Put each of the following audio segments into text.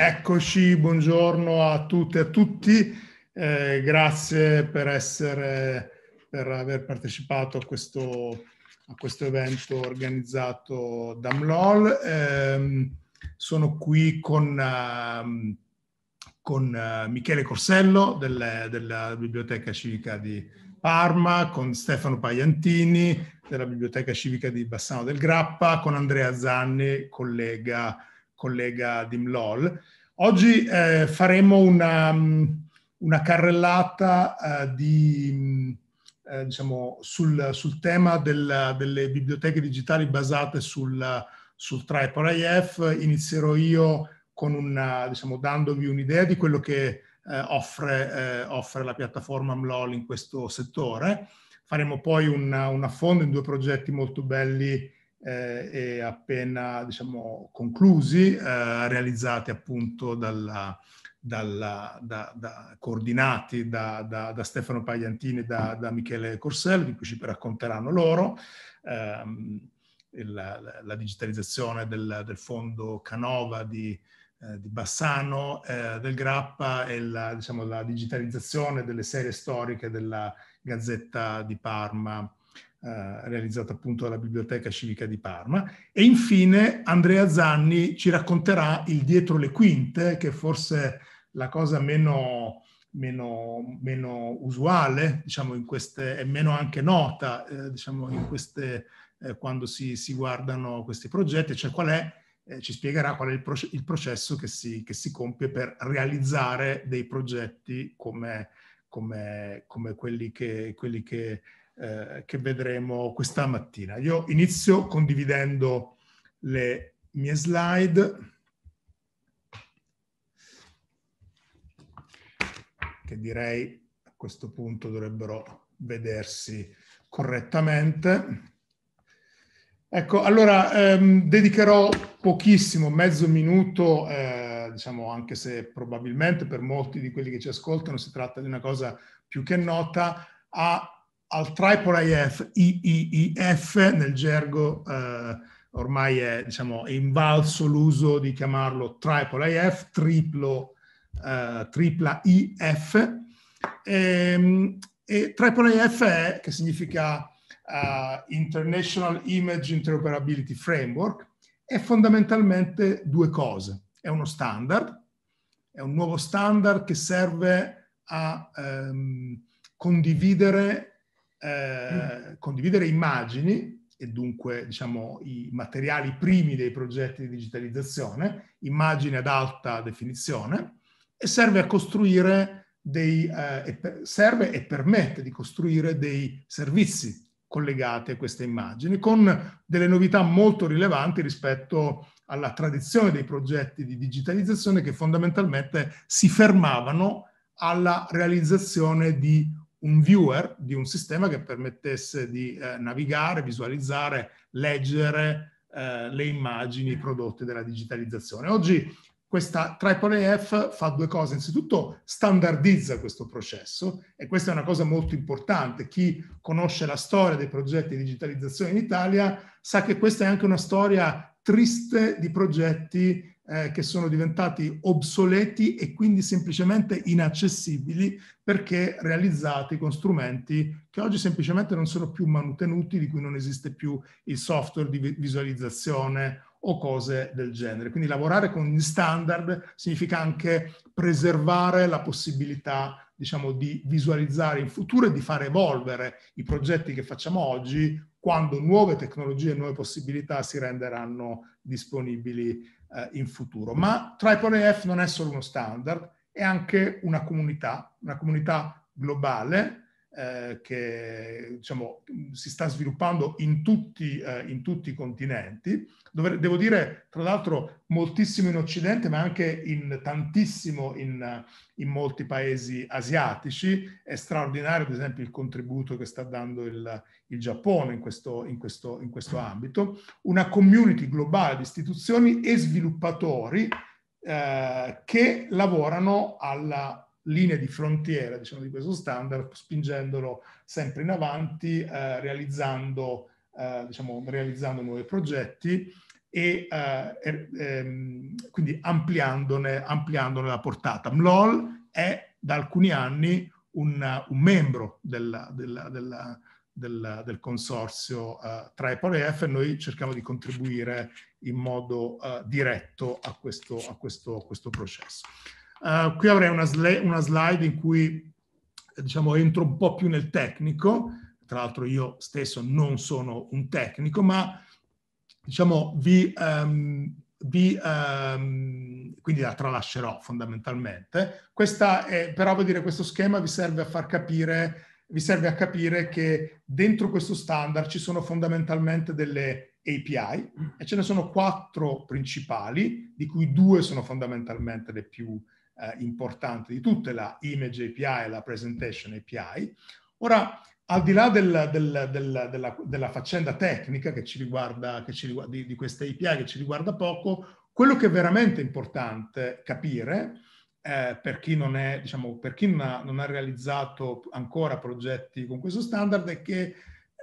Eccoci, buongiorno a tutte e a tutti. Eh, grazie per, essere, per aver partecipato a questo, a questo evento organizzato da MLOL. Eh, sono qui con, ehm, con, eh, Michele Corsello delle, della Biblioteca Civica di Parma, con Stefano Pagliantini della Biblioteca Civica di Bassano del Grappa, con Andrea Zanni, collega collega Dimlol. Oggi eh, faremo una, mm, una carrellata eh, di, mm, eh, diciamo, sul, sul, tema del, delle biblioteche digitali basate sul, sul Tripod IF. Inizierò io una, diciamo, dandovi un'idea di quello che eh, offre, eh, offre, la piattaforma MLOL in questo settore. Faremo poi un, un affondo in due progetti molto belli eh, e appena diciamo, conclusi, eh, realizzati appunto dalla, dalla, da, da, coordinati da, da, Stefano Pagliantini e da, Michele Corsello, di cui ci racconteranno loro. Ehm, la, la, digitalizzazione del, del fondo Canova di, eh, di Bassano, eh, del Grappa e la, diciamo, la, digitalizzazione delle serie storiche della Gazzetta di Parma eh, realizzata appunto dalla Biblioteca Civica di Parma. E infine Andrea Zanni ci racconterà il dietro le quinte, che è forse la cosa meno, meno, meno usuale, diciamo, in queste, e meno anche nota, eh, diciamo, in queste, eh, quando si, si, guardano questi progetti, cioè qual è, eh, ci spiegherà qual è il, proce- il processo che si, che si compie per realizzare dei progetti come come, come quelli, che, quelli che, eh, che vedremo questa mattina. Io inizio condividendo le mie slide. che direi a questo punto dovrebbero vedersi correttamente. Ecco, allora ehm, dedicherò pochissimo, mezzo minuto, eh, diciamo anche se probabilmente per molti di quelli che ci ascoltano si tratta di una cosa più che nota, a al Tripol IF, IIIF nel gergo eh, ormai è diciamo, invalso l'uso di chiamarlo triple IF, triplo, eh, tripla IF. Ehm, e, e Tripol IF è, che significa eh, International Image Interoperability Framework, è fondamentalmente due cose. È uno standard, è un nuovo standard che serve a ehm, condividere eh, condividere immagini e dunque diciamo, i materiali primi dei progetti di digitalizzazione, immagini ad alta definizione, e serve a costruire dei, eh, e serve e permette di costruire dei servizi collegati a queste immagini, con delle novità molto rilevanti rispetto alla tradizione dei progetti di digitalizzazione che fondamentalmente si fermavano alla realizzazione di un viewer di un sistema che permettesse di eh, navigare, visualizzare, leggere eh, le immagini prodotte dalla digitalizzazione. Oggi questa AAAF fa due cose. Innanzitutto standardizza questo processo e questa è una cosa molto importante. Chi conosce la storia dei progetti di digitalizzazione in Italia sa che questa è anche una storia triste di progetti eh, che sono diventati obsoleti e quindi semplicemente inaccessibili perché realizzati con strumenti che oggi semplicemente non sono più mantenuti, di cui non esiste più il software di visualizzazione o cose del genere. Quindi lavorare con gli standard significa anche preservare la possibilità diciamo, di visualizzare in futuro e di far evolvere i progetti che facciamo oggi quando nuove tecnologie e nuove possibilità si renderanno disponibili eh, in futuro. Ma AAAF non è solo uno standard, è anche una comunità, una comunità globale eh, che diciamo, si sta sviluppando in tutti, eh, in tutti i continenti, dove devo dire tra l'altro moltissimo in Occidente, ma anche in tantissimo in, in, molti paesi asiatici. È straordinario, ad esempio, il contributo che sta dando il, il Giappone in questo, in, questo, in questo ambito. Una community globale di istituzioni e sviluppatori eh, che lavorano alla linee di frontiera diciamo, di questo standard, spingendolo sempre in avanti, eh, realizzando, eh, diciamo, realizzando, nuovi progetti e eh, er, ehm, quindi ampliandone, ampliandone, la portata. MLOL è da alcuni anni un, un membro della, della, della, del, consorzio eh, tra EPOL e e noi cerchiamo di contribuire in modo eh, diretto a questo, a questo, a questo processo. Eh, qui avrei una, sl- una, slide in cui diciamo, entro un po' più nel tecnico, tra l'altro io stesso non sono un tecnico, ma diciamo vi, um, vi um, quindi la tralascerò fondamentalmente. Questa è, però vuol dire questo schema vi serve a far capire vi serve a capire che dentro questo standard ci sono fondamentalmente delle API e ce ne sono quattro principali, di cui due sono fondamentalmente le più, eh, importante di tutte, la Image API e la Presentation API. Ora, al di là del, del, del, della, della, faccenda tecnica che ci riguarda, che ci riguarda di, di questa API che ci riguarda poco, quello che è veramente importante capire, eh, per chi, non, è, diciamo, per chi non, ha, non ha realizzato ancora progetti con questo standard, è che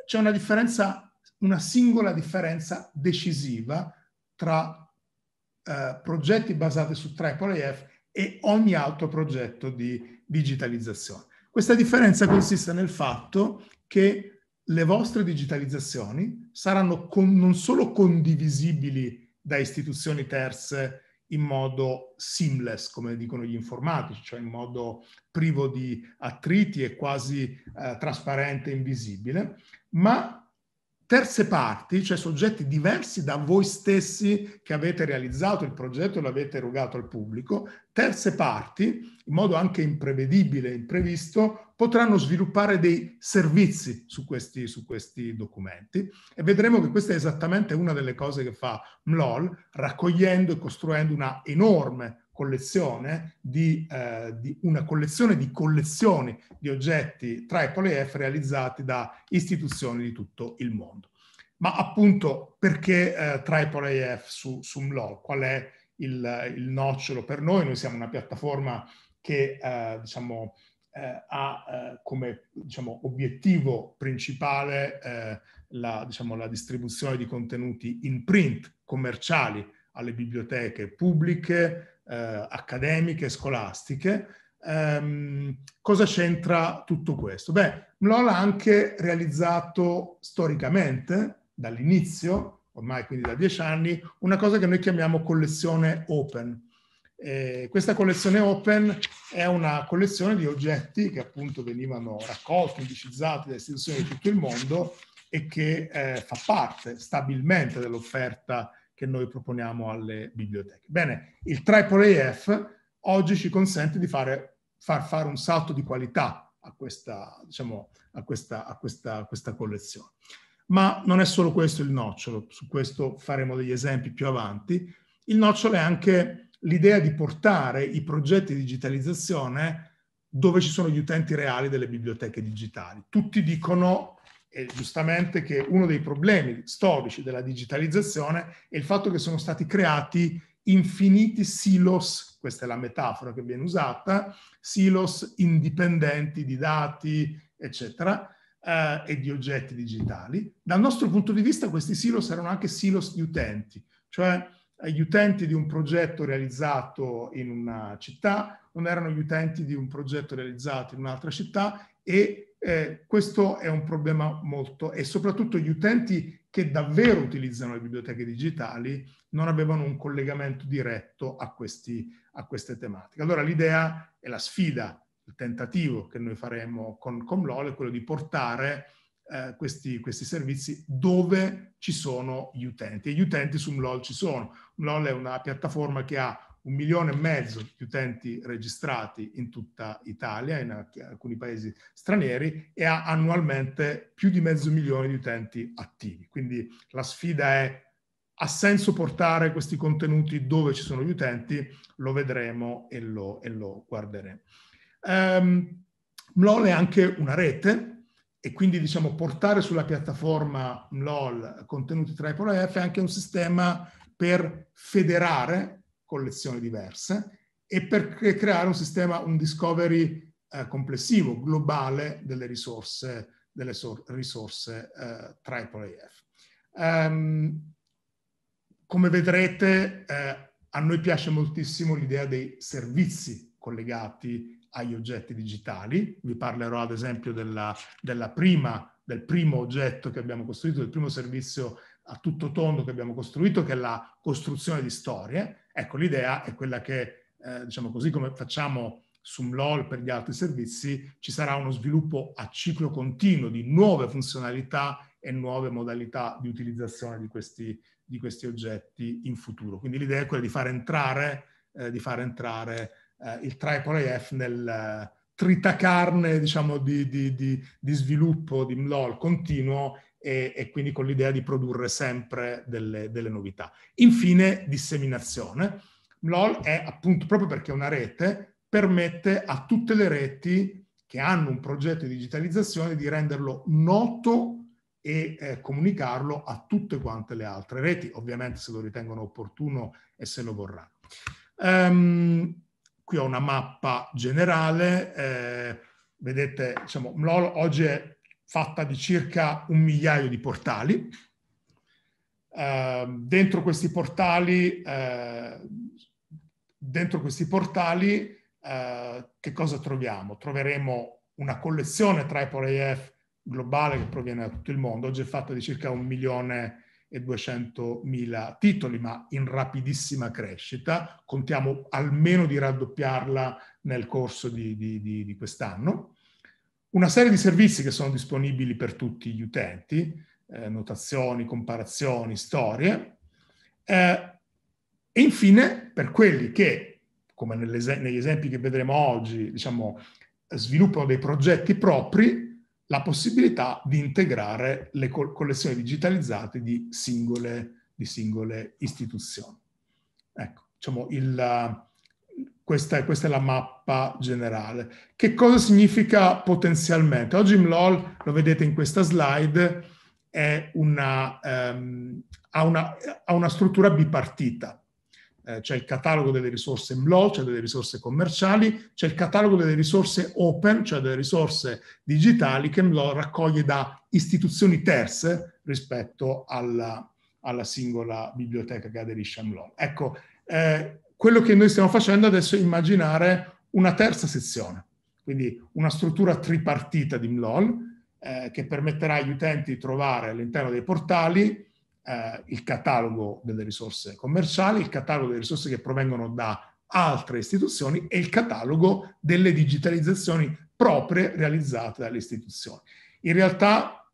c'è una differenza, una singola differenza decisiva tra eh, progetti basati su Triple AF e ogni altro progetto di digitalizzazione. Questa differenza consiste nel fatto che le vostre digitalizzazioni saranno con, non solo condivisibili da istituzioni terze in modo seamless, come dicono gli informatici, cioè in modo privo di attriti e quasi eh, trasparente e invisibile, ma terze parti, cioè soggetti diversi da voi stessi che avete realizzato il progetto e l'avete erogato al pubblico, terze parti, in modo anche imprevedibile, imprevisto, potranno sviluppare dei servizi su questi, su questi documenti e vedremo che questa è esattamente una delle cose che fa MLOL, raccogliendo e costruendo una enorme collezione di, eh, di, una collezione di collezioni di oggetti tra Apple e realizzati da istituzioni di tutto il mondo. Ma appunto perché eh, tra Apple e su, su MLOL? Qual è il, il, nocciolo per noi? Noi siamo una piattaforma che eh, diciamo, eh, ha eh, come diciamo, obiettivo principale eh, la, diciamo, la distribuzione di contenuti in print commerciali alle biblioteche pubbliche, eh, accademiche, scolastiche. Ehm, cosa c'entra tutto questo? Beh, Mlol ha anche realizzato storicamente, dall'inizio, ormai quindi da dieci anni, una cosa che noi chiamiamo collezione open. Eh, questa collezione open è una collezione di oggetti che appunto venivano raccolti, indicizzati da istituzioni di tutto il mondo e che eh, fa parte stabilmente dell'offerta che noi proponiamo alle biblioteche. Bene, il AAAF oggi ci consente di fare, far fare un salto di qualità a questa, diciamo, a questa, a questa, a questa collezione. Ma non è solo questo il nocciolo, su questo faremo degli esempi più avanti. Il nocciolo è anche l'idea di portare i progetti di digitalizzazione dove ci sono gli utenti reali delle biblioteche digitali. Tutti dicono eh, giustamente che uno dei problemi storici della digitalizzazione è il fatto che sono stati creati infiniti silos, questa è la metafora che viene usata, silos indipendenti di dati, eccetera, eh, e di oggetti digitali. Dal nostro punto di vista questi silos erano anche silos di utenti, cioè eh, gli utenti di un progetto realizzato in una città non erano gli utenti di un progetto realizzato in un'altra città e eh, questo è un problema molto e soprattutto gli utenti che davvero utilizzano le biblioteche digitali non avevano un collegamento diretto a, questi, a queste tematiche. Allora l'idea e la sfida, il tentativo che noi faremo con LOL è quello di portare eh, questi, questi, servizi dove ci sono gli utenti. E gli utenti su LOL ci sono. LOL è una piattaforma che ha un milione e mezzo di utenti registrati in tutta Italia, in alcuni paesi stranieri, e ha annualmente più di mezzo milione di utenti attivi. Quindi la sfida è ha senso portare questi contenuti dove ci sono gli utenti, lo vedremo e lo, e lo guarderemo. Um, MLOL è anche una rete e quindi diciamo portare sulla piattaforma MLOL contenuti tra IPOLF è anche un sistema per federare collezioni diverse e per creare un sistema, un discovery eh, complessivo, globale delle risorse, delle so risorse eh, AAAF. Um, ehm, come vedrete, eh, a noi piace moltissimo l'idea dei servizi collegati agli oggetti digitali. Vi parlerò ad esempio della, della prima, del primo oggetto che abbiamo costruito, del primo servizio a tutto tondo che abbiamo costruito, che è la costruzione di storie, Ecco, l'idea è quella che, eh, diciamo così come facciamo su MLOL per gli altri servizi, ci sarà uno sviluppo a ciclo continuo di nuove funzionalità e nuove modalità di utilizzazione di questi, di questi oggetti in futuro. Quindi l'idea è quella di far entrare, eh, di far entrare eh, il Triple AF nel eh, tritacarne diciamo, di, di, di, sviluppo di MLOL continuo e, e quindi con l'idea di produrre sempre delle, delle novità. Infine, disseminazione. LOL è appunto proprio perché è una rete, permette a tutte le reti che hanno un progetto di digitalizzazione di renderlo noto e eh, comunicarlo a tutte quante le altre reti, ovviamente se lo ritengono opportuno e se lo vorranno. Um, ehm, qui ho una mappa generale, eh, vedete, diciamo, MLOL oggi è fatta di circa un migliaio di portali. Eh, dentro questi portali, eh, dentro questi portali eh, che cosa troviamo? Troveremo una collezione AAAF globale che proviene da tutto il mondo, oggi è fatta di circa un milione e 200.000 titoli, ma in rapidissima crescita. Contiamo almeno di raddoppiarla nel corso di, di, di, di quest'anno una serie di servizi che sono disponibili per tutti gli utenti, eh, notazioni, comparazioni, storie, eh, e infine per quelli che, come negli esempi che vedremo oggi, diciamo, sviluppano dei progetti propri, la possibilità di integrare le collezioni digitalizzate di singole, di singole istituzioni. Ecco, diciamo, il, questa è, questa è, la mappa generale. Che cosa significa potenzialmente? Oggi MLOL, lo vedete in questa slide, una, ehm, ha, una, ha, una, struttura bipartita. Eh, c'è il catalogo delle risorse MLOL, cioè delle risorse commerciali, c'è il catalogo delle risorse open, cioè delle risorse digitali che MLOL raccoglie da istituzioni terze rispetto alla, alla singola biblioteca che aderisce a MLOL. Ecco, eh, quello che noi stiamo facendo adesso è immaginare una terza sezione, quindi una struttura tripartita di MLOL eh, che permetterà agli utenti di trovare all'interno dei portali eh, il catalogo delle risorse commerciali, il catalogo delle risorse che provengono da altre istituzioni e il catalogo delle digitalizzazioni proprie realizzate dalle istituzioni. In realtà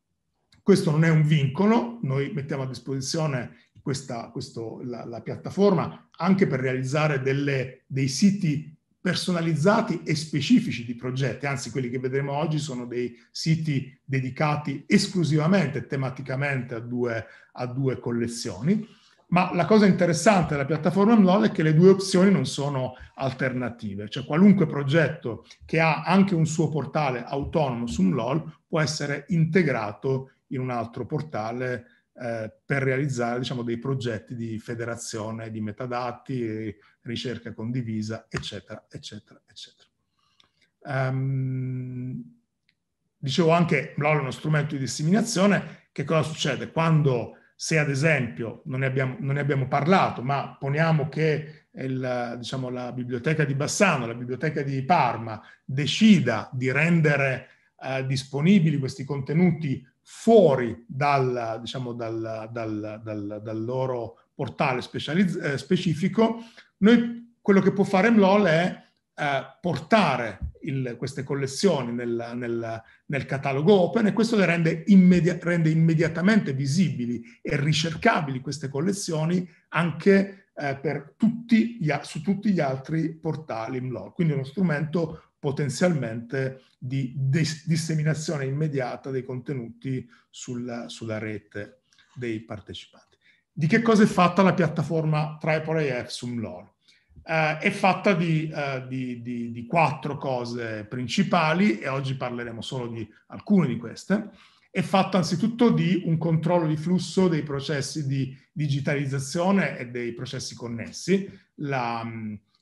questo non è un vincolo, noi mettiamo a disposizione questa, questo, la, la, piattaforma anche per realizzare delle, dei siti personalizzati e specifici di progetti, anzi quelli che vedremo oggi sono dei siti dedicati esclusivamente, tematicamente a due, a due collezioni, ma la cosa interessante della piattaforma MLOL è che le due opzioni non sono alternative, cioè qualunque progetto che ha anche un suo portale autonomo su MLOL può essere integrato in un altro portale eh, per realizzare diciamo, dei progetti di federazione di metadati, ricerca condivisa, eccetera, eccetera, eccetera. Um, dicevo anche, LOL è uno strumento di disseminazione, che cosa succede? Quando se ad esempio, non ne abbiamo, non ne abbiamo parlato, ma poniamo che il, diciamo, la biblioteca di Bassano, la biblioteca di Parma decida di rendere eh, disponibili questi contenuti fuori dal, diciamo, dal, dal, dal loro portale specializ- eh, specifico, noi quello che può fare MLOL è eh, portare il, queste collezioni nel, nel, nel, catalogo open e questo le rende, immedia- rende, immediatamente visibili e ricercabili queste collezioni anche eh, tutti gli, su tutti gli altri portali MLOL. Quindi è uno strumento potenzialmente di dis- disseminazione immediata dei contenuti sulla, sulla, rete dei partecipanti. Di che cosa è fatta la piattaforma Tripoli Epsum Lore? Uh, è fatta di, uh, di, di, di, quattro cose principali e oggi parleremo solo di alcune di queste. È fatta anzitutto di un controllo di flusso dei processi di digitalizzazione e dei processi connessi. La,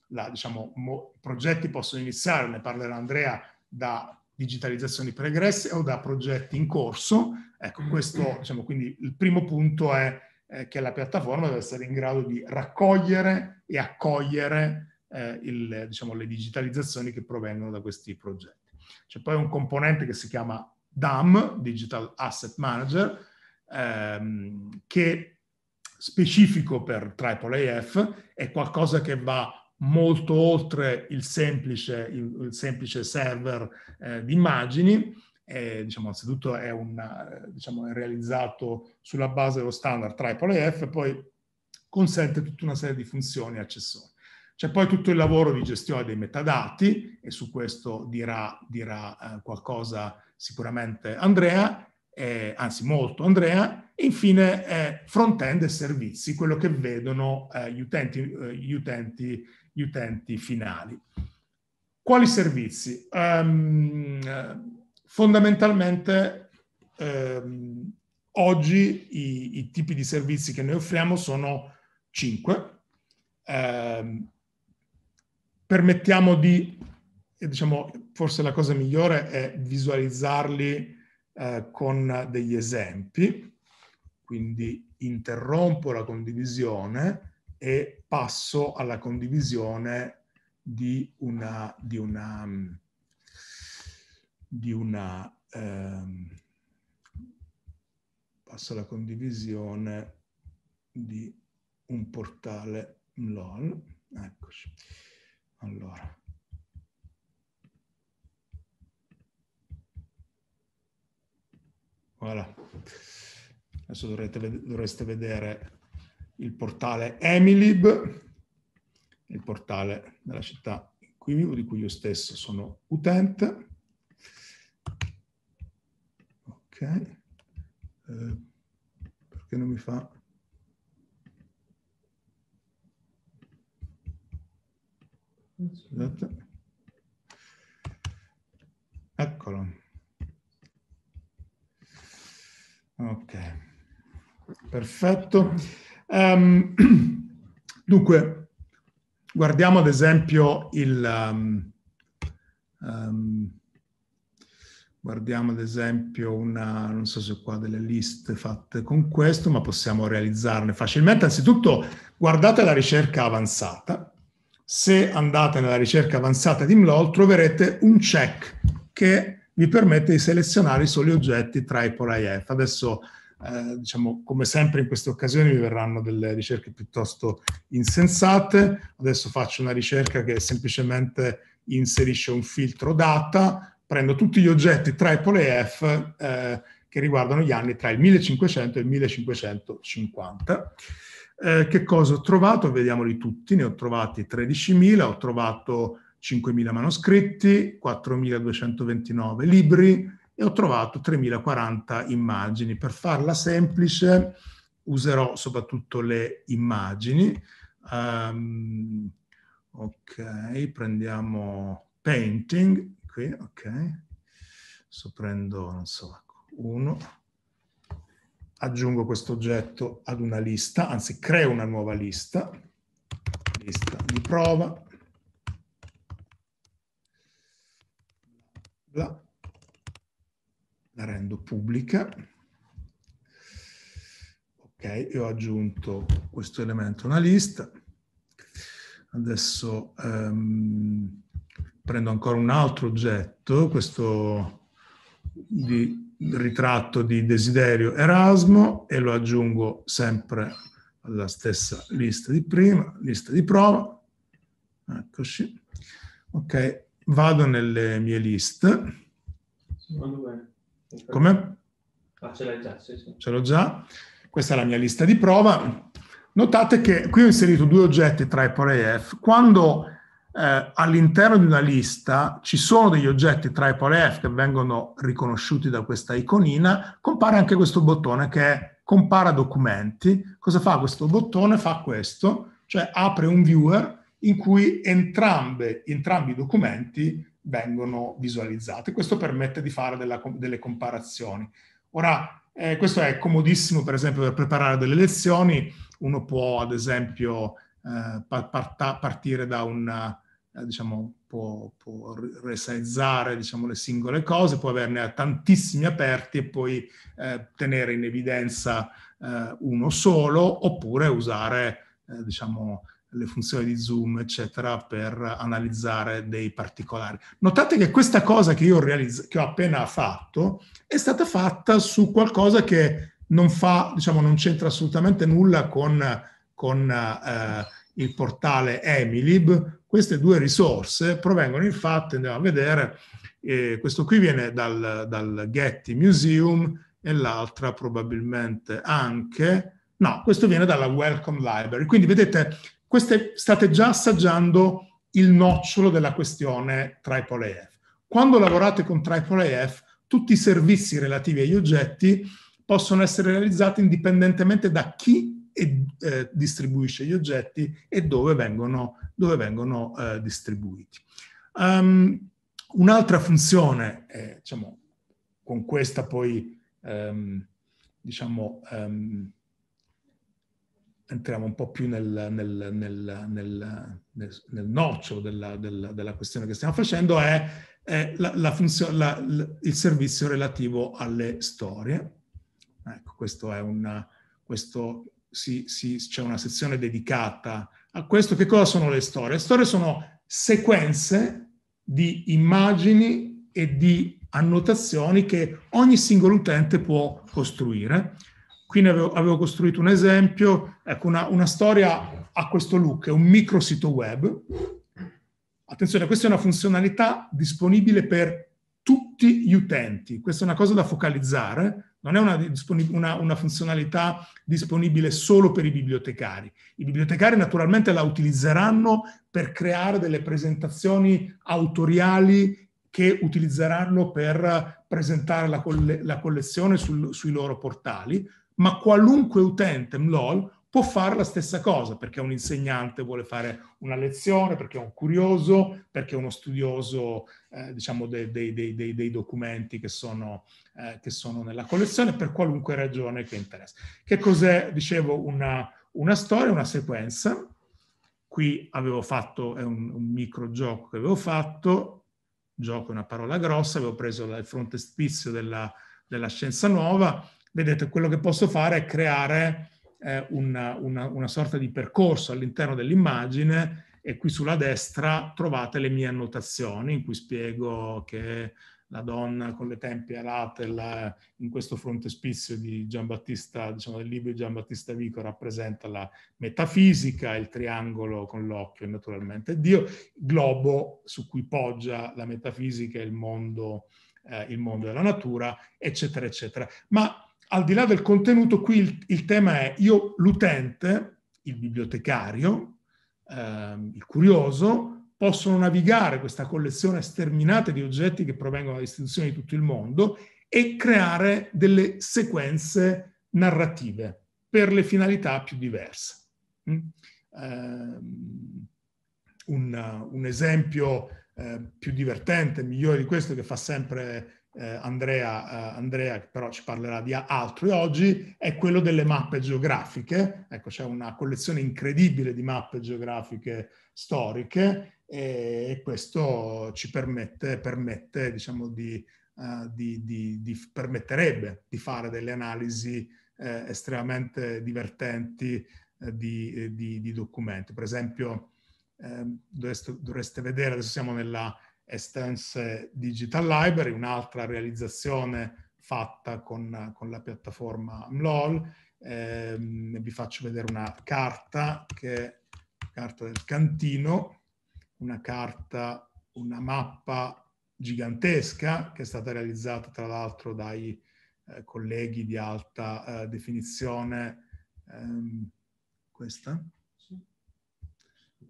la, diciamo, mo, i progetti possono iniziare, ne parlerà Andrea, da digitalizzazioni pregresse o da progetti in corso. Ecco, questo, diciamo, quindi il primo punto è eh, che la piattaforma deve essere in grado di raccogliere e accogliere eh, il, diciamo, le digitalizzazioni che provengono da questi progetti. C'è poi un componente che si chiama DAM, Digital Asset Manager, ehm, che specifico per AAAF è qualcosa che va molto oltre il semplice, il, il semplice server eh, di immagini. È, diciamo, anzitutto è, una, eh, diciamo, è realizzato sulla base dello standard AAA-F, poi consente tutta una serie di funzioni e accessori. C'è poi tutto il lavoro di gestione dei metadati, e su questo dirà, dirà eh, qualcosa sicuramente Andrea, eh, anzi molto Andrea, e infine eh, front-end e servizi, quello che vedono eh, gli utenti, eh, gli utenti gli utenti finali. Quali servizi? Um, fondamentalmente um, oggi i, i, tipi di servizi che noi offriamo sono cinque. Um, permettiamo di, eh, diciamo, forse la cosa migliore è visualizzarli eh, con degli esempi, quindi interrompo la condivisione e passo alla condivisione di una, di una, di una ehm, passo alla condivisione di un portale LOL. Eccoci. Allora. Voilà. Adesso dovrete, dovreste vedere il portale Emilib, il portale della città in cui vivo, di cui io stesso sono utente. Ok, eh, perché non mi fa... Scusate. Eccolo. Ok, perfetto. Um, dunque, guardiamo ad esempio il... Um, um, guardiamo ad esempio una, non so se qua delle liste fatte con questo, ma possiamo realizzarne facilmente. Anzitutto guardate la ricerca avanzata. Se andate nella ricerca avanzata di MLOL troverete un check che vi permette di selezionare i soli oggetti tra i IF. Adesso eh, diciamo, come sempre in queste occasioni mi verranno delle ricerche piuttosto insensate. Adesso faccio una ricerca che semplicemente inserisce un filtro data, prendo tutti gli oggetti tra Apple e F eh, che riguardano gli anni tra il 1500 e il 1550. Eh, che cosa ho trovato? Vediamoli tutti, ne ho trovati 13.000, ho trovato 5.000 manoscritti, 4.229 libri, e ho trovato 3040 immagini. Per farla semplice userò soprattutto le immagini. Um, ok, prendiamo painting qui, ok. Adesso prendo, non so, uno. Aggiungo questo oggetto ad una lista, anzi creo una nuova lista, lista di prova. Bla la rendo pubblica. Ok, e ho aggiunto questo elemento a una lista. Adesso ehm, prendo ancora un altro oggetto, questo di ritratto di desiderio Erasmo e lo aggiungo sempre alla stessa lista di prima, lista di prova. Eccoci. Ok, vado nelle mie list. me. Come? Ah, ce l'hai già, sì, sì. Ce l'ho già. Questa è la mia lista di prova. Notate che qui ho inserito due oggetti tra Hyper e F. Quando eh, all'interno di una lista ci sono degli oggetti tra Hyper e F che vengono riconosciuti da questa iconina, compare anche questo bottone che è compara documenti. Cosa fa questo bottone? Fa questo, cioè apre un viewer in cui entrambe, entrambi i documenti vengono visualizzate. Questo permette di fare della, delle comparazioni. Ora, eh, questo è comodissimo per esempio per preparare delle lezioni, uno può ad esempio eh, parta, partire da un, eh, diciamo, può, può resizzare diciamo, le singole cose, può averne tantissimi aperti e poi eh, tenere in evidenza eh, uno solo oppure usare eh, diciamo, le funzioni di zoom, eccetera, per analizzare dei particolari. Notate che questa cosa che io realizz- che ho appena fatto è stata fatta su qualcosa che non fa, diciamo, non c'entra assolutamente nulla con, con eh, il portale Emilib. Queste due risorse provengono infatti, andiamo a vedere, eh, questo qui viene dal, dal Getty Museum e l'altra probabilmente anche, no, questo viene dalla Welcome Library. Quindi vedete, queste, state già assaggiando il nocciolo della questione Triple AF. Quando lavorate con Triple AF, tutti i servizi relativi agli oggetti possono essere realizzati indipendentemente da chi e, eh, distribuisce gli oggetti e dove vengono, dove vengono eh, distribuiti. Um, un'altra funzione, eh, diciamo, con questa poi, ehm, diciamo, ehm, entriamo un po' più nel, nel, nel, nel nocciolo della, della, della, questione che stiamo facendo, è, è la, la funzione, la, il servizio relativo alle storie. Ecco, questo è una, questo si, si, c'è una sezione dedicata a questo. Che cosa sono le storie? Le storie sono sequenze di immagini e di annotazioni che ogni singolo utente può costruire Qui ne avevo, avevo costruito un esempio, ecco una, una storia a questo look, è un micro sito web. Attenzione, questa è una funzionalità disponibile per tutti gli utenti, questa è una cosa da focalizzare, non è una, una, una, funzionalità disponibile solo per i bibliotecari. I bibliotecari naturalmente la utilizzeranno per creare delle presentazioni autoriali che utilizzeranno per presentare la, coll- la collezione sul, sui loro portali, ma qualunque utente MLOL può fare la stessa cosa perché un insegnante vuole fare una lezione, perché è un curioso, perché è uno studioso eh, diciamo dei, dei, dei, dei, documenti che sono, eh, che sono, nella collezione per qualunque ragione che interessa. Che cos'è, dicevo, una, una storia, una sequenza? Qui avevo fatto, è un, un micro gioco che avevo fatto, gioco è una parola grossa, avevo preso il frontespizio della, della scienza nuova, vedete, quello che posso fare è creare eh, una, una, una sorta di percorso all'interno dell'immagine e qui sulla destra trovate le mie annotazioni in cui spiego che la donna con le tempie alate in questo frontespizio di Giambattista, diciamo, del libro di Giambattista Vico rappresenta la metafisica, il triangolo con l'occhio naturalmente Dio, il globo su cui poggia la metafisica e il eh, il mondo della natura, eccetera, eccetera. Ma al di là del contenuto, qui il, il tema è io, l'utente, il bibliotecario, ehm, il curioso, possono navigare questa collezione sterminata di oggetti che provengono da istituzioni di tutto il mondo e creare delle sequenze narrative per le finalità più diverse. Mm? Ehm, un, un, esempio eh, più divertente, migliore di questo, che fa sempre eh, Andrea, eh, Andrea, che però ci parlerà di altro e oggi, è quello delle mappe geografiche. Ecco, c'è una collezione incredibile di mappe geografiche storiche e, questo ci permette, permette diciamo, di, uh, di, di, di, permetterebbe di fare delle analisi eh, estremamente divertenti eh, eh, di, documenti. Per esempio, ehm, dovreste, dovreste vedere, adesso siamo nella Estense Digital Library, un'altra realizzazione fatta con, con la piattaforma MLOL. Eh, vi faccio vedere una carta che è carta del cantino, una carta, una mappa gigantesca che è stata realizzata tra l'altro dai eh, colleghi di alta eh, definizione. Ehm, questa?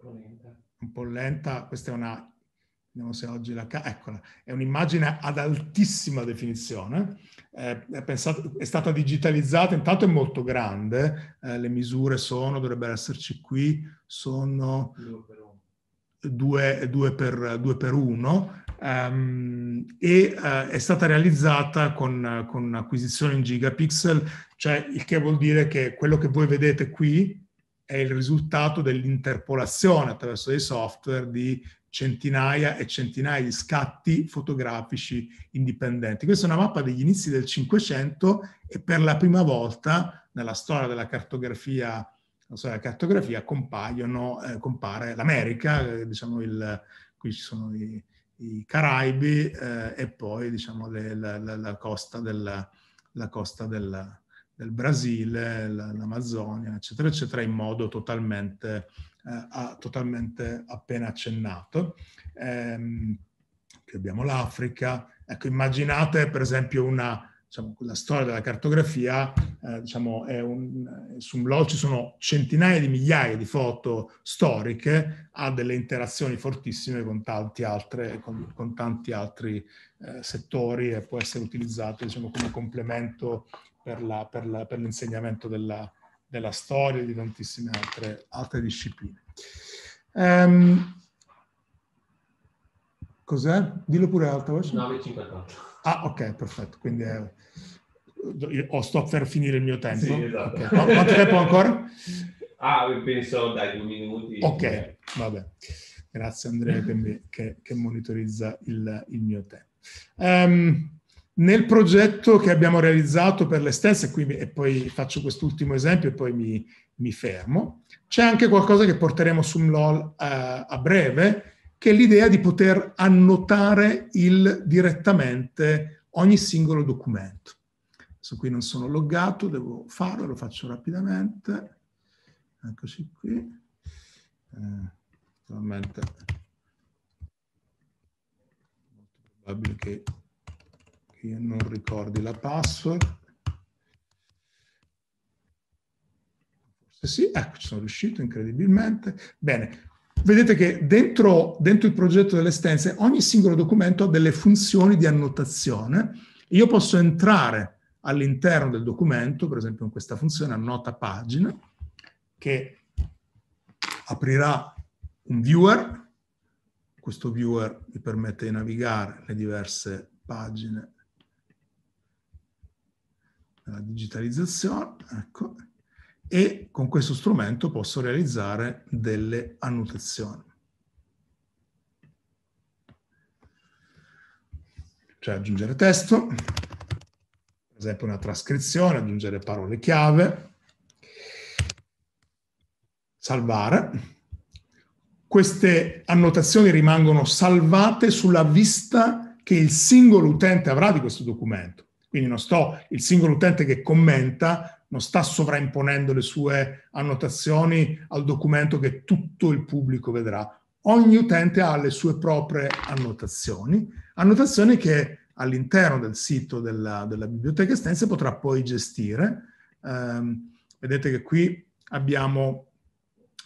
Un po' lenta, questa è una vediamo se oggi la eccola, è un'immagine ad altissima definizione, eh, è, pensato, è, stata digitalizzata, intanto è molto grande, eh, le misure sono, dovrebbero esserci qui, sono 2 per 1 um, ehm, e uh, è stata realizzata con, con acquisizione in gigapixel, cioè il che vuol dire che quello che voi vedete qui è il risultato dell'interpolazione attraverso dei software di centinaia e centinaia di scatti fotografici indipendenti. Questa è una mappa degli inizi del Cinquecento e per la prima volta nella storia della cartografia, storia della cartografia eh, compare l'America, eh, diciamo il, qui ci sono i, i Caraibi eh, e poi diciamo, le, la, la, la, costa, del, la costa del, del Brasile, l'Amazzonia, eccetera, eccetera, in modo totalmente eh, ha totalmente appena accennato. Ehm, qui abbiamo l'Africa. Ecco, immaginate per esempio una, diciamo, la storia della cartografia, eh, diciamo, un, su un blog ci sono centinaia di migliaia di foto storiche, ha delle interazioni fortissime con tanti, altre, con, con tanti altri eh, settori e può essere utilizzato diciamo, come complemento per, la, per, la, per l'insegnamento della, cartografia della storia e di tantissime altre, altre discipline. Um, cos'è? Dillo pure alta voce. 9,54. Ah, ok, perfetto. Quindi è, o sto per finire il mio tempo. Sì, esatto. okay. quanto tempo ancora? Ah, penso dai due minuti. Ok, vabbè. Grazie Andrea che, mi, che, che monitorizza il, il mio tempo. Um, nel progetto che abbiamo realizzato per le e poi faccio quest'ultimo esempio e poi mi, mi fermo, c'è anche qualcosa che porteremo su MLOL a, eh, a breve, che è l'idea di poter annotare il, direttamente ogni singolo documento. Adesso qui non sono loggato, devo farlo, lo faccio rapidamente. Eccoci qui. Eh, probabilmente è probabile che io non ricordi la password. Forse sì, ecco, ci sono riuscito incredibilmente. Bene, vedete che dentro, dentro il progetto delle stanze ogni singolo documento ha delle funzioni di annotazione. Io posso entrare all'interno del documento, per esempio in questa funzione annota pagina, che aprirà un viewer, questo viewer mi permette di navigare le diverse pagine la digitalizzazione, ecco, e con questo strumento posso realizzare delle annotazioni. Cioè aggiungere testo, per esempio una trascrizione, aggiungere parole chiave, salvare. Queste annotazioni rimangono salvate sulla vista che il singolo utente avrà di questo documento. Quindi non sto, il singolo utente che commenta non sta sovraimponendo le sue annotazioni al documento che tutto il pubblico vedrà. Ogni utente ha le sue proprie annotazioni, annotazioni che all'interno del sito della, della biblioteca estense potrà poi gestire. Eh, vedete che qui abbiamo,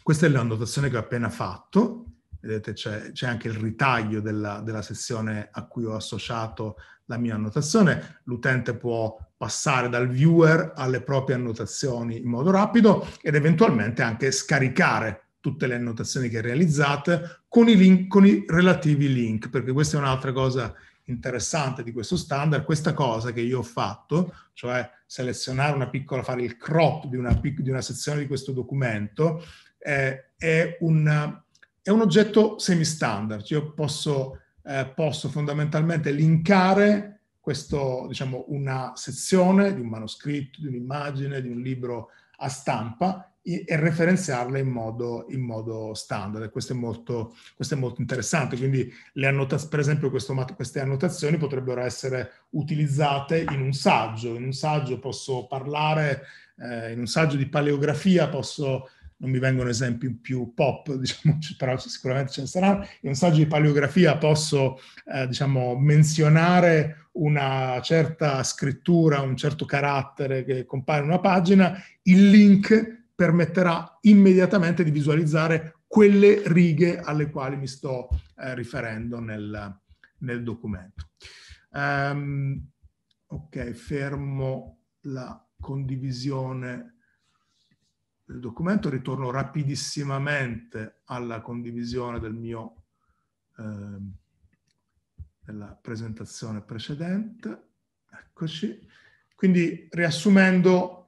questa è l'annotazione che ho appena fatto, vedete c'è, c'è anche il ritaglio della, della sessione a cui ho associato la mia annotazione, l'utente può passare dal viewer alle proprie annotazioni in modo rapido ed eventualmente anche scaricare tutte le annotazioni che realizzate con i, link, con i relativi link, perché questa è un'altra cosa interessante di questo standard, questa cosa che io ho fatto, cioè selezionare una piccola, fare il crop di una, di una sezione di questo documento, eh, è una, è un oggetto semi-standard, io posso, eh, posso fondamentalmente linkare questo, diciamo, una sezione di un manoscritto, di un'immagine, di un libro a stampa e referenziarle in modo, in modo standard. Questo è, molto, questo è molto interessante. Quindi, annotaz- per esempio, questo, queste annotazioni potrebbero essere utilizzate in un saggio. In un saggio posso parlare, eh, in un saggio di paleografia posso non mi vengono esempi più pop, diciamo, però sicuramente ce ne saranno. In un saggio di paleografia posso eh, diciamo, menzionare una certa scrittura, un certo carattere che compare in una pagina, il link permetterà immediatamente di visualizzare quelle righe alle quali mi sto eh, riferendo nel, nel documento. Um, ok, fermo la condivisione del documento, ritorno rapidissimamente alla condivisione del mio, eh, della presentazione precedente. Eccoci. Quindi riassumendo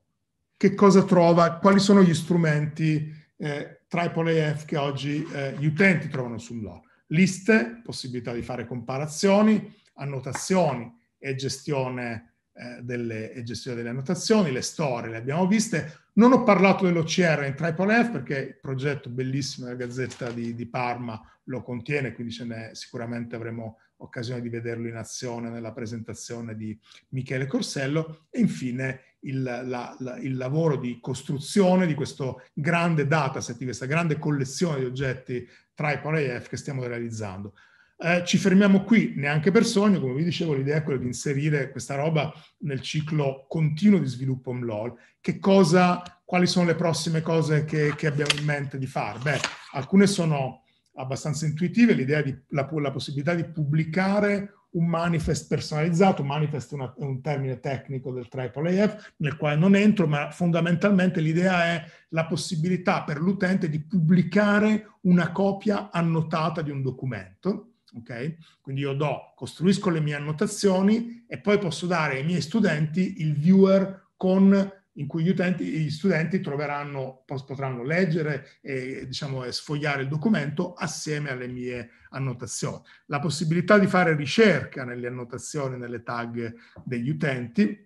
che cosa trova, quali sono gli strumenti eh, Tripole AF che oggi eh, gli utenti trovano sul sull'O. Liste, possibilità di fare comparazioni, annotazioni e gestione, eh, delle, e gestione delle annotazioni, le storie le abbiamo viste, non ho parlato dell'OCR in Triple F perché il progetto bellissimo della Gazzetta di, di Parma lo contiene, quindi sicuramente avremo occasione di vederlo in azione nella presentazione di Michele Corsello. E infine il, la, la, il lavoro di costruzione di questo grande dataset, di questa grande collezione di oggetti Triple F che stiamo realizzando. Eh, ci fermiamo qui, neanche per sogno, come vi dicevo l'idea è quella di inserire questa roba nel ciclo continuo di sviluppo MLOL. Che cosa, quali sono le prossime cose che, che abbiamo in mente di fare? Beh, alcune sono abbastanza intuitive, l'idea di la, la possibilità di pubblicare un manifest personalizzato, manifest è, una, è un termine tecnico del AAAF nel quale non entro, ma fondamentalmente l'idea è la possibilità per l'utente di pubblicare una copia annotata di un documento Okay? Quindi io do, costruisco le mie annotazioni e poi posso dare ai miei studenti il viewer con, in cui gli, utenti, gli studenti troveranno, potranno leggere e, diciamo, e sfogliare il documento assieme alle mie annotazioni. La possibilità di fare ricerca nelle annotazioni, nelle tag degli utenti,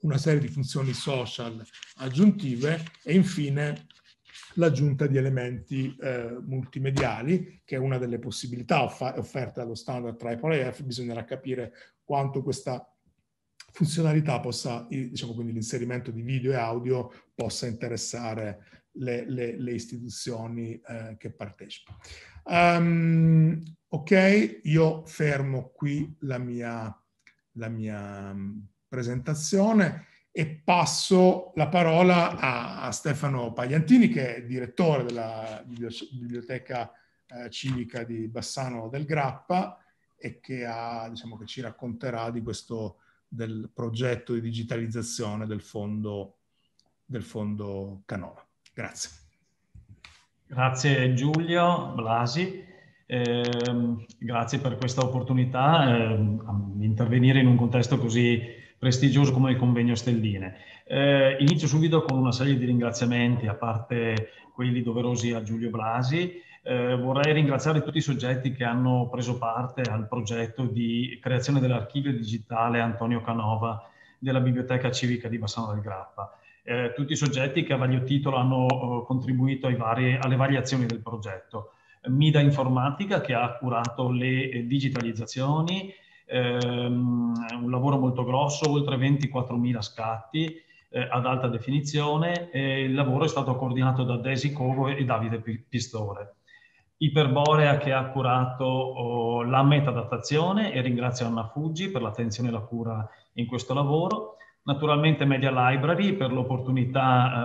una serie di funzioni social aggiuntive e infine l'aggiunta di elementi eh, multimediali, che è una delle possibilità offerte dallo standard AAAF, bisognerà capire quanto questa funzionalità possa, diciamo quindi l'inserimento di video e audio possa interessare le, le, le istituzioni eh, che partecipano. Um, ok, io fermo qui la mia, la mia mm, presentazione e passo la parola a, a Stefano Pagliantini che è direttore della biblioteca eh, civica di Bassano del Grappa e che, ha, diciamo, che ci racconterà di questo, del progetto di digitalizzazione del fondo, del fondo Canova. Grazie. Grazie Giulio Blasi. Eh, grazie per questa opportunità eh, di intervenire in un contesto così prestigioso come il convegno Stelline. Eh, inizio subito con una serie di ringraziamenti, a parte quelli doverosi a Giulio Blasi. Eh, vorrei ringraziare tutti i soggetti che hanno preso parte al progetto di creazione dell'archivio digitale Antonio Canova della Biblioteca Civica di Bassano del Grappa. Eh, tutti i soggetti che a vario titolo hanno eh, contribuito vari, alle variazioni del progetto. Mida Informatica che ha curato le eh, digitalizzazioni, ehm, un lavoro molto grosso, oltre 24.000 scatti eh, ad alta definizione e il lavoro è stato coordinato da Desi Covo e Davide Pistore. Iperborea che ha curato oh, la metadatazione e ringrazio Anna Fuggi per l'attenzione e la cura in questo lavoro. Naturalmente Media Library per l'opportunità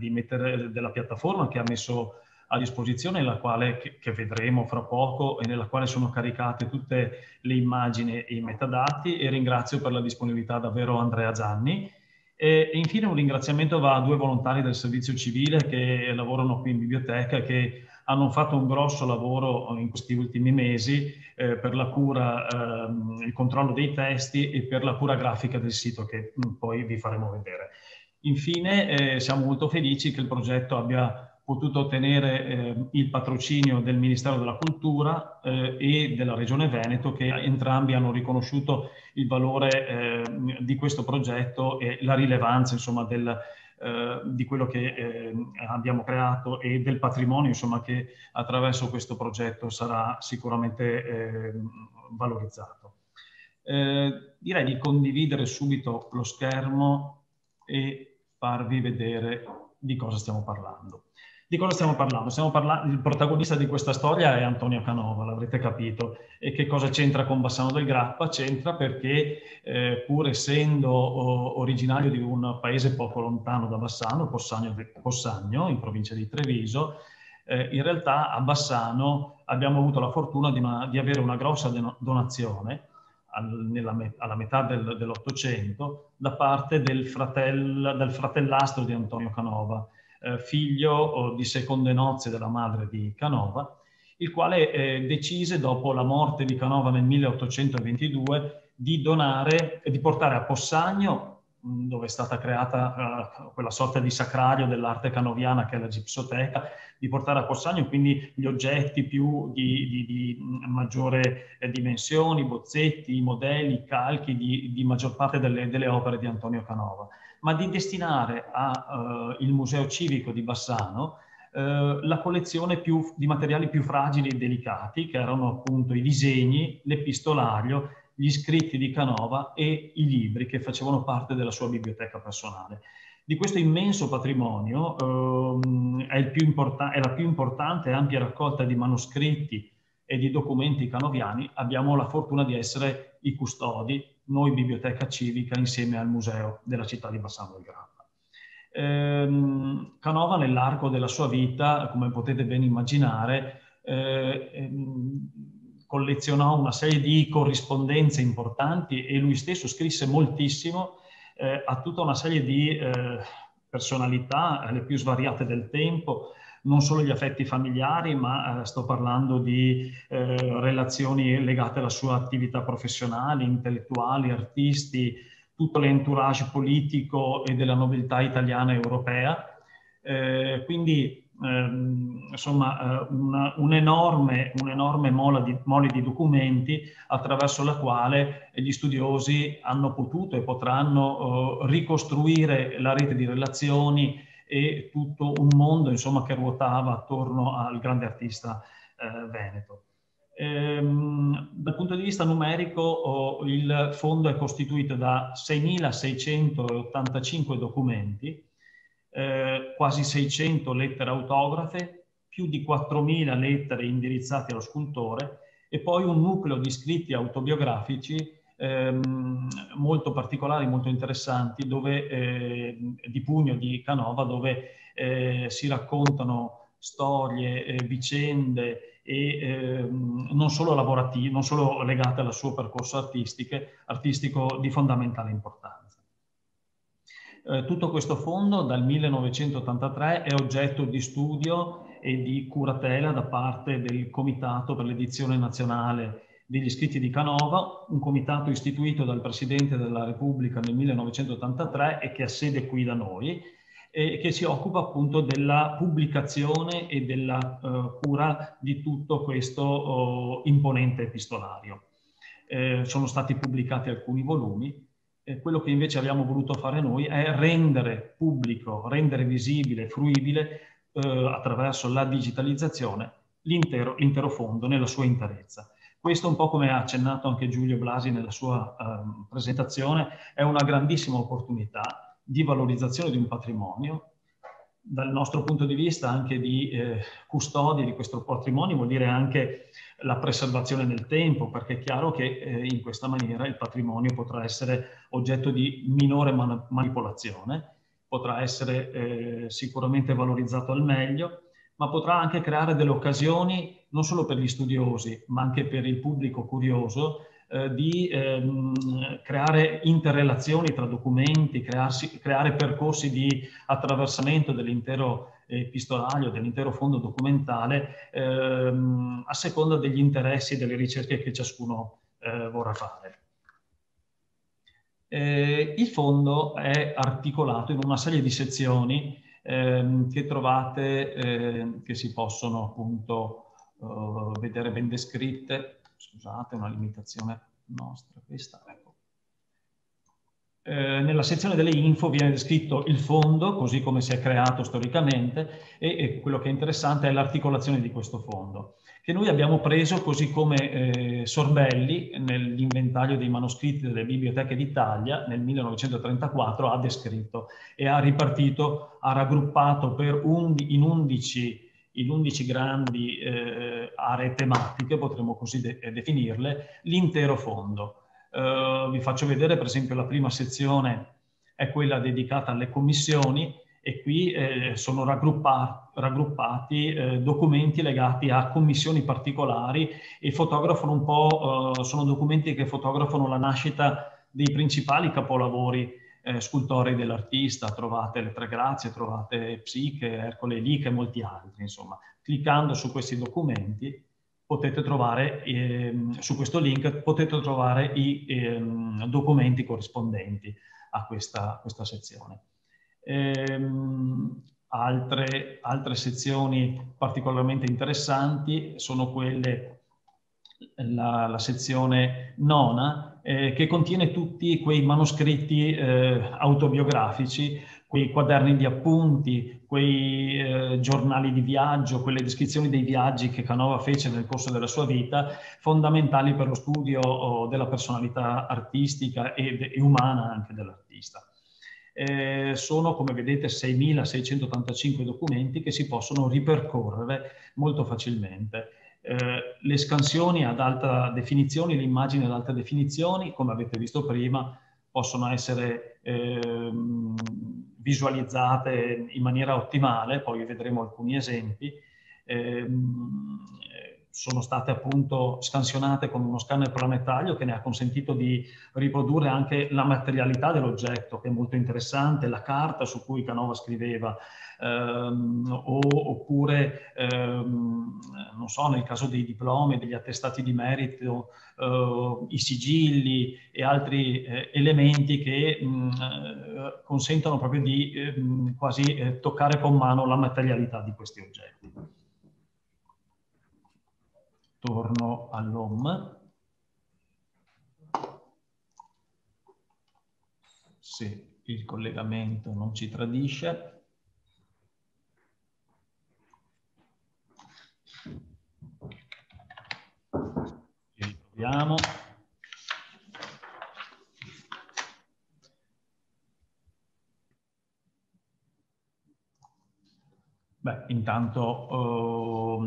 eh, della piattaforma che ha messo a disposizione, la quale, che, che, vedremo fra poco e nella quale sono caricate tutte le immagini e i metadati e ringrazio per la disponibilità davvero Andrea Zanni. E, infine un ringraziamento va a due volontari del servizio civile che lavorano qui in biblioteca e che hanno fatto un grosso lavoro in questi ultimi mesi eh, per la cura, ehm, il controllo dei testi e per la cura grafica del sito che mh, mm, poi vi faremo vedere. Infine eh, siamo molto felici che il progetto abbia potuto ottenere eh, il patrocinio del Ministero della Cultura eh, e della Regione Veneto che entrambi hanno riconosciuto il valore eh, di questo progetto e la rilevanza insomma, del, eh, di quello che eh, abbiamo creato e del patrimonio insomma, che attraverso questo progetto sarà sicuramente eh, valorizzato. direi di condividere subito lo schermo e farvi vedere di cosa stiamo parlando. Di cosa stiamo parlando? Stiamo parla- il protagonista di questa storia è Antonio Canova, l'avrete capito. E che cosa c'entra con Bassano del Grappa? C'entra perché, eh, pur essendo o, originario di un paese poco lontano da Bassano, Possagno, Possagno in provincia di Treviso, eh, in realtà a Bassano abbiamo avuto la fortuna di, una, di avere una grossa donazione al, met- alla metà del, dell'Ottocento da parte del, fratell- del fratellastro di Antonio Canova eh, figlio di seconde nozze della madre di Canova, il quale eh, decise dopo la morte di Canova nel 1822 di donare, e di portare a Possagno dove è stata creata uh, quella sorta di sacrario dell'arte canoviana che è la gipsoteca, di portare a Corsagno quindi gli oggetti più di, di, di maggiore eh, i bozzetti, i modelli, i calchi di, di maggior parte delle, delle, opere di Antonio Canova, ma di destinare al eh, uh, Museo Civico di Bassano eh, la collezione più, di materiali più fragili e delicati, che erano appunto i disegni, l'epistolario gli scritti di Canova e i libri che facevano parte della sua biblioteca personale. Di questo immenso patrimonio ehm, è, più è la più importante e ampia raccolta di manoscritti e di documenti canoviani. Abbiamo la fortuna di essere i custodi, noi biblioteca civica insieme al museo della città di Bassano del Grappa. Ehm, Canova nell'arco della sua vita, come potete ben immaginare, eh, ehm, collezionò una serie di corrispondenze importanti e lui stesso scrisse moltissimo eh, a tutta una serie di eh, personalità, le più svariate del tempo, non solo gli affetti familiari, ma eh, sto parlando di eh, relazioni legate alla sua attività professionale, intellettuali, artisti, tutto l'entourage politico e della nobiltà italiana e europea. Eh, quindi Ehm, insomma, una, eh, un'enorme, un'enorme mole, di, mole di documenti attraverso la quale gli studiosi hanno potuto e potranno eh, ricostruire la rete di relazioni e tutto un mondo insomma, che ruotava attorno al grande artista eh, veneto. Ehm, dal punto di vista numerico oh, il fondo è costituito da 6.685 documenti, eh, quasi 600 lettere autografe, più di 4.000 lettere indirizzate allo scultore e poi un nucleo di scritti autobiografici ehm, molto particolari, molto interessanti, dove, eh, di Pugno, di Canova, dove eh, si raccontano storie, eh, vicende, e eh, non solo non solo legate al suo percorso artistico di fondamentale importanza. Eh, tutto questo fondo dal 1983 è oggetto di studio e di curatela da parte del Comitato per l'edizione nazionale degli iscritti di Canova, un comitato istituito dal Presidente della Repubblica nel 1983 e che ha sede qui da noi e che si occupa appunto della pubblicazione e della eh, cura di tutto questo oh, imponente epistolario. Eh, sono stati pubblicati alcuni volumi quello che invece abbiamo voluto fare noi è rendere pubblico, rendere visibile, fruibile eh, attraverso la digitalizzazione l'intero, l'intero, fondo nella sua interezza. Questo, un po' come ha accennato anche Giulio Blasi nella sua eh, presentazione, è una grandissima opportunità di valorizzazione di un patrimonio, dal nostro punto di vista anche di eh, custodia di questo patrimonio, vuol dire anche la preservazione nel tempo, perché è chiaro che eh, in questa maniera il patrimonio potrà essere oggetto di minore man- manipolazione, potrà essere eh, sicuramente valorizzato al meglio, ma potrà anche creare delle occasioni non solo per gli studiosi, ma anche per il pubblico curioso eh, di ehm, creare interrelazioni tra documenti, crearsi, creare percorsi di attraversamento dell'intero epistolario, dell'intero fondo documentale, ehm, a seconda degli interessi e delle ricerche che ciascuno eh, vorrà fare. Eh, il fondo è articolato in una serie di sezioni ehm, che trovate, eh, che si possono appunto eh, vedere ben descritte, scusate una limitazione nostra questa, ecco eh, nella sezione delle info viene descritto il fondo, così come si è creato storicamente, e, e quello che è interessante è l'articolazione di questo fondo, che noi abbiamo preso così come eh, Sorbelli nell'inventario dei manoscritti delle biblioteche d'Italia nel 1934 ha descritto e ha ripartito, ha raggruppato un, in 11 in 11 grandi eh, aree tematiche, potremmo così de definirle, l'intero fondo. Eh, vi faccio vedere per esempio la prima sezione è quella dedicata alle commissioni e qui eh, sono raggruppa, raggruppati eh, documenti legati a commissioni particolari e fotografano un po', eh, sono documenti che fotografano la nascita dei principali capolavori eh, scultori dell'artista, trovate le Tre Grazie, trovate Psiche, Ercole Liche e molti altri, insomma. Cliccando su questi documenti potete trovare ehm, su questo link potete trovare i ehm, documenti corrispondenti a questa, questa sezione. Ehm, altre, altre, sezioni particolarmente interessanti sono quelle, la, la sezione nona, eh, che contiene tutti quei manoscritti eh, autobiografici, quei quaderni di appunti, quei eh, giornali di viaggio, quelle descrizioni dei viaggi che Canova fece nel corso della sua vita, fondamentali per lo studio oh, della personalità artistica e, e umana anche dell'artista. Eh, sono, come vedete, 6.685 documenti che si possono ripercorrere molto facilmente. Eh, le scansioni ad alta definizione, le immagini ad alta definizione, come avete visto prima, possono essere eh, visualizzate in maniera ottimale, poi vedremo alcuni esempi, eh, sono state appunto scansionate con uno scanner planetario che ne ha consentito di riprodurre anche la materialità dell'oggetto, che è molto interessante, la carta su cui Canova scriveva, ehm, o, oppure ehm, non so, nel caso dei diplomi, degli attestati di merito, eh, i sigilli e altri eh, elementi che mh, mm, eh, consentono proprio di ehm, eh, quasi toccare con mano la materialità di questi oggetti. Torno all'home. se il collegamento non ci tradisce. Vediamo. Beh, intanto uh,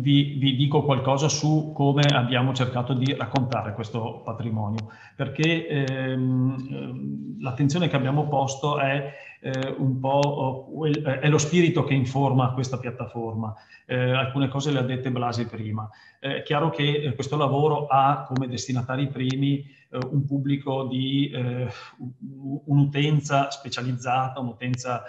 vi, vi, dico qualcosa su come abbiamo cercato di raccontare questo patrimonio, perché ehm, ehm l'attenzione che abbiamo posto è eh, un po' eh, è lo spirito che informa questa piattaforma. Eh, alcune cose le ha dette Blasi prima. Eh, è chiaro che eh, questo lavoro ha come destinatari primi eh, un pubblico di un'utenza specializzata, un'utenza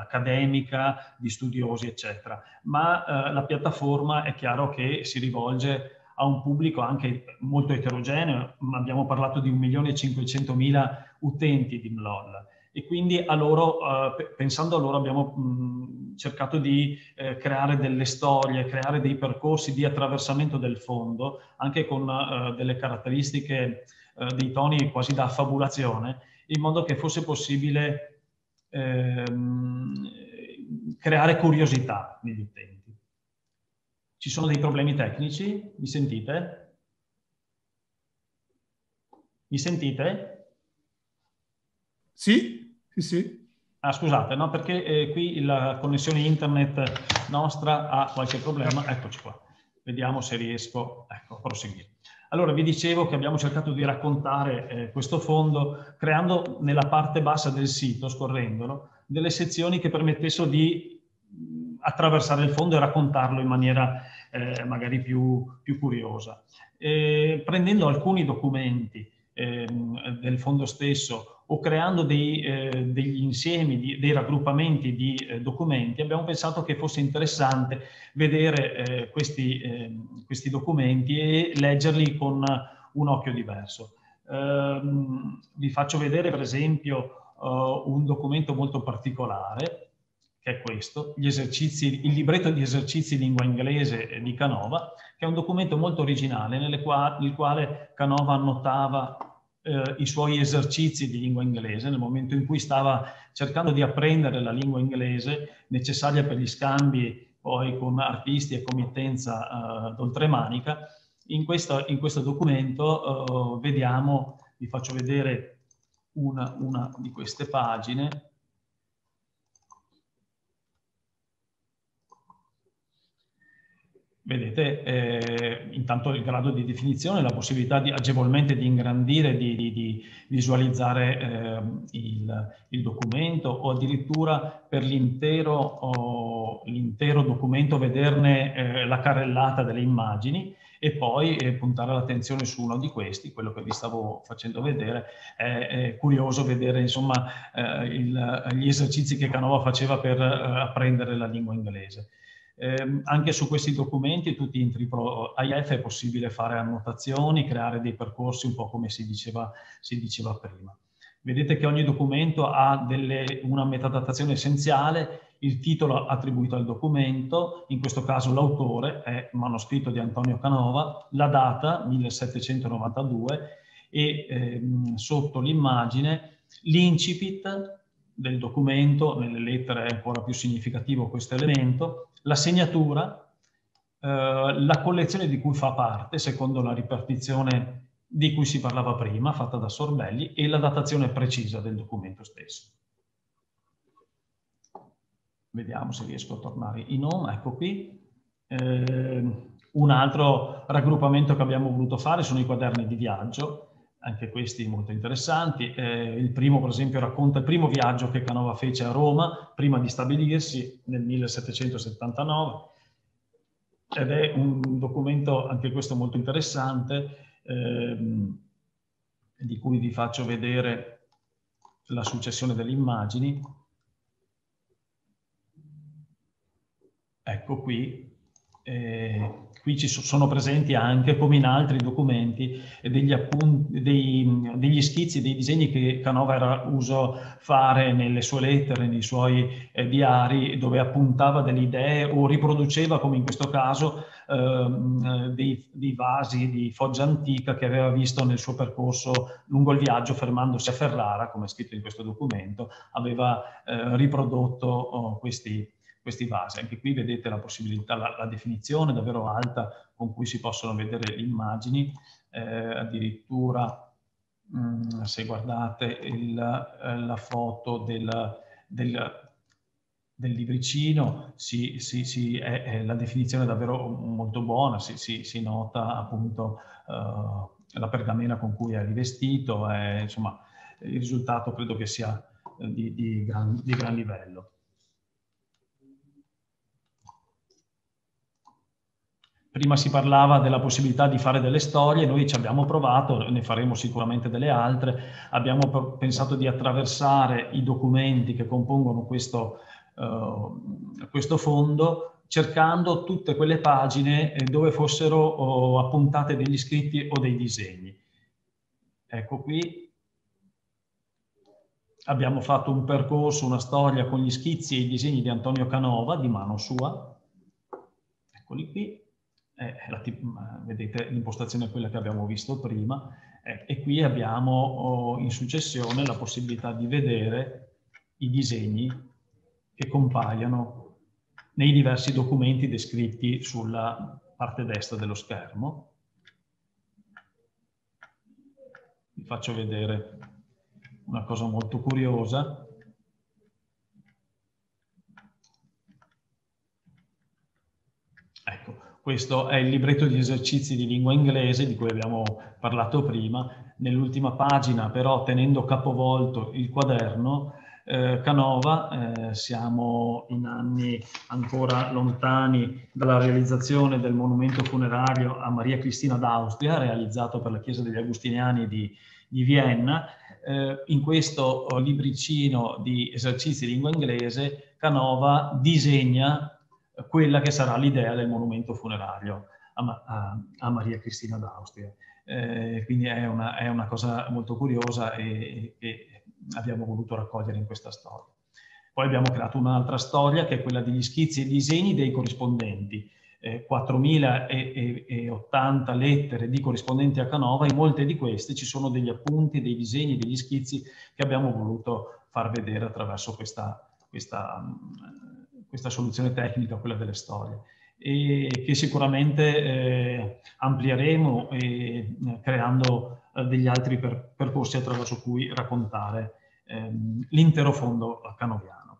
accademica, di studiosi, eccetera. Ma la piattaforma è chiaro che si rivolge a un pubblico anche molto eterogeneo, abbiamo parlato di 1.500.000 utenti di MLOL e quindi a loro, uh, pensando a loro abbiamo mh, mm, cercato di eh, creare delle storie, creare dei percorsi di attraversamento del fondo, anche con uh, delle caratteristiche, uh, dei toni quasi da affabulazione, in modo che fosse possibile ehm, creare curiosità negli utenti. Ci sono dei problemi tecnici? Mi sentite? Mi sentite? Sì, sì, sì. Ah, scusate, no, perché eh, qui la connessione internet nostra ha qualche problema. Eccoci qua. Vediamo se riesco ecco, a proseguire. Allora, vi dicevo che abbiamo cercato di raccontare eh, questo fondo creando nella parte bassa del sito, scorrendolo, delle sezioni che permettessero di mm, attraversare il fondo e raccontarlo in maniera eh, magari più, più curiosa. E eh, prendendo alcuni documenti ehm, del fondo stesso o creando dei, eh, degli insiemi, di, dei raggruppamenti di eh, documenti, abbiamo pensato che fosse interessante vedere eh, questi, ehm, questi, documenti e leggerli con un occhio diverso. Ehm, vi faccio vedere per esempio eh, un documento molto particolare che è questo, il libretto di esercizi lingua inglese di Canova, che è un documento molto originale qua, nel quale Canova annotava eh, i suoi esercizi di lingua inglese nel momento in cui stava cercando di apprendere la lingua inglese necessaria per gli scambi poi con artisti e committenza eh, d'oltremanica. In, in questo, documento eh, vediamo, vi faccio vedere una, una di queste pagine, Vedete eh, intanto il grado di definizione, la possibilità di, agevolmente di ingrandire, di, di, di visualizzare eh, il, il, documento o addirittura per l'intero, documento vederne eh, la carrellata delle immagini e poi eh, puntare l'attenzione su uno di questi, quello che vi stavo facendo vedere. È, curioso vedere insomma, eh, il, gli esercizi che Canova faceva per eh, apprendere la lingua inglese. Eh, anche su questi documenti, tutti in triplo AIF, è possibile fare annotazioni, creare dei percorsi, un po' come si diceva, si diceva prima. Vedete che ogni documento ha delle, una metadatazione essenziale, il titolo attribuito al documento, in questo caso l'autore è manoscritto di Antonio Canova, la data 1792 e ehm, sotto l'immagine l'incipit del documento, nelle lettere è ancora più significativo questo elemento, la segnatura, eh, la collezione di cui fa parte, secondo la ripartizione di cui si parlava prima, fatta da Sorbelli, e la datazione precisa del documento stesso. Vediamo se riesco a tornare in home, ecco qui. Eh, un altro raggruppamento che abbiamo voluto fare sono i quaderni di viaggio, anche questi molto interessanti. Eh, il primo, per esempio, racconta il primo viaggio che Canova fece a Roma prima di stabilirsi nel 1779 ed è un documento, anche questo molto interessante, ehm, di cui vi faccio vedere la successione delle immagini. Ecco qui. Eh, Qui ci sono presenti anche, come in altri documenti, degli, appunti, dei, degli schizzi, dei disegni che Canova era uso fare nelle sue lettere, nei suoi eh, diari, dove appuntava delle idee o riproduceva, come in questo caso, ehm, eh, dei, dei vasi di foggia antica che aveva visto nel suo percorso lungo il viaggio, fermandosi a Ferrara, come è scritto in questo documento, aveva eh, riprodotto oh, questi questi vasi. Anche qui vedete la possibilità, la, la definizione davvero alta con cui si possono vedere le immagini, eh, addirittura mh, mm, se guardate il, eh, la foto del, del, del libricino si, si, si, è, è, la definizione è davvero molto buona, si, nota appunto eh, la pergamena con cui è rivestito, è, insomma il risultato credo che sia di, di, gran, di gran livello. prima si parlava della possibilità di fare delle storie, noi ci abbiamo provato, ne faremo sicuramente delle altre, abbiamo pensato di attraversare i documenti che compongono questo, uh, questo fondo cercando tutte quelle pagine eh, dove fossero oh, appuntate degli scritti o dei disegni. Ecco qui abbiamo fatto un percorso, una storia con gli schizzi e i disegni di Antonio Canova di mano sua. Eccoli qui eh, tip- vedete l'impostazione è quella che abbiamo visto prima eh, e qui abbiamo oh, in successione la possibilità di vedere i disegni che compaiono nei diversi documenti descritti sulla parte destra dello schermo. Vi faccio vedere una cosa molto curiosa Questo è il libretto di esercizi di lingua inglese di cui abbiamo parlato prima. Nell'ultima pagina, però, tenendo capovolto il quaderno, eh, Canova, eh, siamo in anni ancora lontani dalla realizzazione del monumento funerario a Maria Cristina d'Austria, realizzato per la Chiesa degli Agustiniani di, di Vienna. Eh, in questo libricino di esercizi di lingua inglese, Canova disegna quella che sarà l'idea del monumento funerario a, a, a Maria Cristina d'Austria. Eh, quindi è una, è una, cosa molto curiosa e, e abbiamo voluto raccogliere in questa storia. Poi abbiamo creato un'altra storia che è quella degli schizzi e disegni dei corrispondenti. Eh, 4.080 lettere di corrispondenti a Canova, in molte di queste ci sono degli appunti, dei disegni, degli schizzi che abbiamo voluto far vedere attraverso questa, questa questa soluzione tecnica, quella delle storie, e che sicuramente eh, amplieremo e, eh, creando eh, degli altri per, percorsi attraverso cui raccontare ehm, l'intero fondo canoviano.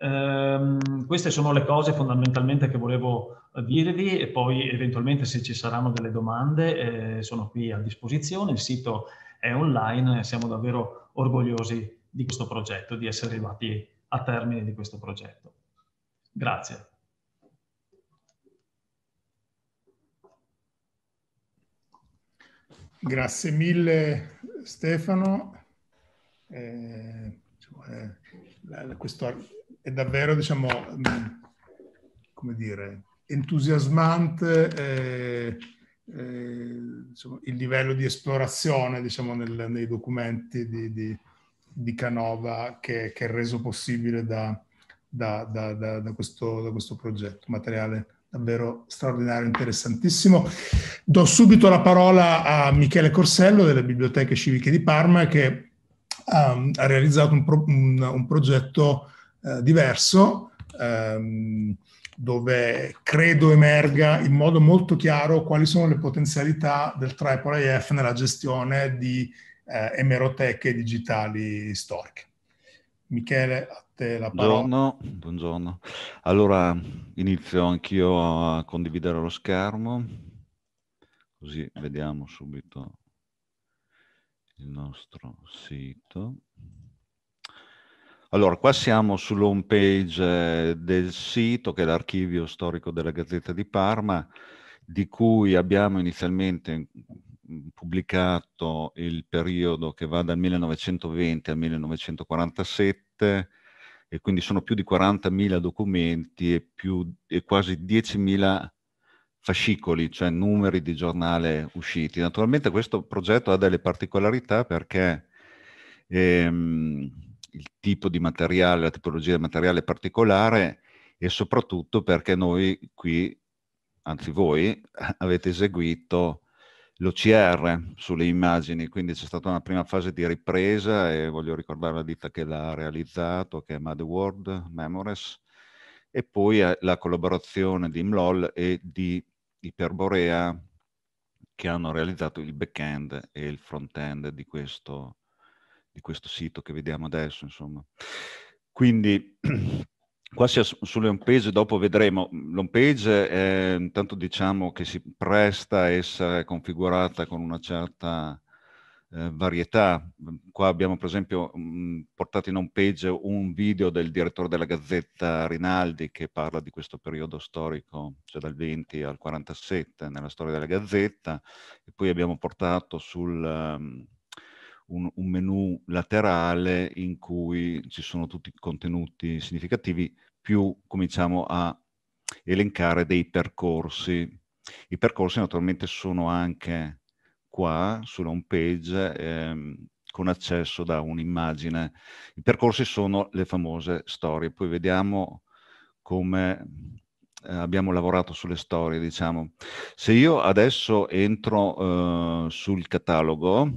Ehm, queste sono le cose fondamentalmente che volevo eh, dirvi e poi eventualmente se ci saranno delle domande eh, sono qui a disposizione, il sito è online, siamo davvero orgogliosi di questo progetto, di essere arrivati a termine di questo progetto. Grazie. Grazie mille Stefano. Eh, eh questo è davvero, diciamo, mm, come dire, entusiasmante eh, diciamo, il livello di esplorazione diciamo, nel, nei documenti di, di, di Canova che, che, è reso possibile da, da, da, da, questo, da questo progetto, materiale davvero straordinario, interessantissimo. Do subito la parola a Michele Corsello delle Biblioteche Civiche di Parma che um, ha realizzato un, pro, un, un progetto uh, diverso um, dove credo emerga in modo molto chiaro quali sono le potenzialità del Tripol AF nella gestione di uh, emeroteche digitali storiche. Michele, a te la parola. Buongiorno, buongiorno. Allora inizio anch'io a condividere lo schermo, così vediamo subito il nostro sito. Allora, qua siamo sull'home page eh, del sito, che è l'archivio storico della Gazzetta di Parma, di cui abbiamo inizialmente pubblicato il periodo che va dal 1920 al 1947 e quindi sono più di 40.000 documenti e, più, e quasi 10.000 fascicoli, cioè numeri di giornale usciti. Naturalmente questo progetto ha delle particolarità perché ehm, il tipo di materiale, la tipologia di materiale è particolare e soprattutto perché noi qui, anzi voi, avete eseguito l'OCR sulle immagini, quindi c'è stata una prima fase di ripresa e voglio ricordare la ditta che l'ha realizzato, che è Mad World Memories, e poi eh, la collaborazione di Mlol e di Iperborea che hanno realizzato il back-end e il front-end di questo, di questo sito che vediamo adesso, insomma. Quindi Qua sia sulle page, dopo vedremo. L'home page, è, intanto diciamo che si presta a essere configurata con una certa eh, varietà. Qua abbiamo per esempio mh, mm, portato in home page un video del direttore della Gazzetta Rinaldi che parla di questo periodo storico, cioè dal 20 al 47 nella storia della Gazzetta, e poi abbiamo portato sul... Um, un, un menu laterale in cui ci sono tutti i contenuti significativi, più cominciamo a elencare dei percorsi. I percorsi naturalmente sono anche qua sulla home page ehm, con accesso da un'immagine. I percorsi sono le famose storie, poi vediamo come eh, abbiamo lavorato sulle storie, diciamo. Se io adesso entro eh, sul catalogo,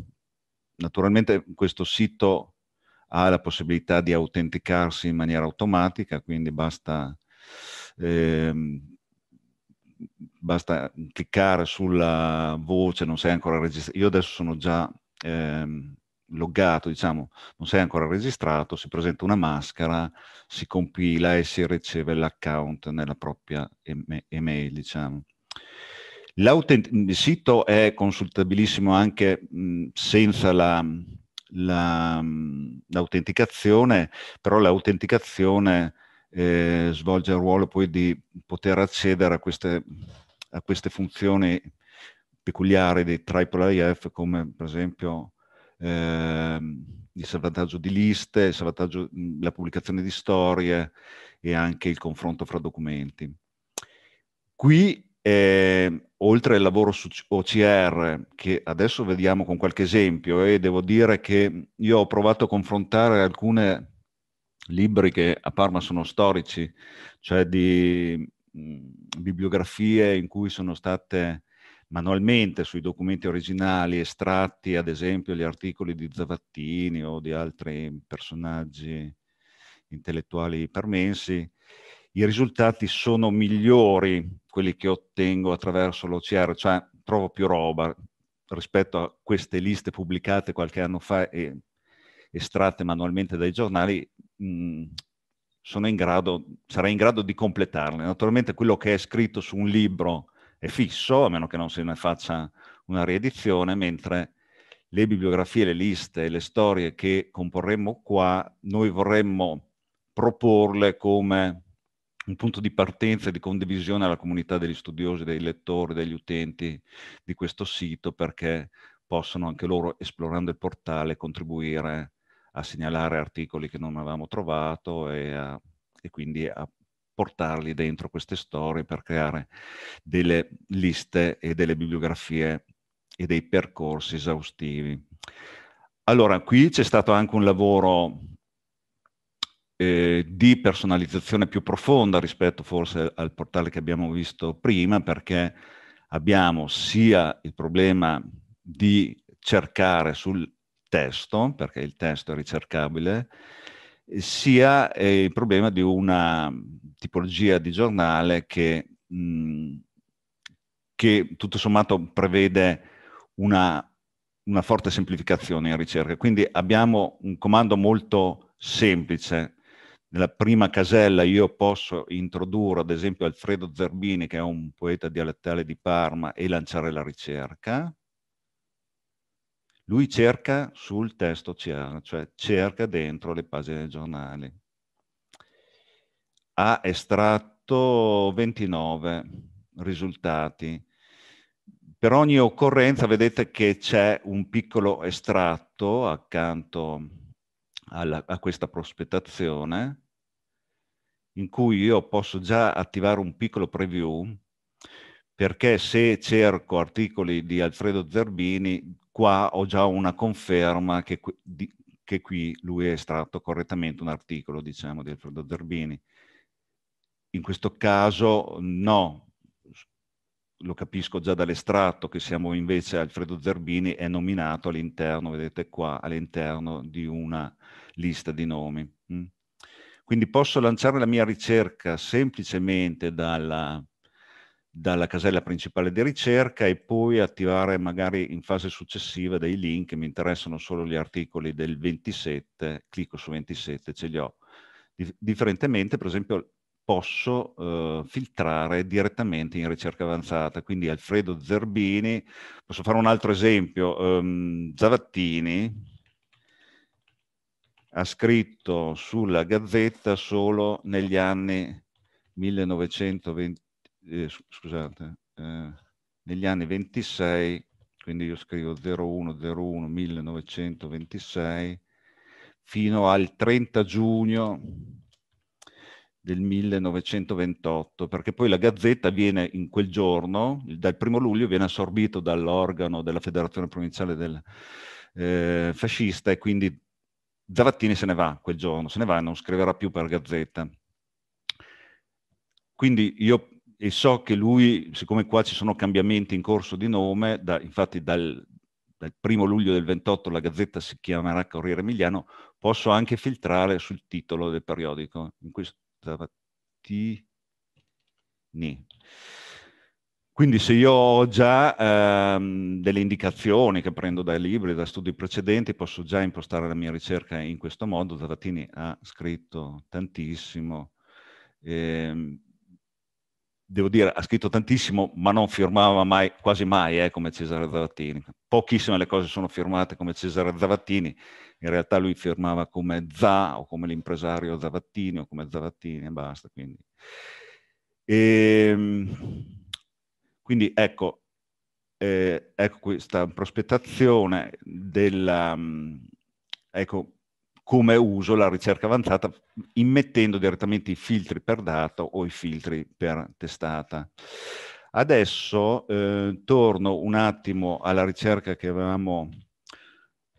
naturalmente questo sito ha la possibilità di autenticarsi in maniera automatica, quindi basta, ehm, basta cliccare sulla voce, non sei ancora registrato. Io adesso sono già ehm, loggato, diciamo, non sei ancora registrato, si presenta una maschera, si compila e si riceve l'account nella propria email, diciamo il sito è consultabilissimo anche mh, senza la, la, l'autenticazione, però l'autenticazione eh, svolge il ruolo poi di poter accedere a queste, a queste funzioni peculiari dei IF, come per esempio eh, il salvataggio di liste, salvataggio, la pubblicazione di storie e anche il confronto fra documenti. Qui eh, oltre al lavoro su OCR, che adesso vediamo con qualche esempio, e eh, devo dire che io ho provato a confrontare alcuni libri che a Parma sono storici, cioè di mm, bibliografie in cui sono state manualmente sui documenti originali estratti, ad esempio, gli articoli di Zavattini o di altri personaggi intellettuali permensi, i risultati sono migliori quelli che ottengo attraverso l'OCR, cioè trovo più roba rispetto a queste liste pubblicate qualche anno fa e estratte manualmente dai giornali, mh, mm, sono in grado, sarei in grado di completarle. Naturalmente quello che è scritto su un libro è fisso, a meno che non se ne faccia una riedizione, mentre le bibliografie, le liste, le storie che comporremmo qua, noi vorremmo proporle come un punto di partenza e di condivisione alla comunità degli studiosi, dei lettori, degli utenti di questo sito perché possono anche loro, esplorando il portale, contribuire a segnalare articoli che non avevamo trovato e, a, e quindi a portarli dentro queste storie per creare delle liste e delle bibliografie e dei percorsi esaustivi. Allora, qui c'è stato anche un lavoro eh, di personalizzazione più profonda rispetto forse al portale che abbiamo visto prima, perché abbiamo sia il problema di cercare sul testo, perché il testo è ricercabile, sia eh, il problema di una tipologia di giornale che, mh, che tutto sommato prevede una, una forte semplificazione in ricerca. Quindi abbiamo un comando molto semplice nella prima casella io posso introdurre ad esempio Alfredo Zerbini, che è un poeta dialettale di Parma, e lanciare la ricerca. Lui cerca sul testo CR, cioè, cioè cerca dentro le pagine dei giornali. Ha estratto 29 risultati. Per ogni occorrenza vedete che c'è un piccolo estratto accanto alla, a questa prospettazione in cui io posso già attivare un piccolo preview perché se cerco articoli di Alfredo Zerbini, qua ho già una conferma che, di, che qui lui ha estratto correttamente un articolo, diciamo, di Alfredo Zerbini. In questo caso no, lo capisco già dall'estratto che siamo invece Alfredo Zerbini è nominato all'interno, vedete qua, all'interno di una lista di nomi. Mm. Quindi posso lanciare la mia ricerca semplicemente dalla, dalla casella principale di ricerca e poi attivare magari in fase successiva dei link, mi interessano solo gli articoli del 27, clicco su 27, ce li ho. Differentemente, per esempio, posso eh, filtrare direttamente in ricerca avanzata, quindi Alfredo Zerbini, posso fare un altro esempio, um, Zavattini, ha scritto sulla Gazzetta solo negli anni 1920, eh, scusate, eh, negli anni 26, quindi io scrivo 0101 1926, fino al 30 giugno del 1928, perché poi la Gazzetta viene in quel giorno, dal primo luglio, viene assorbito dall'organo della Federazione Provinciale del eh, Fascista e quindi Zavattini se ne va quel giorno, se ne va e non scriverà più per Gazzetta. Quindi io e so che lui, siccome qua ci sono cambiamenti in corso di nome, da, infatti dal, dal primo luglio del 28 la Gazzetta si chiamerà Corriere Emiliano, posso anche filtrare sul titolo del periodico. In questo, Zavattini quindi se io ho già ehm, delle indicazioni che prendo dai libri, da studi precedenti, posso già impostare la mia ricerca in questo modo. Zavattini ha scritto tantissimo, eh, devo dire, ha scritto tantissimo, ma non firmava mai, quasi mai eh, come Cesare Zavattini. Pochissime le cose sono firmate come Cesare Zavattini, in realtà lui firmava come Za o come l'impresario Zavattini o come Zavattini e basta. Quindi. E, ehm, quindi ecco, eh, ecco questa prospettazione della, mm, ecco, come uso la ricerca avanzata immettendo direttamente i filtri per dato o i filtri per testata. Adesso eh, torno un attimo alla ricerca che avevamo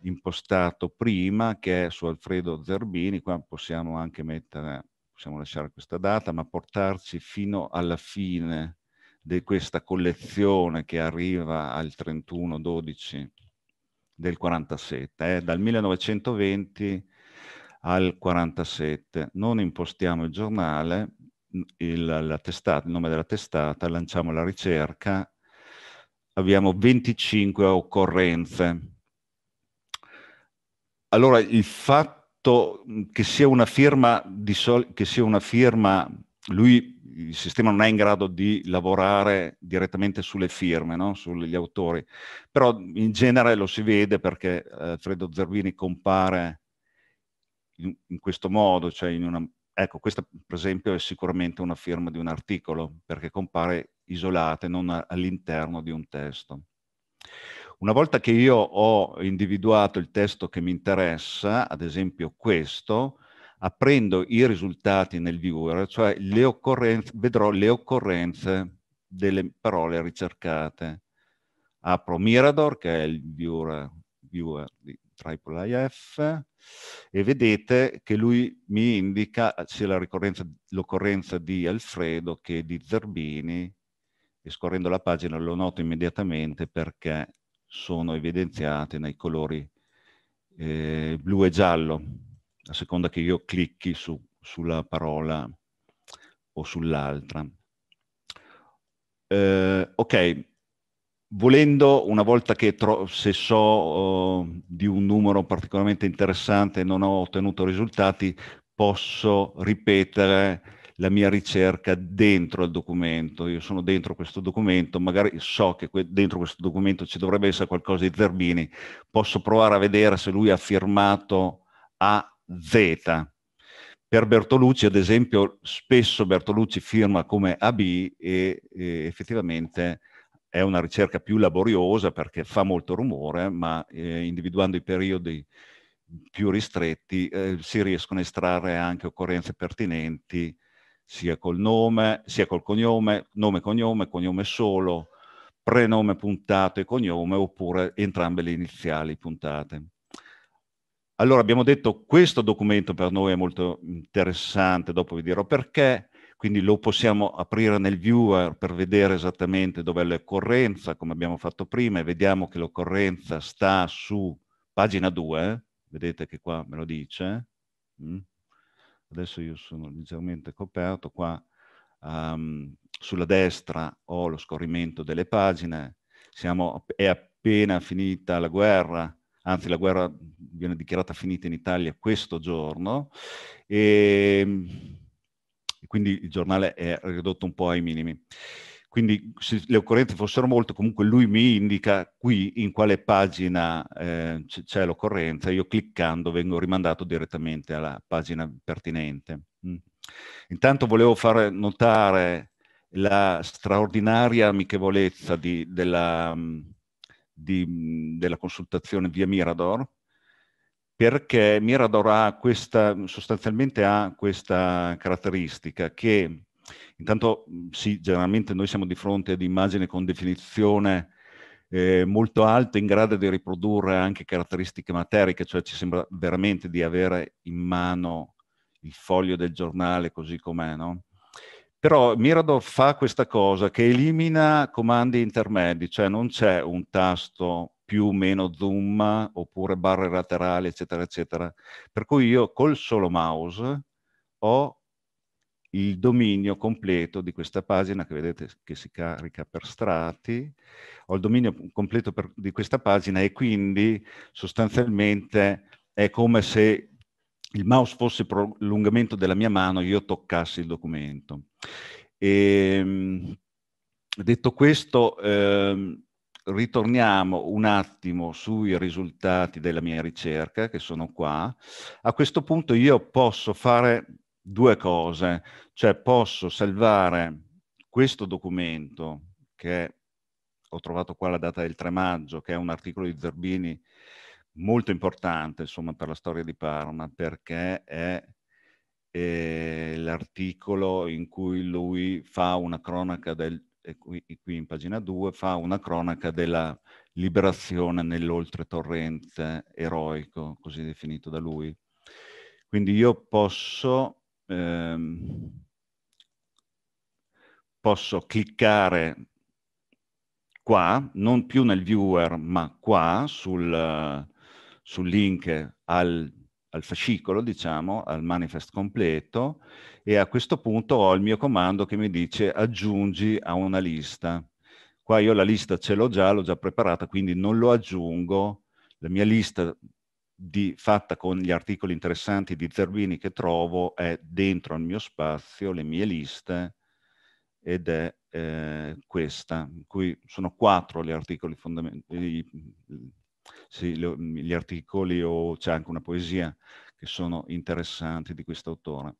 impostato prima, che è su Alfredo Zerbini, qua possiamo anche mettere, possiamo lasciare questa data, ma portarci fino alla fine di questa collezione che arriva al 31-12 del 47, eh, dal 1920 al 47. Non impostiamo il giornale, il, testata, il nome della testata, lanciamo la ricerca, abbiamo 25 occorrenze. Allora, il fatto che sia una firma, di sol- che sia una firma lui, il sistema non è in grado di lavorare direttamente sulle firme, no? sugli autori, però in genere lo si vede perché Alfredo eh, Zerbini compare in, in questo modo, cioè in una... Ecco, questa per esempio è sicuramente una firma di un articolo, perché compare isolata e non all'interno di un testo. Una volta che io ho individuato il testo che mi interessa, ad esempio questo, apprendo i risultati nel viewer, cioè le occorrenze, vedrò le occorrenze delle parole ricercate. Apro Mirador, che è il viewer, viewer di IIIF, e vedete che lui mi indica sia l'occorrenza di Alfredo che di Zerbini, e scorrendo la pagina lo noto immediatamente perché sono evidenziate nei colori eh, blu e giallo a seconda che io clicchi su, sulla parola o sull'altra. Eh, ok, volendo, una volta che se so oh, di un numero particolarmente interessante e non ho ottenuto risultati, posso ripetere la mia ricerca dentro il documento. Io sono dentro questo documento, magari so che que dentro questo documento ci dovrebbe essere qualcosa di Zerbini, posso provare a vedere se lui ha firmato A Z. Per Bertolucci, ad esempio, spesso Bertolucci firma come AB e, e effettivamente è una ricerca più laboriosa perché fa molto rumore, ma eh, individuando i periodi più ristretti eh, si riescono a estrarre anche occorrenze pertinenti sia col nome, sia col cognome, nome, cognome, cognome solo, prenome puntato e cognome oppure entrambe le iniziali puntate. Allora abbiamo detto che questo documento per noi è molto interessante, dopo vi dirò perché, quindi lo possiamo aprire nel viewer per vedere esattamente dov'è l'occorrenza, come abbiamo fatto prima, e vediamo che l'occorrenza sta su pagina 2, vedete che qua me lo dice, mm. adesso io sono leggermente coperto, qua um, sulla destra ho lo scorrimento delle pagine, Siamo, è appena finita la guerra, anzi la guerra viene dichiarata finita in Italia questo giorno, ehm, e, quindi il giornale è ridotto un po' ai minimi. Quindi se le occorrenze fossero molte, comunque lui mi indica qui in quale pagina eh, c'è l'occorrenza, io cliccando vengo rimandato direttamente alla pagina pertinente. Mm. Intanto volevo fare notare la straordinaria amichevolezza di, della, mm, di, della consultazione via Mirador, perché Mirador ha questa, sostanzialmente ha questa caratteristica che intanto sì, generalmente noi siamo di fronte ad immagini con definizione eh, molto alte, in grado di riprodurre anche caratteristiche materiche, cioè ci sembra veramente di avere in mano il foglio del giornale così com'è, no? Però Mirador fa questa cosa che elimina comandi intermedi, cioè non c'è un tasto più o meno zoom oppure barre laterali, eccetera, eccetera. Per cui io col solo mouse ho il dominio completo di questa pagina che vedete che si carica per strati, ho il dominio completo per, di questa pagina e quindi sostanzialmente è come se il mouse fosse prolungamento della mia mano, io toccassi il documento. E, ehm, detto questo, eh, ritorniamo un attimo sui risultati della mia ricerca, che sono qua. A questo punto io posso fare due cose, cioè posso salvare questo documento che ho trovato qua la data del 3 maggio, che è un articolo di Zerbini molto importante insomma, per la storia di Parma perché è, è eh, l'articolo in cui lui fa una cronaca del, qui, qui in pagina 2, fa una cronaca della liberazione nell'oltretorrente eroico, così definito da lui. Quindi io posso, ehm, posso cliccare qua, non più nel viewer, ma qua sul, sul link al, al fascicolo, diciamo, al manifest completo e a questo punto ho il mio comando che mi dice aggiungi a una lista. Qua io la lista ce l'ho già, l'ho già preparata, quindi non lo aggiungo. La mia lista di, fatta con gli articoli interessanti di Zerbini che trovo è dentro al mio spazio, le mie liste, ed è eh, questa, in cui sono quattro gli articoli fondamentali, sì, mhmm, gli articoli o c'è anche una poesia che sono interessanti di questo autore.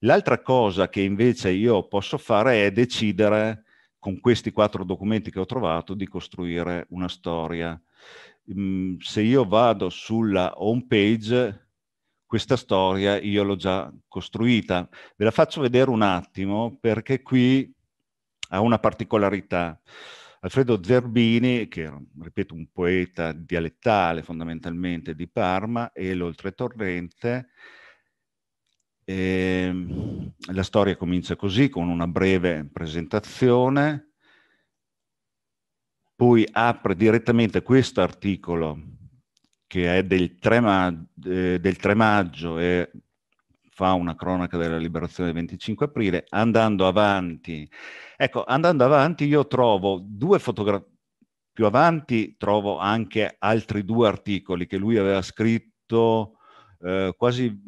L'altra cosa che invece io posso fare è decidere con questi quattro documenti che ho trovato di costruire una storia. Mhmm, se io vado sulla home page, questa storia io l'ho già costruita. Ve la faccio vedere un attimo perché qui ha una particolarità. Alfredo Zerbini, che ripeto un poeta dialettale fondamentalmente di Parma, e l'Oltretorrente. E ehm, la storia comincia così, con una breve presentazione, poi apre direttamente questo articolo che è del 3, ma- eh, del 3 maggio e fa una cronaca della liberazione del 25 aprile, andando avanti. Ecco, andando avanti io trovo due fotografie, più avanti trovo anche altri due articoli che lui aveva scritto eh, quasi,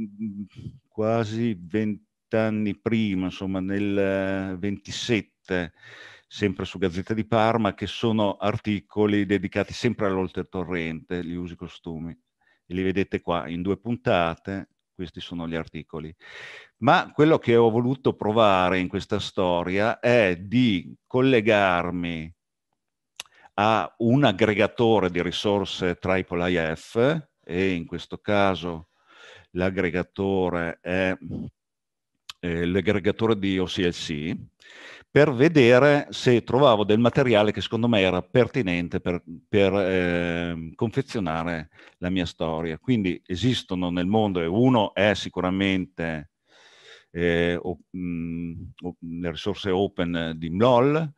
quasi 20 anni prima, insomma nel 27, eh, sempre su Gazzetta di Parma, che sono articoli dedicati sempre all'oltretorrente, gli usi costumi. li vedete qua in due puntate, questi sono gli articoli. Ma quello che ho voluto provare in questa storia è di collegarmi a un aggregatore di risorse Triple IF e in questo caso l'aggregatore è eh, l'aggregatore di OCLC per vedere se trovavo del materiale che secondo me era pertinente per, per eh, confezionare la mia storia. Quindi esistono nel mondo e uno è sicuramente eh, o, mh, mm, o, le risorse open di MLOL,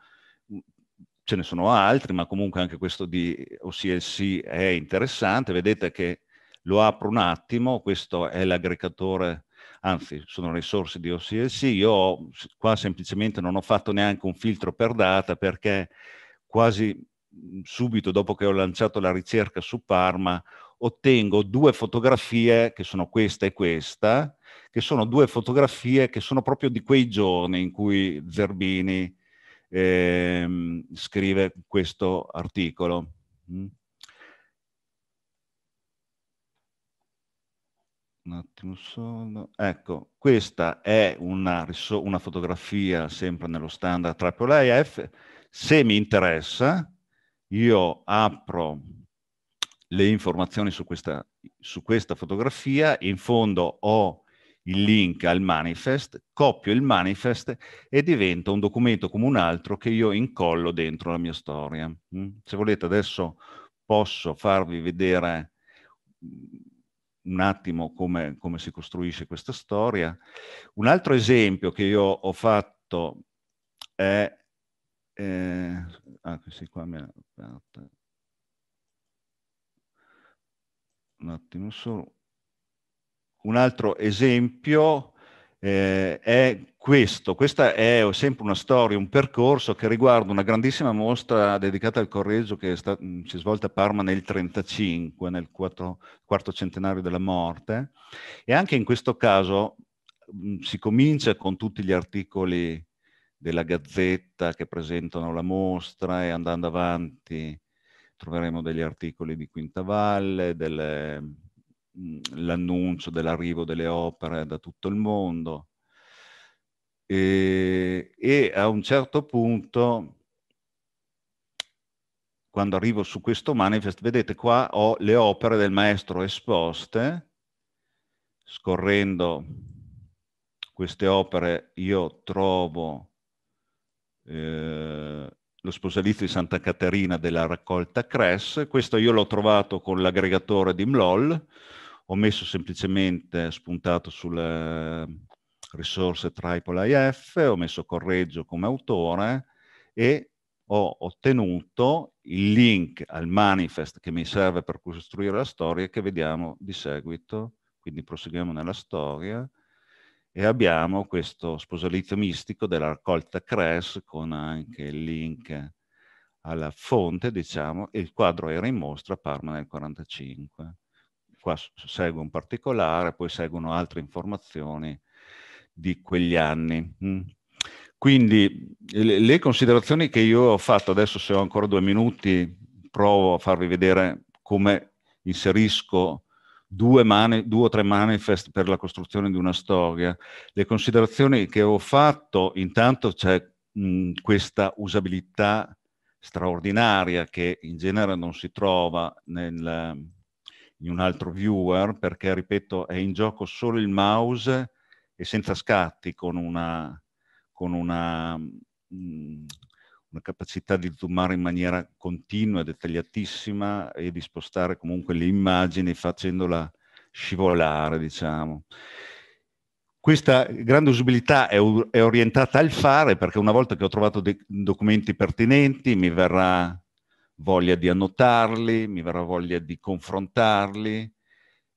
ce ne sono altri, ma comunque anche questo di OCLC è interessante. Vedete che lo apro un attimo, questo è l'aggregatore anzi sono risorse di OCLC, io qua semplicemente non ho fatto neanche un filtro per data perché quasi mm, subito dopo che ho lanciato la ricerca su Parma ottengo due fotografie che sono questa e questa, che sono due fotografie che sono proprio di quei giorni in cui Zerbini ehm, scrive questo articolo. Mm. un attimo solo. Ecco, questa è una, una fotografia sempre nello standard AAA F. Se mi interessa, io apro le informazioni su questa, su questa fotografia, in fondo ho il link al manifest, copio il manifest e diventa un documento come un altro che io incollo dentro la mia storia. Mm? Se volete adesso posso farvi vedere un attimo come, come si costruisce questa storia. Un altro esempio che io ho fatto è... Eh, ah, questi qua mi ha Un attimo solo. Un altro esempio eh, è questo, questa è sempre una storia, un percorso che riguarda una grandissima mostra dedicata al Correggio che sta, si è svolta a Parma nel 1935, nel quattro, quarto centenario della morte, e anche in questo caso mh, si comincia con tutti gli articoli della Gazzetta che presentano la mostra e andando avanti troveremo degli articoli di Quinta Valle, delle, l'annuncio dell'arrivo delle opere da tutto il mondo. E, e, a un certo punto, quando arrivo su questo manifest, vedete qua ho le opere del maestro esposte, scorrendo queste opere io trovo eh, lo sposalizio di Santa Caterina della raccolta Cress, questo io l'ho trovato con l'aggregatore di MLOL, ho messo semplicemente spuntato sulle ehm, risorse triple IF, ho messo Correggio come autore e ho ottenuto il link al manifest che mi serve per costruire la storia che vediamo di seguito. Quindi proseguiamo nella storia e abbiamo questo sposalizio mistico della raccolta Cress con anche il link alla fonte, diciamo, e il quadro era in mostra a Parma nel 1945 qua segue un particolare, poi seguono altre informazioni di quegli anni. Mm. Quindi le considerazioni che io ho fatto, adesso se ho ancora due minuti provo a farvi vedere come inserisco due, mani, due o tre manifest per la costruzione di una storia. Le considerazioni che ho fatto, intanto c'è mh, mm, questa usabilità straordinaria che in genere non si trova nel, in un altro viewer, perché, ripeto, è in gioco solo il mouse e senza scatti, con una, con una, mm, una capacità di zoomare in maniera continua, e dettagliatissima e di spostare comunque le immagini facendola scivolare, diciamo. Questa grande usabilità è, è orientata al fare perché una volta che ho trovato dei documenti pertinenti mi verrà voglia di annotarli, mi verrà voglia di confrontarli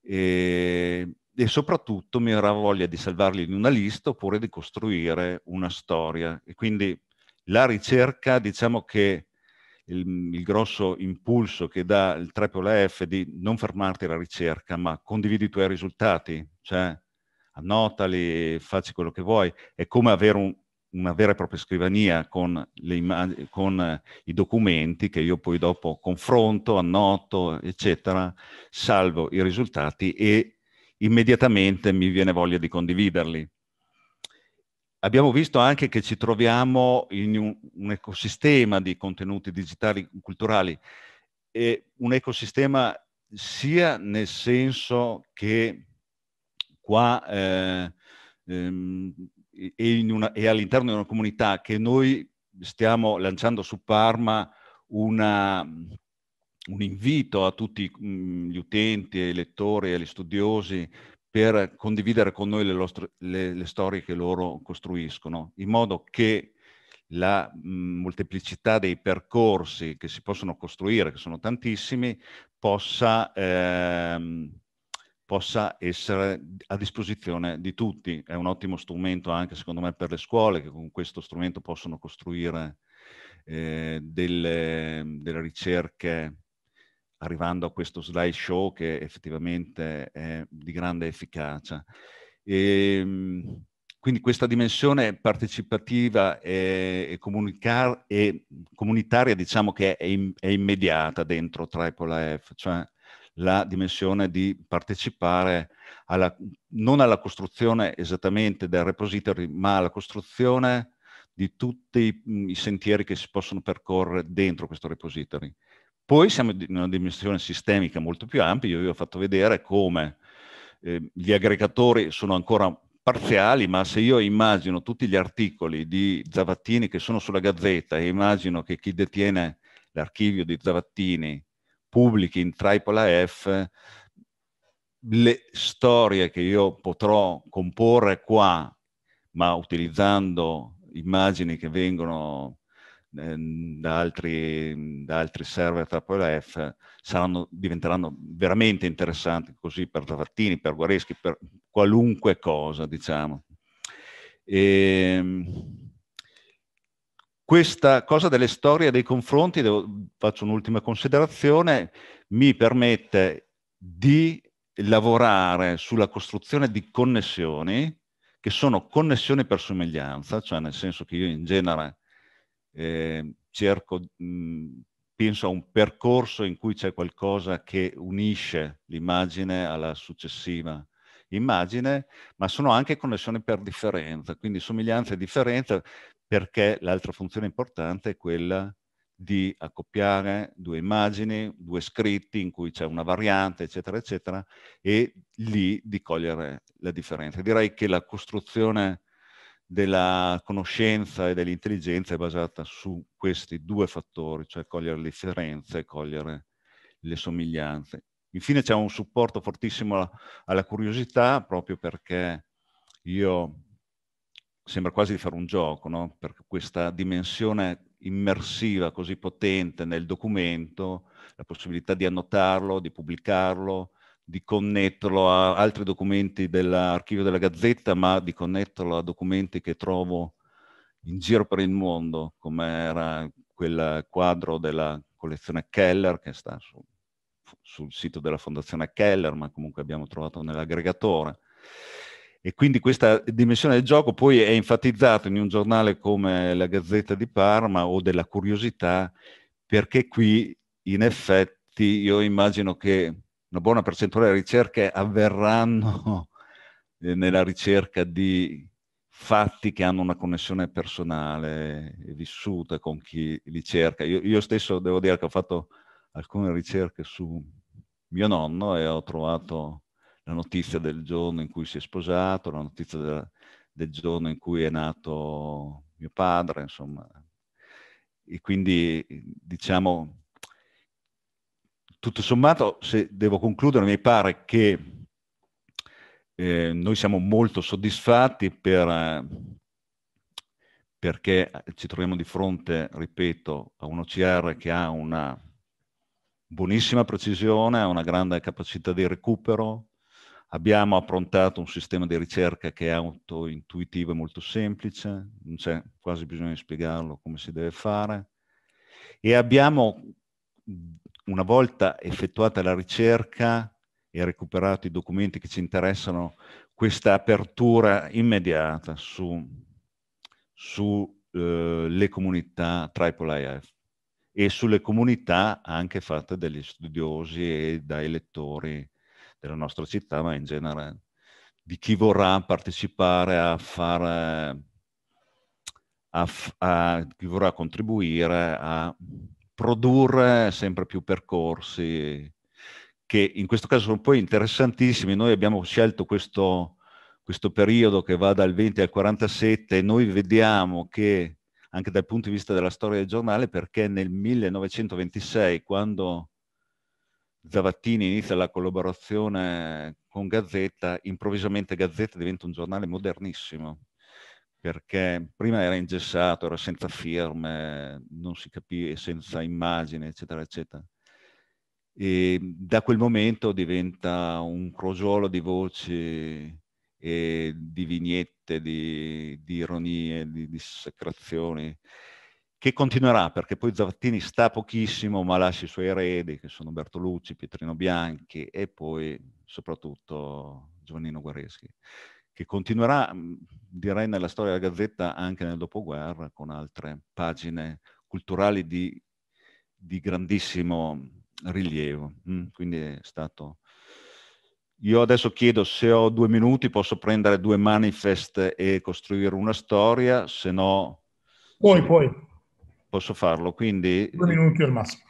e, e soprattutto mi verrà voglia di salvarli in una lista oppure di costruire una storia. E quindi la ricerca, diciamo che il, il, grosso impulso che dà il 3 F è di non fermarti alla ricerca, ma condividi i tuoi risultati, cioè annotali, facci quello che vuoi, è come avere un, una vera e propria scrivania con, le immag- con, eh, i documenti che io poi dopo confronto, annoto, eccetera, salvo i risultati e immediatamente mi viene voglia di condividerli. Abbiamo visto anche che ci troviamo in un, un ecosistema di contenuti digitali culturali, e un ecosistema sia nel senso che qua eh, ehm, e, una, e all'interno di una comunità che noi stiamo lanciando su Parma una, un invito a tutti mm, gli utenti, ai lettori, agli studiosi per condividere con noi le, nostre, le, le storie che loro costruiscono, in modo che la mh, mm, molteplicità dei percorsi che si possono costruire, che sono tantissimi, possa ehm, possa essere a disposizione di tutti. È un ottimo strumento anche secondo me per le scuole che con questo strumento possono costruire eh, delle, delle, ricerche arrivando a questo slideshow che effettivamente è di grande efficacia. E, ehm, quindi questa dimensione partecipativa e, comunicar- e comunitaria diciamo che è, in- è immediata dentro Tripola F, cioè la dimensione di partecipare alla, non alla costruzione esattamente del repository, ma alla costruzione di tutti i mm, sentieri che si possono percorrere dentro questo repository. Poi siamo in una dimensione sistemica molto più ampia, io vi ho fatto vedere come eh, gli aggregatori sono ancora parziali, ma se io immagino tutti gli articoli di Zavattini che sono sulla Gazzetta e immagino che chi detiene l'archivio di Zavattini pubblichi in Tripola F le storie che io potrò comporre qua, ma utilizzando immagini che vengono ehm, da, altri, da altri server AAA F, saranno, diventeranno veramente interessanti così per Zavattini, per Guareschi, per qualunque cosa, diciamo. E, ehm, questa cosa delle storie dei confronti, devo, faccio un'ultima considerazione, mi permette di lavorare sulla costruzione di connessioni che sono connessioni per somiglianza, cioè nel senso che io in genere eh, cerco, mh, mhmm, penso a un percorso in cui c'è qualcosa che unisce l'immagine alla successiva immagine, ma sono anche connessioni per differenza, quindi somiglianza e differenza perché l'altra funzione importante è quella di accoppiare due immagini, due scritti in cui c'è una variante, eccetera, eccetera, e lì di cogliere la differenza. Direi che la costruzione della conoscenza e dell'intelligenza è basata su questi due fattori, cioè cogliere le differenze e cogliere le somiglianze. Infine c'è un supporto fortissimo alla curiosità, proprio perché io sembra quasi di fare un gioco, no? Perché questa dimensione immersiva così potente nel documento, la possibilità di annotarlo, di pubblicarlo, di connetterlo a altri documenti dell'archivio della Gazzetta, ma di connetterlo a documenti che trovo in giro per il mondo, come era quel quadro della collezione Keller che sta su, sul sito della Fondazione Keller, ma comunque abbiamo trovato nell'aggregatore. E quindi questa dimensione del gioco poi è enfatizzata in un giornale come la Gazzetta di Parma o della Curiosità, perché qui in effetti io immagino che una buona percentuale delle ricerche avverranno nella ricerca di fatti che hanno una connessione personale e vissuta con chi li cerca. Io, io, stesso devo dire che ho fatto alcune ricerche su mio nonno e ho trovato la notizia del giorno in cui si è sposato, la notizia della, del giorno in cui è nato mio padre, insomma. E quindi, diciamo, tutto sommato, se devo concludere, mi pare che eh, noi siamo molto soddisfatti per, perché ci troviamo di fronte, ripeto, a un OCR che ha una buonissima precisione, ha una grande capacità di recupero, Abbiamo approntato un sistema di ricerca che è autointuitivo e molto semplice, non c'è quasi bisogno di spiegarlo come si deve fare. E abbiamo, una volta effettuata la ricerca e recuperato i documenti che ci interessano, questa apertura immediata sulle su, eh, comunità AAA IF e sulle comunità anche fatte dagli studiosi e dai lettori della nostra città, ma in genere di chi vorrà partecipare a fare, a, a chi vorrà contribuire a produrre sempre più percorsi che in questo caso sono poi interessantissimi. Noi abbiamo scelto questo, questo periodo che va dal 20 al 47 e noi vediamo che anche dal punto di vista della storia del giornale, perché nel 1926, quando Zavattini inizia la collaborazione con Gazzetta, improvvisamente Gazzetta diventa un giornale modernissimo, perché prima era ingessato, era senza firme, non si capiva, senza immagine, eccetera, eccetera. E da quel momento diventa un crogiolo di voci e di vignette, di, di ironie, di dissacrazioni che continuerà perché poi Zavattini sta pochissimo ma lascia i suoi eredi che sono Bertolucci, Pietrino Bianchi e poi soprattutto Giovannino Guareschi che continuerà mm, direi nella storia della Gazzetta anche nel dopoguerra con altre pagine culturali di, di grandissimo rilievo mm. quindi è stato io adesso chiedo se ho due minuti posso prendere due manifest e costruire una storia se no Poi, poi. Posso farlo, quindi... Due minuti al massimo.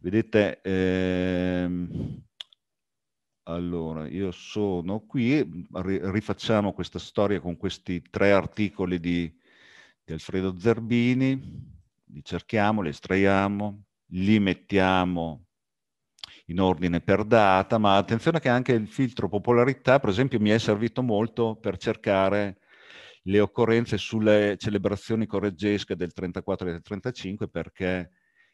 Vedete, ehm, allora, io sono qui, rifacciamo questa storia con questi tre articoli di, di Alfredo Zerbini, li cerchiamo, li estraiamo, li mettiamo in ordine per data, ma attenzione che anche il filtro popolarità, per esempio, mi è servito molto per cercare le occorrenze sulle celebrazioni correggesche del 34 e del 35 perché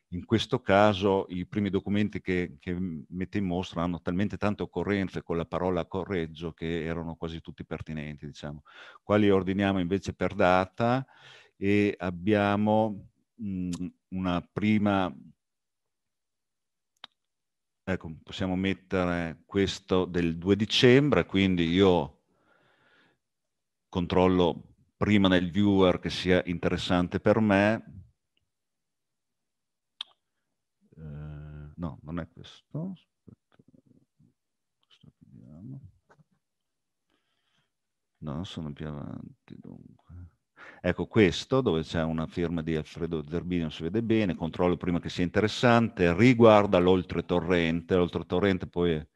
in questo caso i primi documenti che, che mette in mostra hanno talmente tante occorrenze con la parola correggio che erano quasi tutti pertinenti, diciamo. Qua ordiniamo invece per data e abbiamo mh, una prima... Ecco, possiamo mettere questo del 2 dicembre, quindi io controllo prima nel viewer che sia interessante per me. Eh, no, non è questo. questo no, sono più avanti dunque. Ecco questo, dove c'è una firma di Alfredo Zerbino, si vede bene, controllo prima che sia interessante, riguarda l'oltretorrente, l'oltretorrente poi è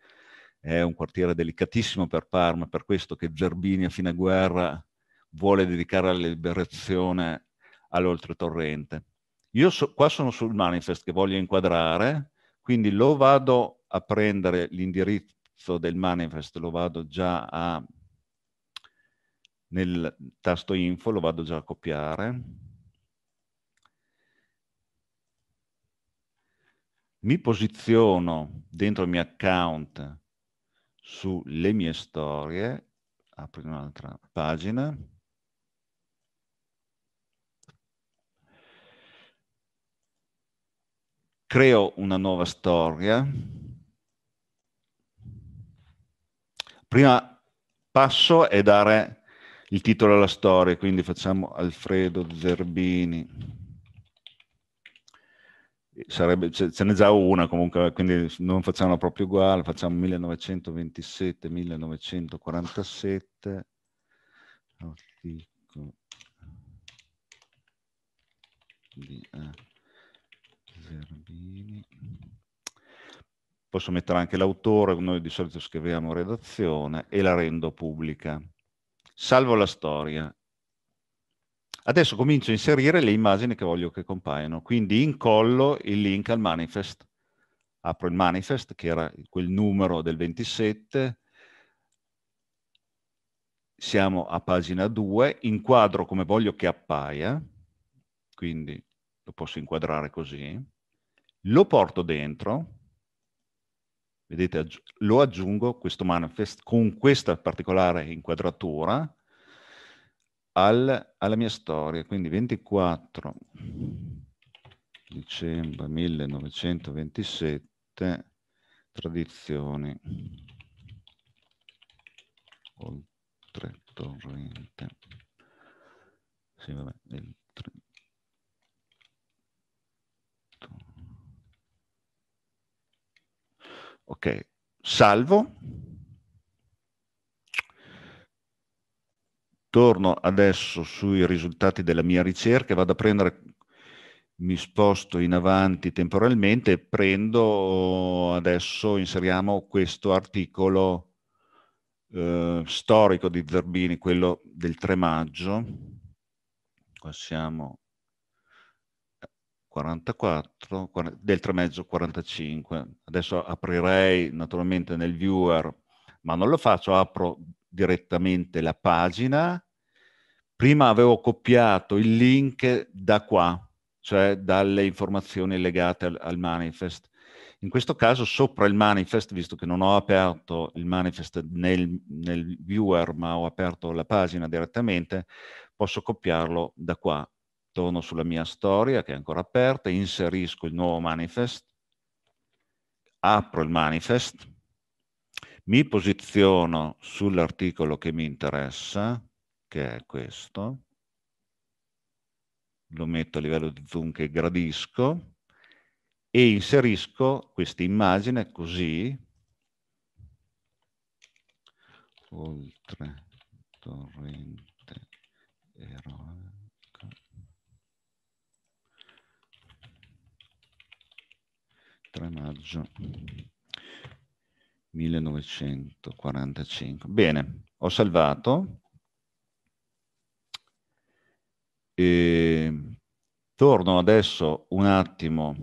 è un quartiere delicatissimo per Parma, per questo che Zerbini a fine guerra vuole dedicare la liberazione all'oltretorrente. Io so, qua sono sul manifest che voglio inquadrare, quindi lo vado a prendere l'indirizzo del manifest, lo vado già a nel tasto info, lo vado già a copiare. Mi posiziono dentro il mio account sulle mie storie, apri un'altra pagina, creo una nuova storia, prima passo è dare il titolo alla storia, quindi facciamo Alfredo Zerbini. Sarebbe, ce, ce n'è già una comunque, quindi non facciamo proprio uguale, facciamo 1927-1947. Articolo di eh, Zerbini. Posso mettere anche l'autore, noi di solito scriviamo redazione e la rendo pubblica. Salvo la storia, Adesso comincio a inserire le immagini che voglio che compaiano, quindi incollo il link al manifest. Apro il manifest, che era quel numero del 27, siamo a pagina 2, inquadro come voglio che appaia, quindi lo posso inquadrare così, lo porto dentro, vedete, lo aggiungo questo manifest con questa particolare inquadratura, al, alla mia storia, quindi 24 dicembre 1927, tradizioni oltre torrente. Sì, vabbè, il Ok, salvo. torno adesso sui risultati della mia ricerca, e vado a prendere, mi sposto in avanti temporalmente e prendo adesso, inseriamo questo articolo eh, storico di Zerbini, quello del 3 maggio, qua siamo 44, eh, del 3 maggio 45. Adesso aprirei naturalmente nel viewer, ma non lo faccio, apro direttamente la pagina. Prima avevo copiato il link da qua, cioè dalle informazioni legate al, al manifest. In questo caso sopra il manifest, visto che non ho aperto il manifest nel, nel viewer, ma ho aperto la pagina direttamente, posso copiarlo da qua. Torno sulla mia storia che è ancora aperta, inserisco il nuovo manifest, apro il manifest, mi posiziono sull'articolo che mi interessa, che è questo, lo metto a livello di zoom che gradisco e inserisco questa immagine così, oltre torrente eroico. maggio 1945. Bene, ho salvato. E torno adesso un attimo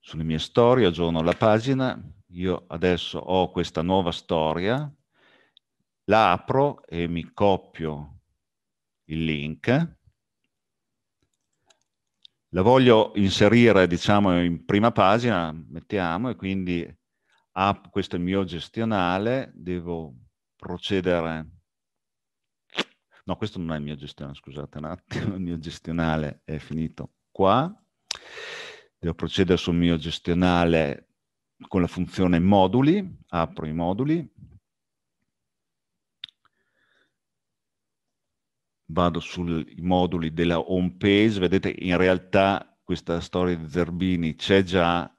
sulle mie storie, aggiorno la pagina. Io adesso ho questa nuova storia, la apro e mi copio il link la voglio inserire, diciamo, in prima pagina, mettiamo, e quindi app, questo è il mio gestionale, devo procedere. No, questo non è il mio gestionale, scusate un attimo, il mio gestionale è finito qua. Devo procedere sul mio gestionale con la funzione moduli, apro i moduli, vado sui moduli della home page, vedete in realtà questa storia di Zerbini c'è già,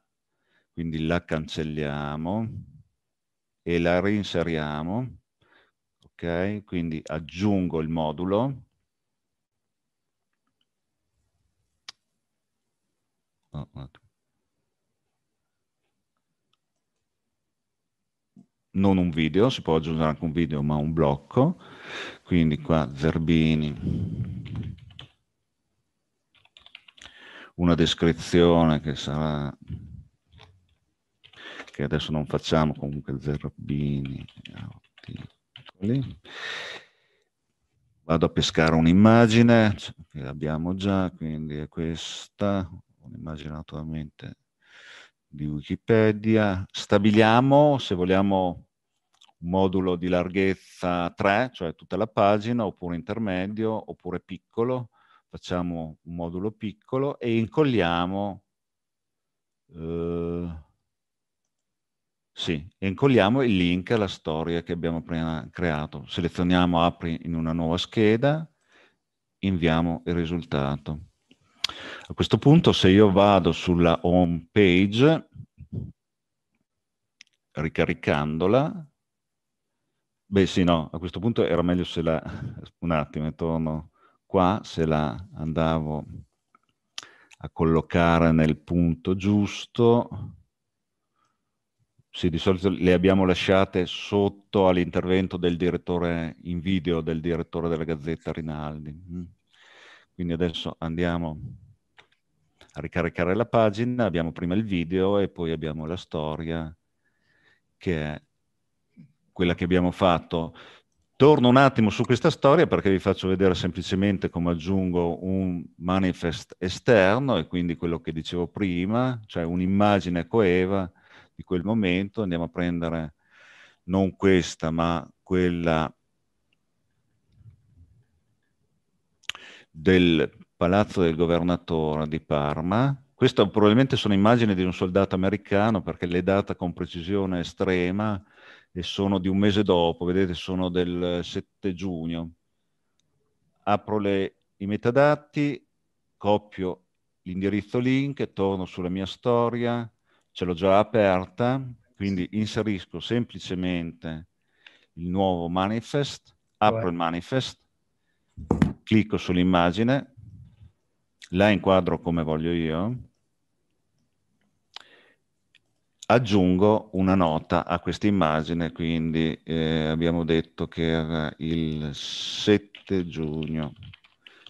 quindi la cancelliamo e la reinseriamo, ok? Quindi aggiungo il modulo. Oh, non un video, si può aggiungere anche un video, ma un blocco quindi qua Zerbini, una descrizione che sarà che adesso non facciamo comunque Zerbini ecco vado a pescare un'immagine che abbiamo già quindi è questa un'immagine naturalmente di Wikipedia stabiliamo se vogliamo un modulo di larghezza 3, cioè tutta la pagina, oppure intermedio, oppure piccolo, facciamo un modulo piccolo e incolliamo, eh, sì, incolliamo il link alla storia che abbiamo prima creato. Selezioniamo apri in una nuova scheda, inviamo il risultato. A questo punto se io vado sulla home page, ricaricandola, Beh sì, no, a questo punto era meglio se la... un attimo, torno qua, se la andavo a collocare nel punto giusto. Sì, di solito le abbiamo lasciate sotto all'intervento del direttore in video, del direttore della Gazzetta Rinaldi. Mm. Quindi adesso andiamo a ricaricare la pagina, abbiamo prima il video e poi abbiamo la storia che è quella che abbiamo fatto. Torno un attimo su questa storia perché vi faccio vedere semplicemente come aggiungo un manifest esterno e quindi quello che dicevo prima, cioè un'immagine coeva di quel momento. Andiamo a prendere non questa ma quella del palazzo del governatore di Parma. Questa probabilmente sono immagini di un soldato americano perché le data con precisione estrema e sono di un mese dopo, vedete sono del 7 giugno. Apro le, i metadati, copio l'indirizzo link, torno sulla mia storia, ce l'ho già aperta, quindi inserisco semplicemente il nuovo manifest, apro il manifest, clicco sull'immagine, la inquadro come voglio io, Aggiungo una nota a questa immagine, quindi eh, abbiamo detto che era il 7 giugno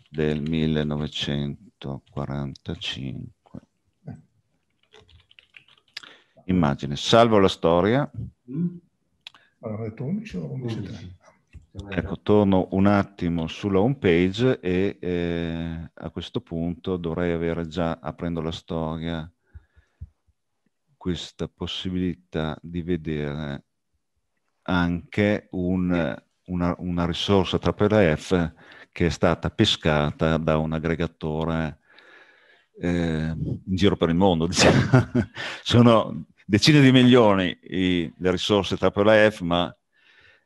del 1945. Immagine, salvo la storia. Mm. Allora, detto 11 o 11 Ecco, torno un attimo sulla home page e eh, a questo punto dovrei avere già, aprendo la storia, questa possibilità di vedere anche un, una, una, risorsa tra PDF che è stata pescata da un aggregatore eh, in giro per il mondo. Diciamo. Sono decine di milioni i, le risorse tra PDF, ma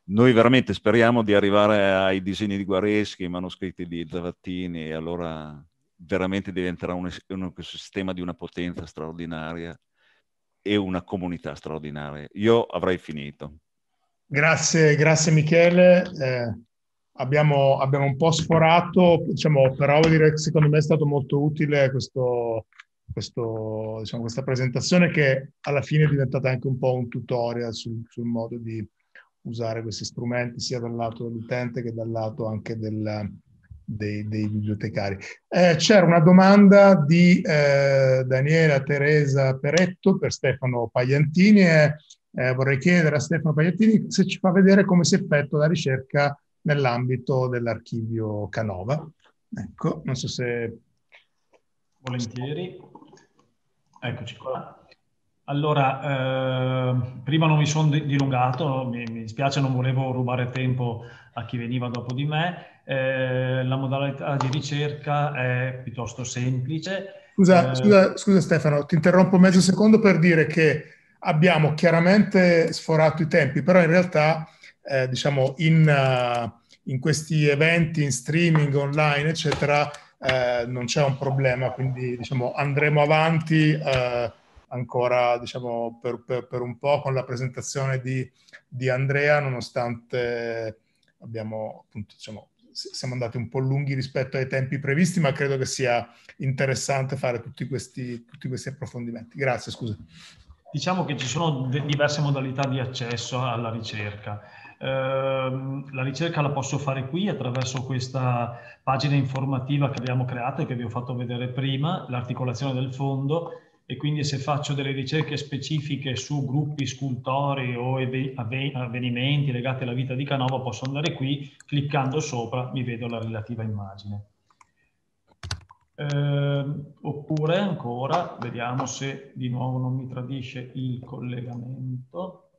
noi veramente speriamo di arrivare ai disegni di Guareschi, ai manoscritti di Zavattini, e allora veramente diventerà un, un, un di una potenza straordinaria e una comunità straordinaria. Io avrei finito. Grazie, grazie Michele. Eh, abbiamo, abbiamo, un po' sforato, diciamo, però vuol dire che secondo me è stato molto utile questo, questo, diciamo, questa presentazione che alla fine è diventata anche un po' un tutorial sul, sul modo di usare questi strumenti sia dal lato dell'utente che dal lato anche del, dei, dei bibliotecari. Eh, c'era una domanda di eh, Daniela Teresa Peretto per Stefano Pagliantini e eh, vorrei chiedere a Stefano Pagliantini se ci fa vedere come si effettua la ricerca nell'ambito dell'archivio Canova. Ecco, non so se... Volentieri. Eccoci qua. Allora, eh, prima non mi sono dilungato, mi, mi, spiace, non volevo rubare tempo a chi veniva dopo di me eh, la modalità di ricerca è piuttosto semplice. Scusa, eh, scusa, scusa Stefano, ti interrompo mezzo secondo per dire che abbiamo chiaramente sforato i tempi, però in realtà eh, diciamo in, uh, in, questi eventi, in streaming, online, eccetera, eh, non c'è un problema, quindi diciamo, andremo avanti eh, ancora diciamo, per, per, per, un po' con la presentazione di, di Andrea, nonostante abbiamo appunto diciamo, siamo andati un po' lunghi rispetto ai tempi previsti, ma credo che sia interessante fare tutti questi, tutti questi approfondimenti. Grazie, scusa. Diciamo che ci sono de- diverse modalità di accesso alla ricerca. Eh, la ricerca la posso fare qui attraverso questa pagina informativa che abbiamo creato e che vi ho fatto vedere prima, l'articolazione del fondo, e quindi se faccio delle ricerche specifiche su gruppi scultori o avvenimenti legati alla vita di Canova posso andare qui, cliccando sopra mi vedo la relativa immagine. Eh, oppure ancora, vediamo se di nuovo non mi tradisce il collegamento.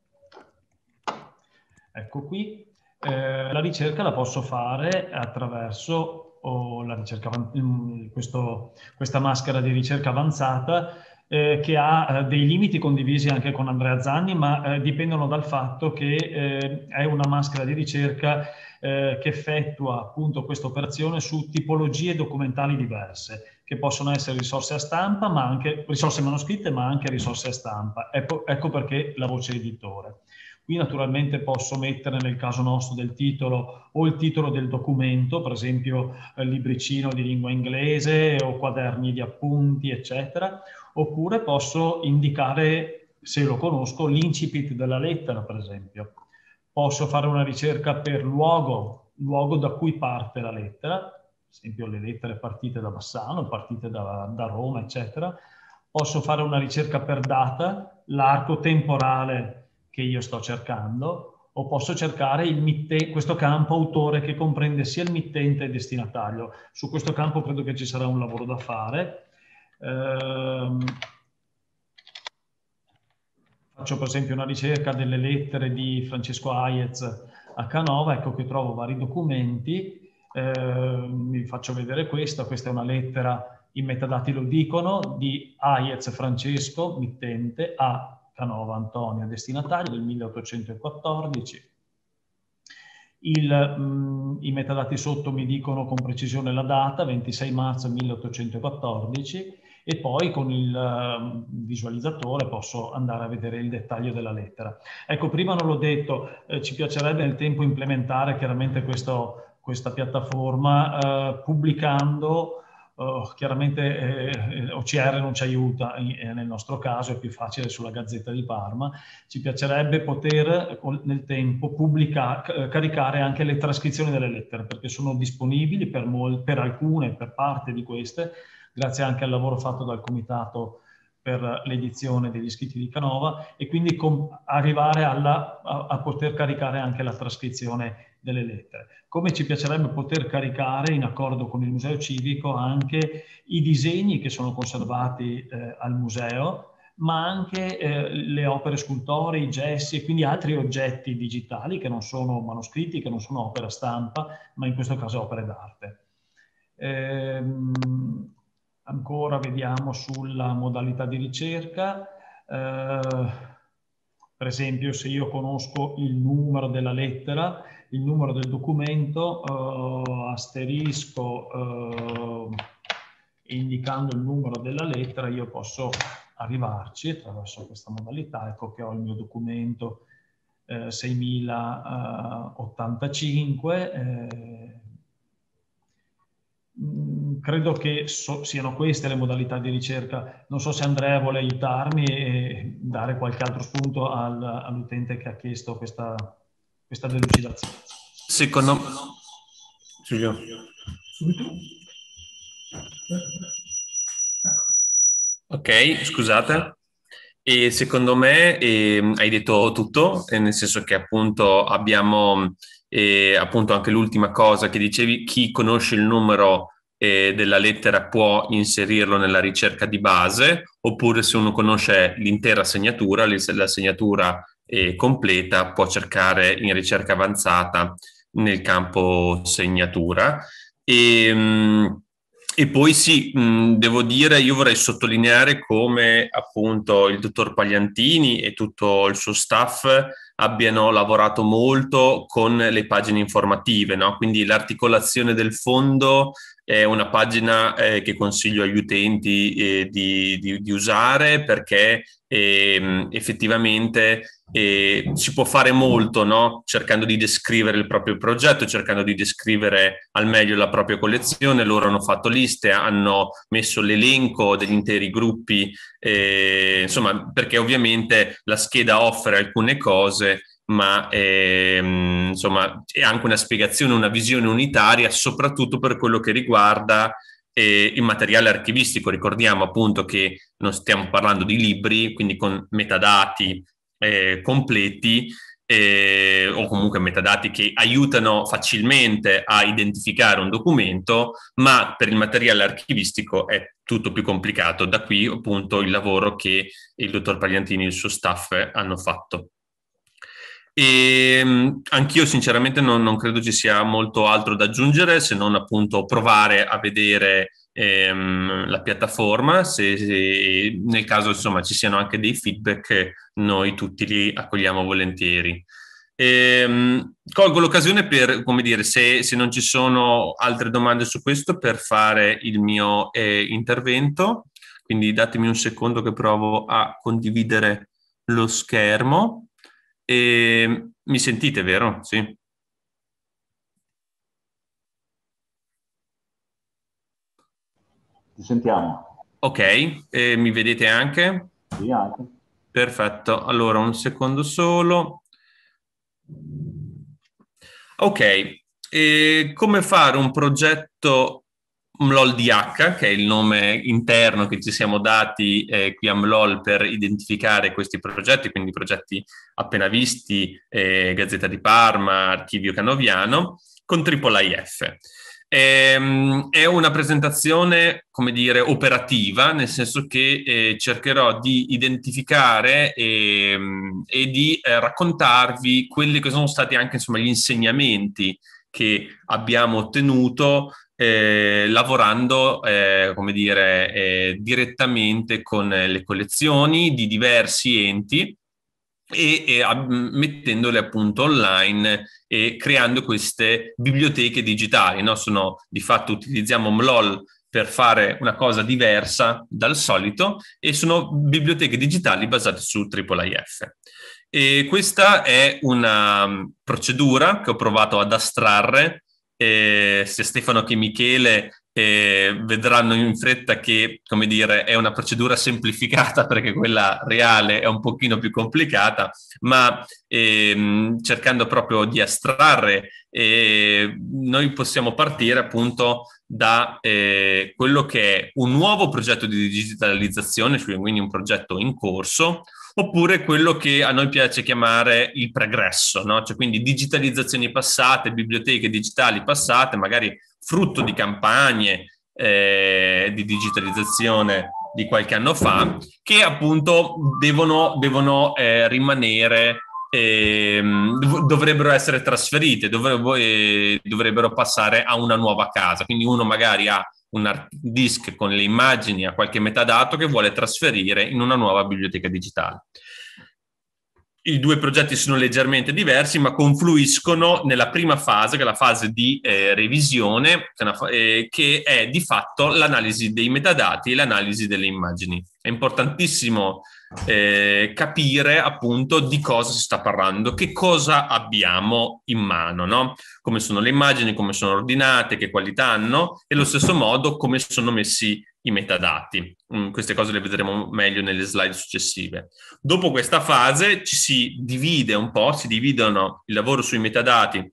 Ecco qui, eh, la ricerca la posso fare attraverso oh, ricerca, mm, questo, questa maschera di ricerca avanzata eh, che ha eh, dei limiti condivisi anche con Andrea Zanni, ma eh, dipendono dal fatto che eh, è una maschera di ricerca eh, che effettua appunto questa operazione su tipologie documentali diverse, che possono essere risorse a stampa, ma anche risorse manoscritte, ma anche risorse a stampa. Ecco, ecco perché la voce editore. Qui naturalmente posso mettere nel caso nostro del titolo o il titolo del documento, per esempio eh, libricino di lingua inglese o quaderni di appunti, eccetera, oppure posso indicare, se lo conosco, l'incipit della lettera, per esempio. Posso fare una ricerca per luogo, luogo da cui parte la lettera, per esempio le lettere partite da Bassano, partite da, da Roma, eccetera. Posso fare una ricerca per data, l'arco temporale che io sto cercando, o posso cercare mittente, questo campo autore che comprende sia il mittente che il destinatario. Su questo campo credo che ci sarà un lavoro da fare Ehm, faccio per esempio una ricerca delle lettere di Francesco Hayez a Canova, ecco che trovo vari documenti, ehm, vi faccio vedere questa, questa è una lettera, i metadati lo dicono, di Hayez Francesco, mittente, a Canova Antonio, destinatario del 1814. Il, mh, mm, I metadati sotto mi dicono con precisione la data, 26 marzo 1814, e poi con il ehm, visualizzatore posso andare a vedere il dettaglio della lettera. Ecco, prima non l'ho detto, eh, ci piacerebbe nel tempo implementare chiaramente questo, questa piattaforma eh, pubblicando, oh, eh, chiaramente eh, OCR non ci aiuta, in, eh, nel nostro caso è più facile sulla Gazzetta di Parma, ci piacerebbe poter nel tempo pubblica, eh, caricare anche le trascrizioni delle lettere perché sono disponibili per, per alcune, per parte di queste, grazie anche al lavoro fatto dal comitato per l'edizione degli scritti di Canova e quindi arrivare alla, a, a, poter caricare anche la trascrizione delle lettere. Come ci piacerebbe poter caricare in accordo con il Museo Civico anche i disegni che sono conservati eh, al museo, ma anche eh, le opere scultoree, i gessi e quindi altri oggetti digitali che non sono manoscritti, che non sono opera stampa, ma in questo caso opere d'arte. Ehm, ancora vediamo sulla modalità di ricerca. Eh, per esempio, se io conosco il numero della lettera, il numero del documento, eh, asterisco eh, indicando il numero della lettera, io posso arrivarci attraverso questa modalità. Ecco che ho il mio documento 6085. Eh, credo che so, siano queste le modalità di ricerca. Non so se Andrea vuole aiutarmi e dare qualche altro spunto al, all'utente che ha chiesto questa, questa delucidazione. Secondo me... Giulio. Subito. Ok, scusate. E secondo me eh, hai detto tutto, eh, nel senso che appunto abbiamo... E eh, appunto anche l'ultima cosa che dicevi, chi conosce il numero eh, della lettera può inserirlo nella ricerca di base, oppure se uno conosce l'intera segnatura, la segnatura eh, completa, può cercare in ricerca avanzata nel campo segnatura. E, ehm, e poi sì, devo dire, io vorrei sottolineare come appunto il dottor Pagliantini e tutto il suo staff abbiano lavorato molto con le pagine informative, no? quindi l'articolazione del fondo è una pagina eh, che consiglio agli utenti eh, di, di, di, usare perché ehm, eh, effettivamente si può fare molto no? cercando di descrivere il proprio progetto, cercando di descrivere al meglio la propria collezione. Loro hanno fatto liste, hanno messo l'elenco degli interi gruppi, eh, insomma, perché ovviamente la scheda offre alcune cose ma ehm, insomma è anche una spiegazione, una visione unitaria, soprattutto per quello che riguarda eh, il materiale archivistico. Ricordiamo appunto che non stiamo parlando di libri, quindi con metadati eh, completi. Eh, o comunque metadati che aiutano facilmente a identificare un documento, ma per il materiale archivistico è tutto più complicato. Da qui appunto il lavoro che il dottor Pagliantini e il suo staff hanno fatto. E ehm, anch'io sinceramente non, non, credo ci sia molto altro da aggiungere se non appunto provare a vedere ehm, la piattaforma, se, se, nel caso insomma ci siano anche dei feedback noi tutti li accogliamo volentieri. Ehm, colgo l'occasione per, come dire, se, se, non ci sono altre domande su questo, per fare il mio eh, intervento. Quindi datemi un secondo che provo a condividere lo schermo. E, mi sentite, vero? Sì. Ti sentiamo. Ok, e mi vedete anche? Sì, anche. Perfetto, allora un secondo solo. Ok, e come fare un progetto MLOL-DH, che è il nome interno che ci siamo dati eh, qui a MLOL per identificare questi progetti, quindi progetti appena visti, eh, Gazzetta di Parma, Archivio Canoviano, con IIF. Ehm, è una presentazione, come dire, operativa, nel senso che eh, cercherò di identificare e, ehm, e di eh, raccontarvi quelli che sono stati anche insomma, gli insegnamenti che abbiamo ottenuto eh, lavorando, eh, come dire, eh, direttamente con eh, le collezioni di diversi enti e, e a, ah, mettendole appunto online e creando queste biblioteche digitali. No? Sono, di fatto utilizziamo MLOL per fare una cosa diversa dal solito e sono biblioteche digitali basate su IIIF. E questa è una mm, procedura che ho provato ad astrarre eh, sia Stefano che Michele eh, vedranno in fretta che, come dire, è una procedura semplificata perché quella reale è un pochino più complicata, ma ehm, cercando proprio di astrarre, eh, noi possiamo partire appunto da eh, quello che è un nuovo progetto di digitalizzazione, cioè quindi un progetto in corso, oppure quello che a noi piace chiamare il pregresso, no? cioè quindi digitalizzazioni passate, biblioteche digitali passate, magari frutto di campagne eh, di digitalizzazione di qualche anno fa, che appunto devono, devono eh, rimanere, eh, dovrebbero essere trasferite, dovrebbero, eh, dovrebbero passare a una nuova casa. Quindi uno magari ha un hard disk con le immagini a qualche metadato che vuole trasferire in una nuova biblioteca digitale. I due progetti sono leggermente diversi, ma confluiscono nella prima fase, che è la fase di eh, revisione, che è, fa- eh, che è di fatto l'analisi dei metadati e l'analisi delle immagini. È importantissimo eh, capire appunto di cosa si sta parlando, che cosa abbiamo in mano, no? come sono le immagini, come sono ordinate, che qualità hanno e allo stesso modo come sono messi i metadati. Mm, queste cose le vedremo meglio nelle slide successive. Dopo questa fase ci si divide un po', si dividono il lavoro sui metadati e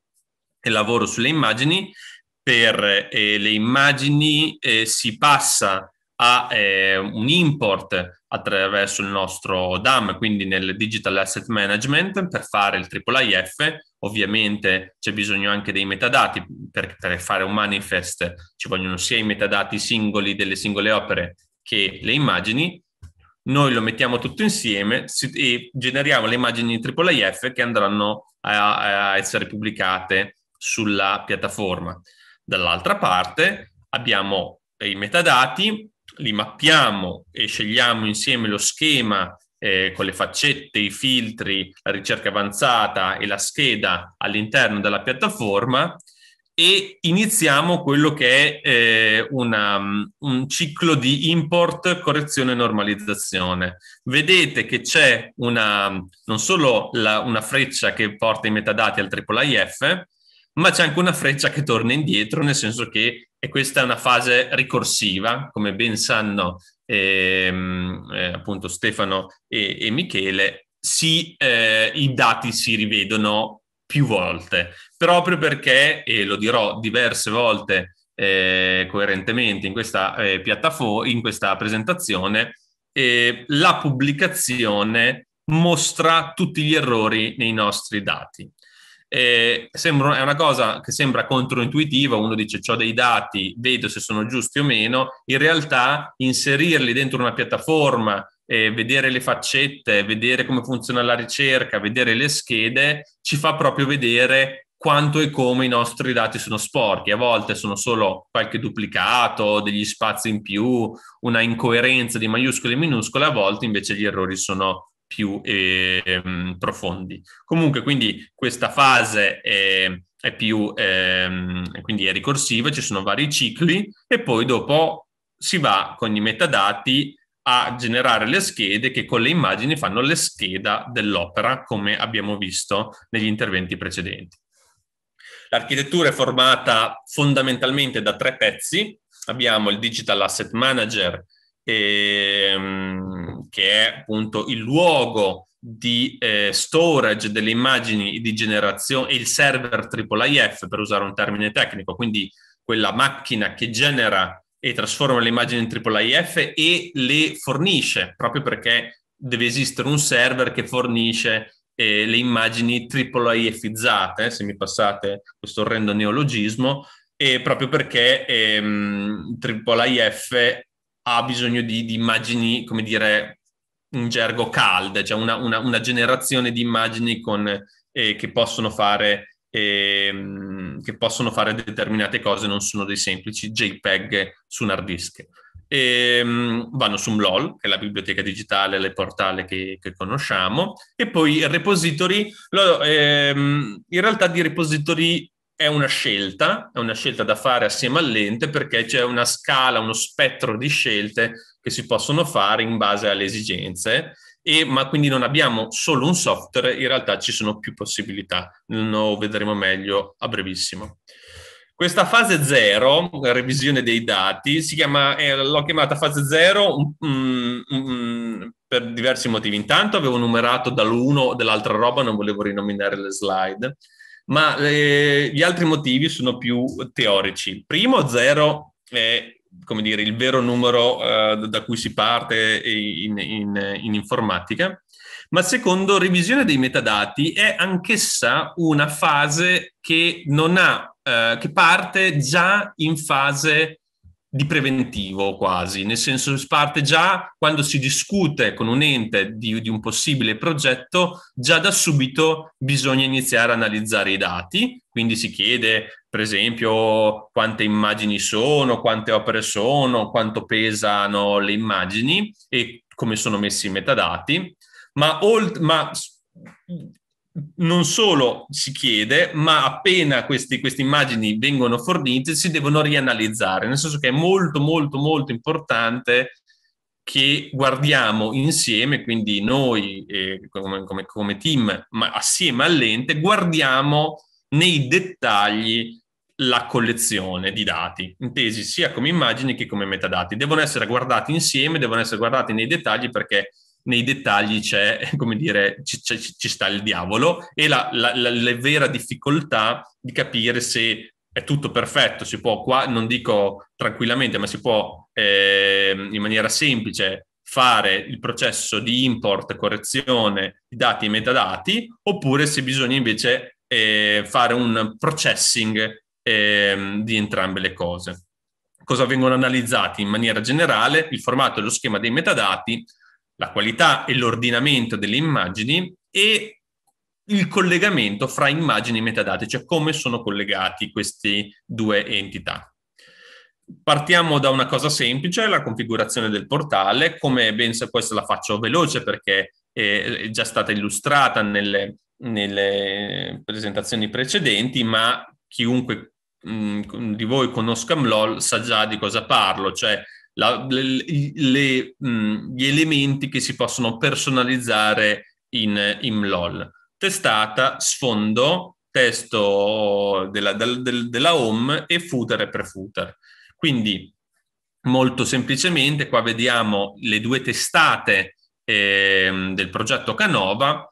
il lavoro sulle immagini. Per eh, le immagini eh, si passa a eh, un import attraverso il nostro DAM, quindi nel Digital Asset Management, per fare il IIIF. Ovviamente c'è bisogno anche dei metadati, per, per, fare un manifest ci vogliono sia i metadati singoli delle singole opere che le immagini. Noi lo mettiamo tutto insieme e generiamo le immagini di IIIF che andranno a, a essere pubblicate sulla piattaforma. Dall'altra parte abbiamo i metadati li mappiamo e scegliamo insieme lo schema eh, con le faccette, i filtri, la ricerca avanzata e la scheda all'interno della piattaforma e iniziamo quello che è eh, una, mm, un ciclo di import, correzione e normalizzazione. Vedete che c'è una, mm, non solo la, una freccia che porta i metadati al IIIF, ma c'è anche una freccia che torna indietro, nel senso che questa è una fase ricorsiva, come ben sanno ehm, eh, appunto Stefano e, e Michele, si, eh, i dati si rivedono più volte, proprio perché, e lo dirò diverse volte eh, coerentemente in questa eh, piattaforma, in questa presentazione, eh, la pubblicazione mostra tutti gli errori nei nostri dati. Eh, sembra, è una cosa che sembra controintuitiva, uno dice ho dei dati, vedo se sono giusti o meno, in realtà inserirli dentro una piattaforma, eh, vedere le faccette, vedere come funziona la ricerca, vedere le schede, ci fa proprio vedere quanto e come i nostri dati sono sporchi, a volte sono solo qualche duplicato, degli spazi in più, una incoerenza di maiuscole e minuscole, a volte invece gli errori sono più ehm, profondi. Comunque, quindi questa fase è, è più ehm, quindi è ricorsiva, ci sono vari cicli e poi dopo si va con i metadati a generare le schede che con le immagini fanno la scheda dell'opera, come abbiamo visto negli interventi precedenti. L'architettura è formata fondamentalmente da tre pezzi. Abbiamo il Digital Asset Manager, ehm, che è appunto il luogo di eh, storage delle immagini di generazione, il server IIIF per usare un termine tecnico, quindi quella macchina che genera e trasforma le immagini in IIIF e le fornisce, proprio perché deve esistere un server che fornisce eh, le immagini IIIFizzate, se mi passate questo orrendo neologismo, e proprio perché ehm, IIIF ha bisogno di, di immagini, come dire, in gergo calde, cioè una, una, una generazione di immagini con, eh, che, possono fare, eh, che possono fare determinate cose, non sono dei semplici JPEG su un hard disk. E, um, vanno su MLOL, che è la biblioteca digitale, il portale che, che, conosciamo, e poi repository. Lo, ehm, in realtà di repository è una scelta, è una scelta da fare assieme all'ente perché c'è una scala, uno spettro di scelte che si possono fare in base alle esigenze. E, ma quindi non abbiamo solo un software, in realtà ci sono più possibilità, lo vedremo meglio a brevissimo. Questa fase 0, revisione dei dati, chiama, eh, l'ho chiamata fase 0 mm, mm, mm, per diversi motivi. Intanto avevo numerato dall'1 dell'altra roba, non volevo rinominare le slide ma eh, gli altri motivi sono più teorici. Primo, zero è come dire, il vero numero eh, da cui si parte in, in, in informatica, ma secondo, revisione dei metadati è anch'essa una fase che non ha, eh, che parte già in fase di preventivo quasi, nel senso che parte già quando si discute con un ente di, di, un possibile progetto, già da subito bisogna iniziare a analizzare i dati, quindi si chiede per esempio quante immagini sono, quante opere sono, quanto pesano le immagini e come sono messi i metadati, ma, old, ma non solo si chiede, ma appena questi, queste immagini vengono fornite si devono rianalizzare, nel senso che è molto molto molto importante che guardiamo insieme, quindi noi eh, come, come, come, team, ma assieme all'ente, guardiamo nei dettagli la collezione di dati, intesi sia come immagini che come metadati. Devono essere guardati insieme, devono essere guardati nei dettagli perché nei dettagli c'è, come dire, ci, ci, ci sta il diavolo e la, la, la, la, vera difficoltà di capire se è tutto perfetto, si può qua, non dico tranquillamente, ma si può eh, in maniera semplice fare il processo di import, correzione di dati e metadati, oppure se bisogna invece eh, fare un processing eh, di entrambe le cose. Cosa vengono analizzati in maniera generale? Il formato e lo schema dei metadati, la qualità e l'ordinamento delle immagini e il collegamento fra immagini e metadati, cioè come sono collegati queste due entità. Partiamo da una cosa semplice, la configurazione del portale, come ben se questa la faccio veloce perché eh, è già stata illustrata nelle, nelle presentazioni precedenti, ma chiunque mh, mm, di voi conosca MLOL sa già di cosa parlo, cioè la, le, le, mh, mm, gli elementi che si possono personalizzare in, in LOL. Testata, sfondo, testo della, del, della home e footer per footer. Quindi molto semplicemente qua vediamo le due testate eh, del progetto Canova.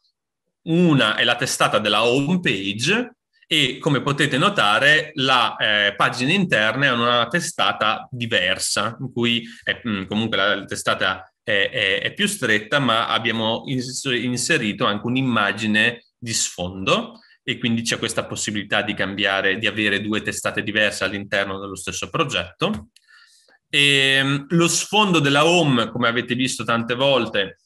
Una è la testata della home page e come potete notare la eh, pagina interna è una testata diversa, in cui è, mm, comunque la, testata è, è, è, più stretta, ma abbiamo inserito anche un'immagine di sfondo e quindi c'è questa possibilità di cambiare, di avere due testate diverse all'interno dello stesso progetto. E, ehm, lo sfondo della home, come avete visto tante volte,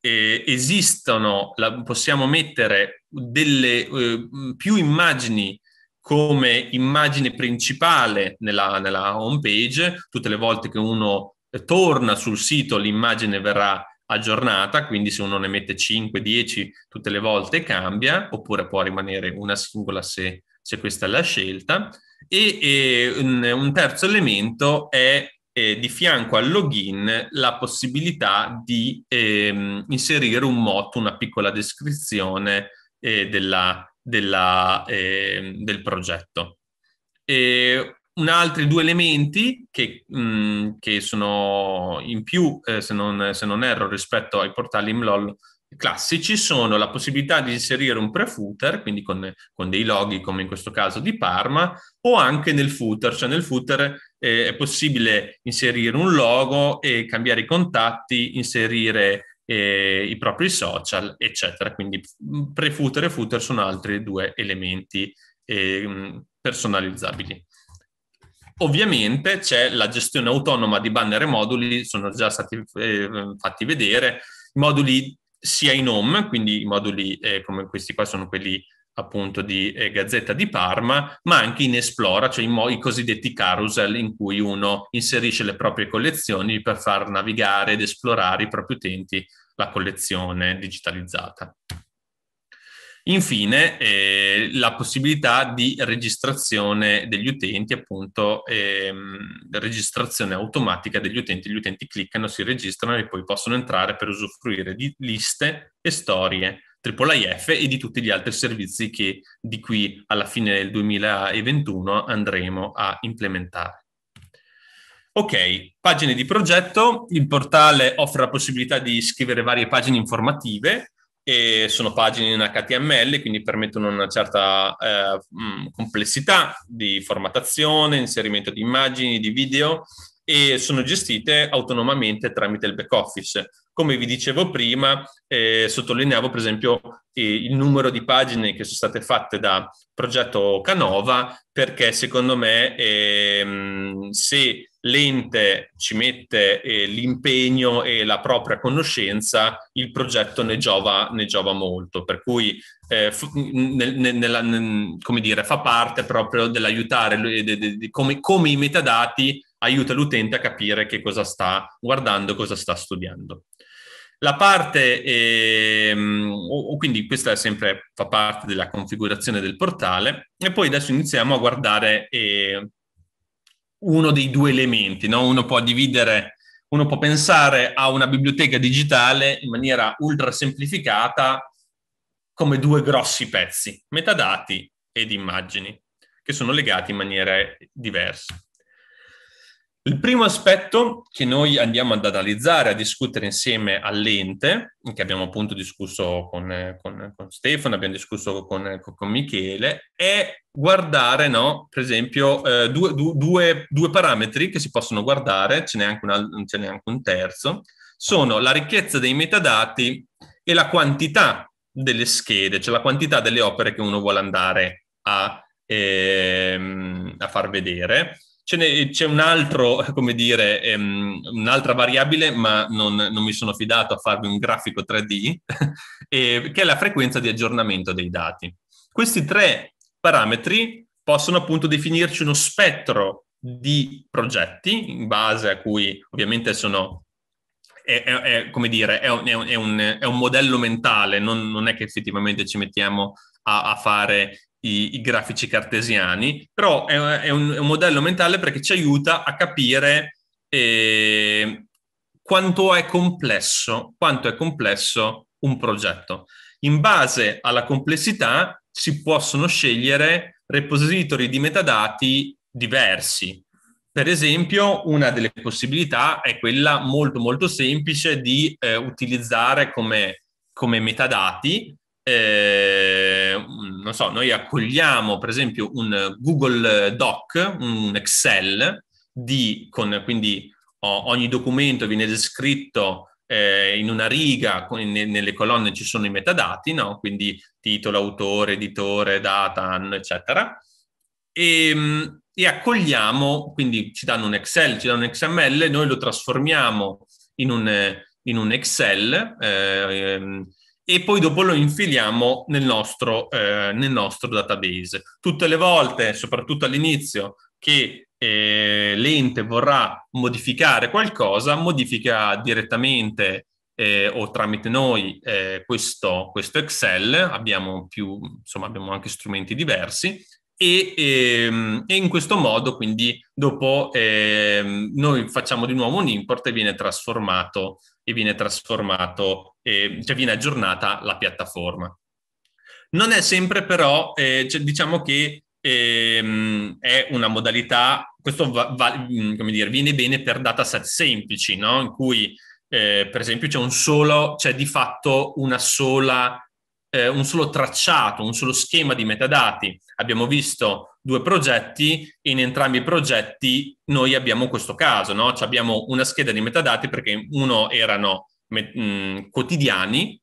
eh, esistono, la, possiamo mettere delle eh, più immagini come immagine principale nella, nella home page, tutte le volte che uno eh, torna sul sito l'immagine verrà aggiornata, quindi se uno ne mette 5, 10 tutte le volte cambia, oppure può rimanere una singola se, se questa è la scelta. E, e un, un, terzo elemento è eh, di fianco al login la possibilità di ehm, inserire un motto, una piccola descrizione eh, della, della, eh, del progetto. E un altri due elementi che, mh, mm, che sono in più, eh, se, non, se, non, erro, rispetto ai portali MLOL classici sono la possibilità di inserire un pre-footer, quindi con, con, dei loghi come in questo caso di Parma, o anche nel footer, cioè nel footer eh, è possibile inserire un logo e cambiare i contatti, inserire eh, i propri social, eccetera. Quindi mm, pre-footer e footer sono altri due elementi eh, personalizzabili. Ovviamente c'è la gestione autonoma di banner e moduli, sono già stati eh, fatti vedere, i moduli sia in home, quindi i moduli eh, come questi qua sono quelli appunto di eh, Gazzetta di Parma, ma anche in Esplora, cioè in mo- i cosiddetti carousel in cui uno inserisce le proprie collezioni per far navigare ed esplorare i propri utenti la collezione digitalizzata. Infine, eh, la possibilità di registrazione degli utenti, appunto, ehm, registrazione automatica degli utenti. Gli utenti cliccano, si registrano e poi possono entrare per usufruire di liste e storie IIIF e di tutti gli altri servizi che di qui alla fine del 2021 andremo a implementare. Ok, pagine di progetto. Il portale offre la possibilità di scrivere varie pagine informative. E sono pagine in HTML, quindi permettono una certa eh, mm, complessità di formattazione, inserimento di immagini, di video e sono gestite autonomamente tramite il back office. Come vi dicevo prima, eh, sottolineavo per esempio eh, il numero di pagine che sono state fatte da progetto Canova, perché secondo me ehm, se l'ente ci mette eh, l'impegno e la propria conoscenza, il progetto ne giova, ne giova molto, per cui eh, f- nel, nella, nel, come dire, fa parte proprio dell'aiutare de, de, de, come, come i metadati aiuta l'utente a capire che cosa sta guardando, cosa sta studiando. La parte, ehm, quindi questa è sempre fa parte della configurazione del portale, e poi adesso iniziamo a guardare eh, uno dei due elementi, no? uno può dividere, uno può pensare a una biblioteca digitale in maniera ultra semplificata come due grossi pezzi, metadati ed immagini, che sono legati in maniere diverse. Il primo aspetto che noi andiamo ad analizzare, a discutere insieme all'ente, che abbiamo appunto discusso con, con, con Stefano, abbiamo discusso con, con Michele, è guardare, no? per esempio, eh, due, due, due, parametri che si possono guardare, ce n'è, anche un, ce n'è anche un terzo, sono la ricchezza dei metadati e la quantità delle schede, cioè la quantità delle opere che uno vuole andare a, ehm, a far vedere ne, c'è un altro, come dire, um, un'altra variabile, ma non, non, mi sono fidato a farvi un grafico 3D, che è la frequenza di aggiornamento dei dati. Questi tre parametri possono appunto definirci uno spettro di progetti, in base a cui ovviamente sono è, è, è, come dire, è un, un, un, un modello mentale, non, non, è che effettivamente ci mettiamo a, a fare i, i grafici cartesiani, però è, è, un, è, un, modello mentale perché ci aiuta a capire eh, quanto, è complesso, quanto è complesso un progetto. In base alla complessità si possono scegliere repository di metadati diversi. Per esempio, una delle possibilità è quella molto molto semplice di eh, utilizzare come, come metadati eh, non so, noi accogliamo per esempio un Google Doc, un Excel, di, con, quindi oh, ogni documento viene descritto eh, in una riga, con, ne, nelle colonne ci sono i metadati, no? quindi titolo, autore, editore, data, anno, eccetera. E, ehm, e accogliamo, quindi ci danno un Excel, ci danno un XML, noi lo trasformiamo in un, in un Excel. Eh, ehm, e poi dopo lo infiliamo nel nostro, eh, nel nostro database. Tutte le volte, soprattutto all'inizio, che eh, l'ente vorrà modificare qualcosa, modifica direttamente eh, o tramite noi eh, questo, questo, Excel, abbiamo, più, insomma, abbiamo anche strumenti diversi e, ehm, e in questo modo quindi dopo ehm, noi facciamo di nuovo un import e viene trasformato e viene trasformato, eh, cioè viene aggiornata la piattaforma. Non è sempre però, eh, cioè, diciamo che ehm, è una modalità, questo va, va, mm, come dire, viene bene per dataset semplici, no? in cui eh, per esempio c'è un solo, c'è di fatto una sola, eh, un solo tracciato, un solo schema di metadati. Abbiamo visto due progetti e in entrambi i progetti noi abbiamo questo caso, no? Cioè abbiamo una scheda di metadati perché uno erano me- mh, mm, quotidiani,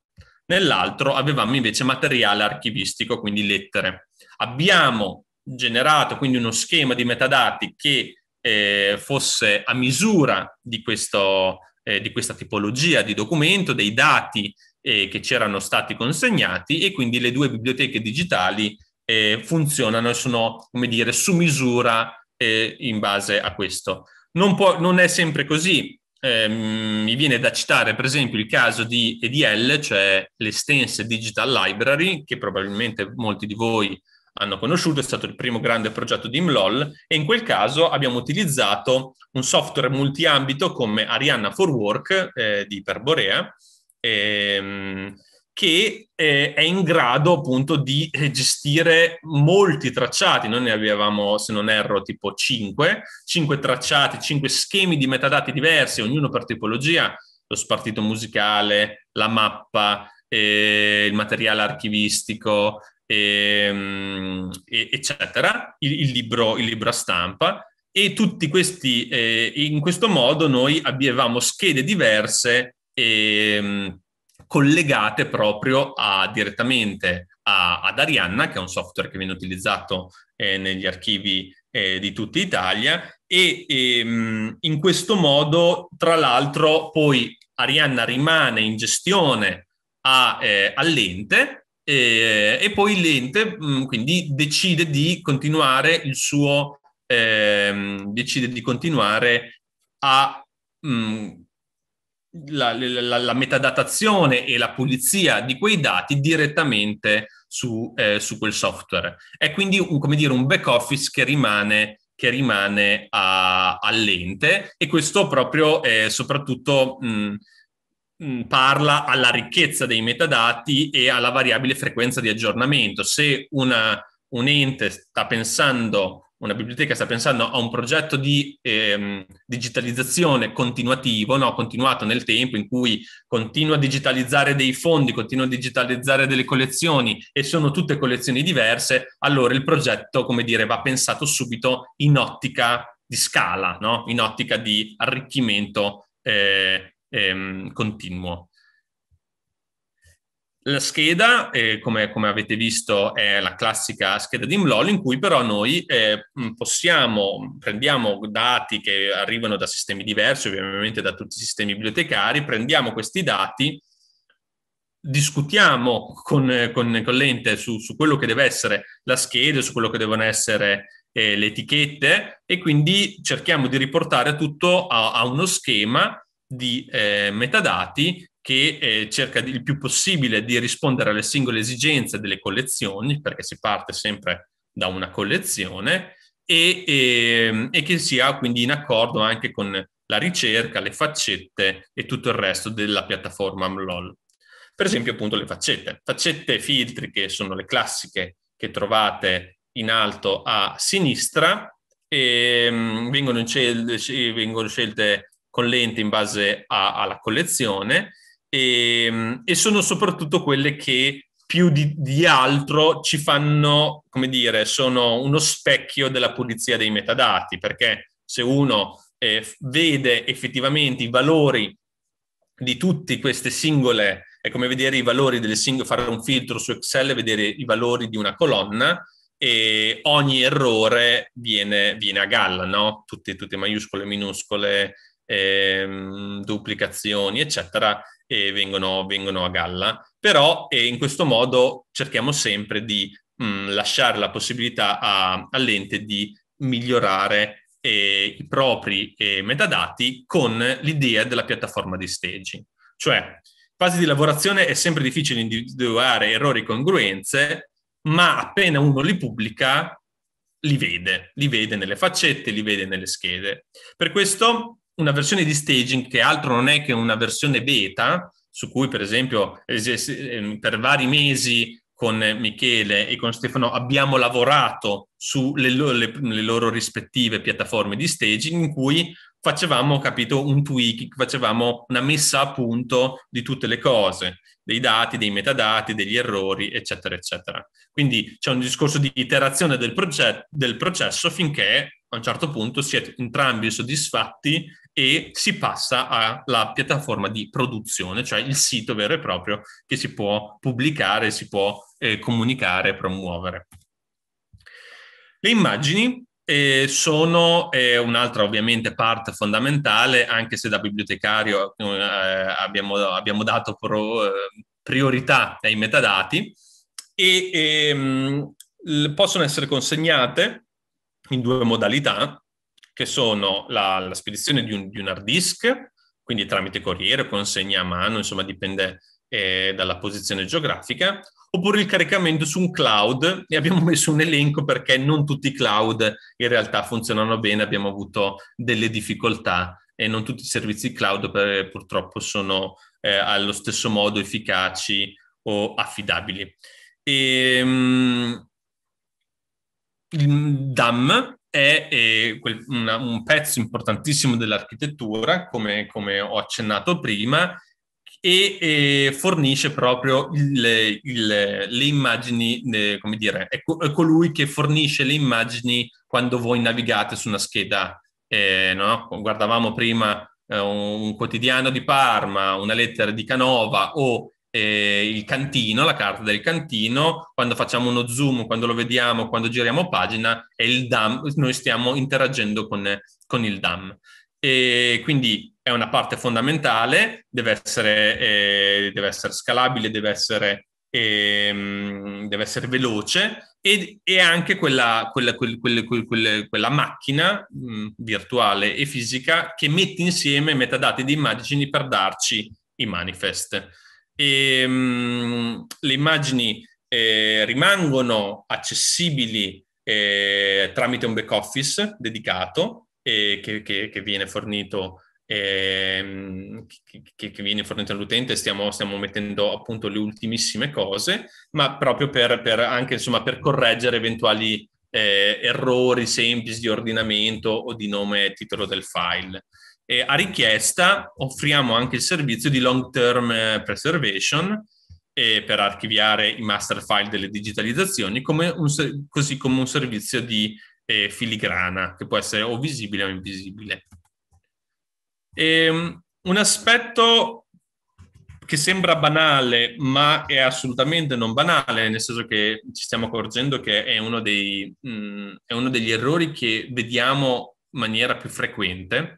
nell'altro avevamo invece materiale archivistico, quindi lettere. Abbiamo generato quindi uno schema di metadati che eh, fosse a misura di, questo, eh, di questa tipologia di documento, dei dati eh, che c'erano stati consegnati e quindi le due biblioteche digitali eh, funzionano e sono, come dire, su misura eh, in base a questo. Non, può, non è sempre così. Eh, mi viene da citare, per esempio, il caso di EDL, cioè l'Estense Digital Library, che probabilmente molti di voi hanno conosciuto, è stato il primo grande progetto di MLOL e in quel caso abbiamo utilizzato un software multiambito come Arianna for Work eh, di Perborea, ehm, che eh, è in grado appunto di eh, gestire molti tracciati. Noi ne avevamo, se non erro, tipo 5, 5 tracciati, 5 schemi di metadati diversi, ognuno per tipologia, lo spartito musicale, la mappa, eh, il materiale archivistico, eh, eccetera, il, il, libro, il libro a stampa. E tutti questi, eh, in questo modo noi avevamo schede diverse. Eh, collegate proprio a, direttamente a, ad Arianna, che è un software che viene utilizzato eh, negli archivi eh, di tutta Italia e ehm, in questo modo, tra l'altro, poi Arianna rimane in gestione a, eh, all'ente e, eh, e, poi l'ente mh, mm, quindi decide di continuare il suo ehm, decide di continuare a mh, mm, la, la, la, metadatazione e la pulizia di quei dati direttamente su, eh, su quel software. È quindi un, come dire, un back office che rimane, che rimane a, all'ente e questo proprio eh, soprattutto mh, mh, parla alla ricchezza dei metadati e alla variabile frequenza di aggiornamento. Se una, un ente sta pensando una biblioteca sta pensando a un progetto di ehm, digitalizzazione continuativo, no? continuato nel tempo, in cui continua a digitalizzare dei fondi, continua a digitalizzare delle collezioni e sono tutte collezioni diverse, allora il progetto, come dire, va pensato subito in ottica di scala, no? in ottica di arricchimento eh, ehm, continuo. La scheda, eh, come, come, avete visto, è la classica scheda di Mlol in cui però noi eh, mm, possiamo, prendiamo dati che arrivano da sistemi diversi, ovviamente da tutti i sistemi bibliotecari, prendiamo questi dati, discutiamo con, con, con l'ente su, su, quello che deve essere la scheda, su quello che devono essere eh, le etichette e quindi cerchiamo di riportare tutto a, a uno schema di eh, metadati che eh, cerca il più possibile di rispondere alle singole esigenze delle collezioni, perché si parte sempre da una collezione, e, e, ehm, e che sia quindi in accordo anche con la ricerca, le faccette e tutto il resto della piattaforma MLOL. Per esempio appunto le faccette. Faccette e filtri che sono le classiche che trovate in alto a sinistra e ehm, mh, vengono, scelte, vengono scelte con lente in base a, alla collezione e, ehm, e sono soprattutto quelle che più di, di, altro ci fanno, come dire, sono uno specchio della pulizia dei metadati, perché se uno eh, vede effettivamente i valori di tutte queste singole, è come vedere i valori delle singole, fare un filtro su Excel e vedere i valori di una colonna, e ogni errore viene, viene a galla, no? Tutte, tutte maiuscole, minuscole, ehm, duplicazioni, eccetera e vengono, vengono a galla, però eh, in questo modo cerchiamo sempre di mh, mm, lasciare la possibilità a, all'ente di migliorare eh, i propri eh, metadati con l'idea della piattaforma di staging. Cioè, fase di lavorazione è sempre difficile individuare errori e congruenze, ma appena uno li pubblica, li vede, li vede nelle faccette, li vede nelle schede. Per questo una versione di staging che altro non è che una versione beta, su cui per esempio ehm, per vari mesi con Michele e con Stefano abbiamo lavorato sulle loro, le, le loro rispettive piattaforme di staging in cui facevamo, capito, un tweak, facevamo una messa a punto di tutte le cose, dei dati, dei metadati, degli errori, eccetera, eccetera. Quindi c'è un discorso di iterazione del, proget- del processo finché a un certo punto siete entrambi soddisfatti e si passa alla piattaforma di produzione, cioè il sito vero e proprio che si può pubblicare, si può eh, comunicare, promuovere. Le immagini eh, sono eh, un'altra ovviamente parte fondamentale, anche se da bibliotecario eh, abbiamo, abbiamo, dato pro, eh, priorità ai metadati e ehm, possono essere consegnate in due modalità, che sono la, la spedizione di un, di un, hard disk, quindi tramite corriere, consegna a mano, insomma dipende eh, dalla posizione geografica, oppure il caricamento su un cloud e abbiamo messo un elenco perché non tutti i cloud in realtà funzionano bene, abbiamo avuto delle difficoltà e non tutti i servizi cloud per, purtroppo sono eh, allo stesso modo efficaci o affidabili. E, ehm, mh, il DAM è, è quel, una, un pezzo importantissimo dell'architettura, come, come ho accennato prima, e, e, fornisce proprio il, il, le immagini, eh, come dire, è, co- è, colui che fornisce le immagini quando voi navigate su una scheda. Eh, no? Guardavamo prima eh, un, un quotidiano di Parma, una lettera di Canova o eh, il cantino, la carta del cantino, quando facciamo uno zoom, quando lo vediamo, quando giriamo pagina, è il DAM, noi stiamo interagendo con, con il DAM. E quindi è una parte fondamentale, deve essere, eh, deve essere scalabile, deve essere, eh, deve essere veloce e, e anche quella, quella, quel, quel, quel, quella macchina mh, mm, virtuale e fisica che mette insieme metadati di immagini per darci i manifest. E, ehm, mh, le immagini eh, rimangono accessibili eh, tramite un back office dedicato eh, che, che, che, viene fornito, ehm, che, che, viene fornito all'utente, stiamo, stiamo, mettendo appunto le ultimissime cose, ma proprio per, per anche insomma, per correggere eventuali eh, errori semplici di ordinamento o di nome e titolo del file e a richiesta offriamo anche il servizio di long term eh, preservation eh, per archiviare i master file delle digitalizzazioni, come un, così come un servizio di eh, filigrana che può essere o visibile o invisibile. E, ehm, un aspetto che sembra banale, ma è assolutamente non banale, nel senso che ci stiamo accorgendo che è uno, dei, mh, mm, è uno degli errori che vediamo in maniera più frequente,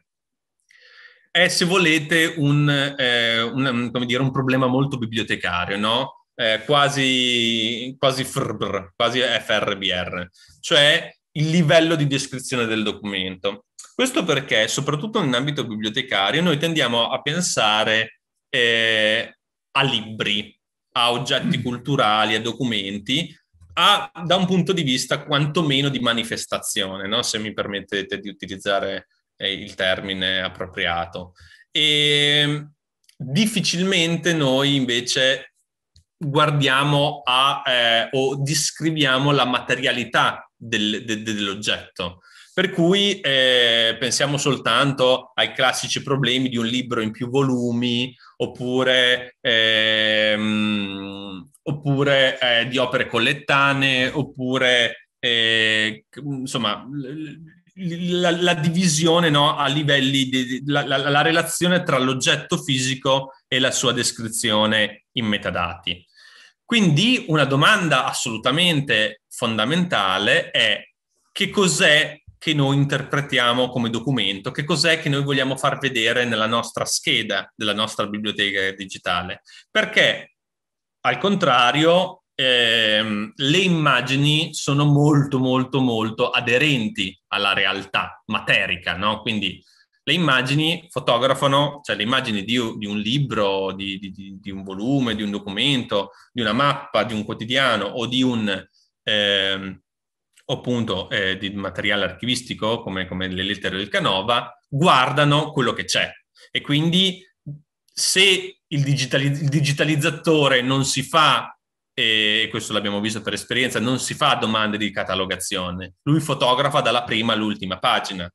è, se volete, un, eh, un, mm, dire, un problema molto bibliotecario, no? Eh, quasi, quasi FRBR, quasi FRBR, cioè il livello di descrizione del documento. Questo perché, soprattutto in ambito bibliotecario, noi tendiamo a pensare eh, a libri, a oggetti mm. culturali, a documenti, a, da un punto di vista quantomeno di manifestazione, no? se mi permettete di utilizzare è il termine appropriato. E mm, difficilmente noi invece guardiamo a eh, o descriviamo la materialità del, de, dell'oggetto. Per cui eh, pensiamo soltanto ai classici problemi di un libro in più volumi oppure, ehm, oppure eh, di opere collettanee oppure eh, insomma la, la divisione no, a livelli, di, la, la, la relazione tra l'oggetto fisico e la sua descrizione in metadati. Quindi una domanda assolutamente fondamentale è che cos'è che noi interpretiamo come documento, che cos'è che noi vogliamo far vedere nella nostra scheda della nostra biblioteca digitale. Perché al contrario, ehm, le immagini sono molto, molto, molto aderenti alla realtà materica, no? Quindi le immagini fotografano, cioè le immagini di, di un libro, di, di, di, un volume, di un documento, di una mappa, di un quotidiano o di un... Ehm, appunto eh, di materiale archivistico come, come le lettere del Canova, guardano quello che c'è. E quindi se il, digitali- il digitalizzatore non si fa e questo l'abbiamo visto per esperienza, non si fa domande di catalogazione. Lui fotografa dalla prima all'ultima pagina.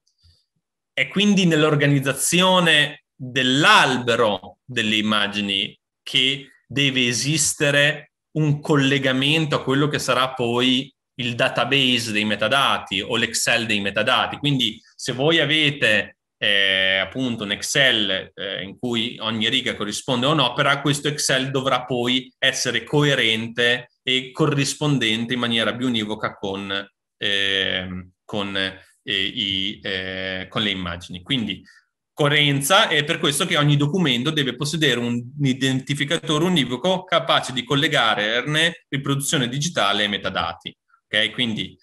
È quindi nell'organizzazione dell'albero delle immagini che deve esistere un collegamento a quello che sarà poi il database dei metadati o l'Excel dei metadati. Quindi se voi avete eh, appunto un Excel eh, in cui ogni riga corrisponde a un'opera, questo Excel dovrà poi essere coerente e corrispondente in maniera bionivoca con, ehm, eh, con, i, eh, con le immagini. Quindi coerenza è per questo che ogni documento deve possedere un identificatore univoco capace di collegare riproduzione digitale e metadati. Okay? Quindi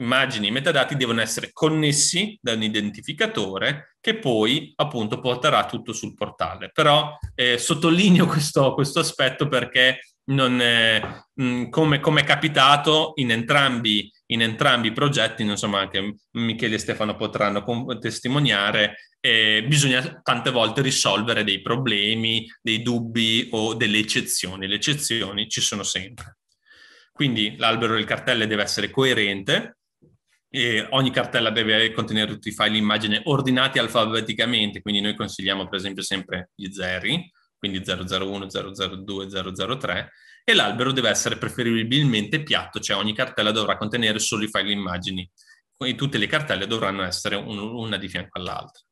immagini e metadati devono essere connessi da un identificatore che poi appunto porterà tutto sul portale. Però eh, sottolineo questo, questo, aspetto perché non, eh, mh, mm, come, come, è capitato in entrambi, in entrambi i progetti, insomma anche Michele e Stefano potranno com- testimoniare, eh, bisogna tante volte risolvere dei problemi, dei dubbi o delle eccezioni. Le eccezioni ci sono sempre. Quindi l'albero del cartello deve essere coerente, e ogni cartella deve contenere tutti i file immagine ordinati alfabeticamente, quindi noi consigliamo per esempio sempre gli zeri, quindi 001, 002, 003, e l'albero deve essere preferibilmente piatto, cioè ogni cartella dovrà contenere solo i file immagini, quindi tutte le cartelle dovranno essere una di fianco all'altra.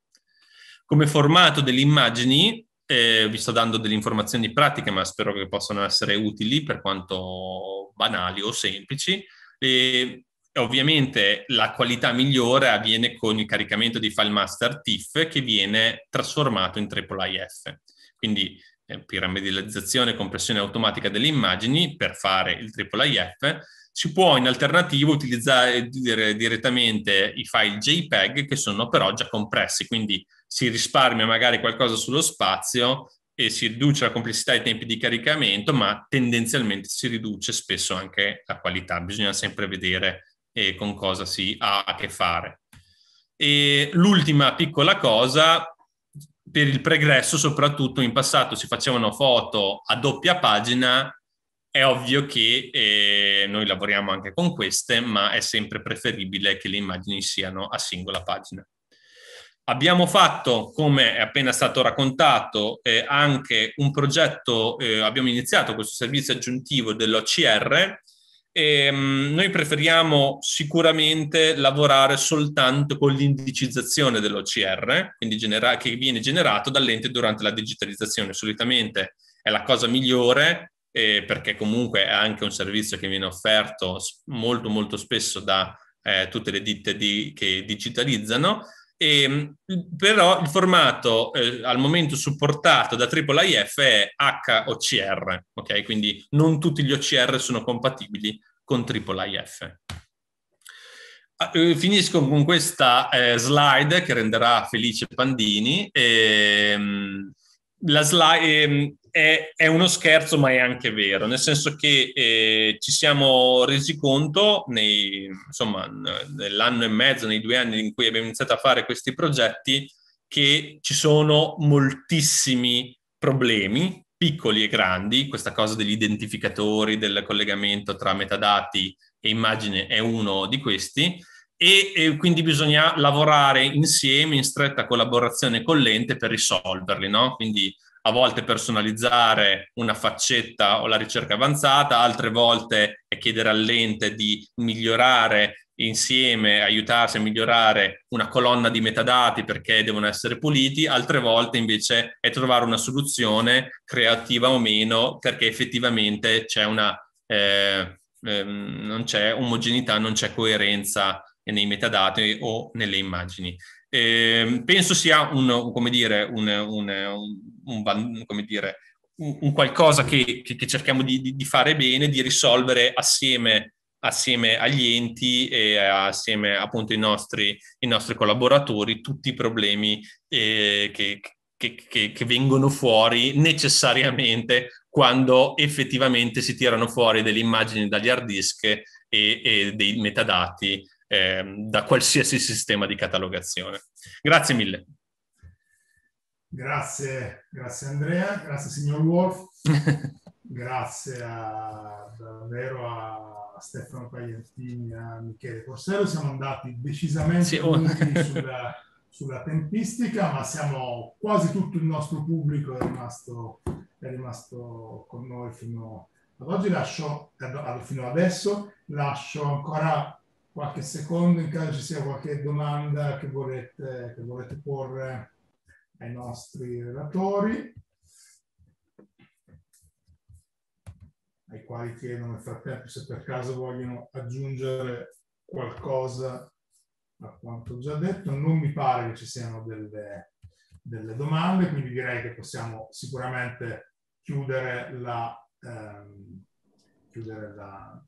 Come formato delle immagini, eh, vi sto dando delle informazioni pratiche, ma spero che possano essere utili per quanto banali o semplici. E Ovviamente la qualità migliore avviene con il caricamento di file master TIFF che viene trasformato in IIIF. Quindi eh, piramidalizzazione e compressione automatica delle immagini per fare il IIIF. Si può in alternativa utilizzare dire, direttamente i file JPEG che sono però già compressi, quindi si risparmia magari qualcosa sullo spazio e si riduce la complessità dei tempi di caricamento, ma tendenzialmente si riduce spesso anche la qualità. Bisogna sempre vedere e con cosa si ha a che fare. E l'ultima piccola cosa, per il pregresso soprattutto in passato si facevano foto a doppia pagina, è ovvio che eh, noi lavoriamo anche con queste, ma è sempre preferibile che le immagini siano a singola pagina. Abbiamo fatto, come è appena stato raccontato, eh, anche un progetto, eh, abbiamo iniziato questo servizio aggiuntivo dell'OCR Ehm, noi preferiamo sicuramente lavorare soltanto con l'indicizzazione dell'OCR, genera- che viene generato dall'ente durante la digitalizzazione. Solitamente è la cosa migliore eh, perché comunque è anche un servizio che viene offerto molto molto spesso da eh, tutte le ditte di, che digitalizzano. E, ehm, però il formato eh, al momento supportato da AAIF è HOCR, ok? Quindi non tutti gli OCR sono compatibili con triple IF. Ah, eh, finisco con questa eh, slide che renderà felice Pandini. Ehm, la slide, ehm, è, è, uno scherzo, ma è anche vero, nel senso che eh, ci siamo resi conto nei, insomma, nell'anno e mezzo, nei due anni in cui abbiamo iniziato a fare questi progetti, che ci sono moltissimi problemi piccoli e grandi, questa cosa degli identificatori, del collegamento tra metadati e immagine è uno di questi, e, e, quindi bisogna lavorare insieme in stretta collaborazione con l'ente per risolverli, no? Quindi a volte personalizzare una faccetta o la ricerca avanzata, altre volte è chiedere all'ente di migliorare insieme aiutarsi a migliorare una colonna di metadati perché devono essere puliti, altre volte invece è trovare una soluzione creativa o meno perché effettivamente c'è una, eh, eh, non c'è omogeneità, non c'è coerenza nei metadati o nelle immagini. Eh, penso sia un, come dire, un, un, un come dire, un, qualcosa che, che cerchiamo di, di, fare bene, di risolvere assieme assieme agli enti e eh, assieme appunto ai nostri, ai nostri collaboratori tutti i problemi eh, che, che, che, che, vengono fuori necessariamente quando effettivamente si tirano fuori delle immagini dagli hard disk e, e dei metadati eh, da qualsiasi sistema di catalogazione. Grazie mille. Grazie, grazie Andrea, grazie signor Wolf. grazie a, davvero a Stefano Pagliantini, a Michele Corsero, siamo andati decisamente sì, oh. sulla, sulla, tempistica, ma siamo, quasi tutto il nostro pubblico è rimasto, è rimasto con noi fino ad oggi, lascio, fino adesso, lascio ancora qualche secondo in caso ci sia qualche domanda che volete, che volete porre ai nostri relatori. ai quali chiedo nel frattempo se per caso vogliono aggiungere qualcosa a quanto già detto. Non mi pare che ci siano delle, delle domande, quindi direi che possiamo sicuramente chiudere la, ehm, chiudere la,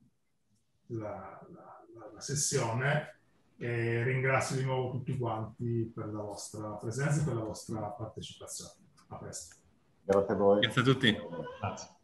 la, la, la sessione e ringrazio di nuovo tutti quanti per la vostra presenza e per la vostra partecipazione. A presto. Grazie a voi. Grazie a tutti. Grazie.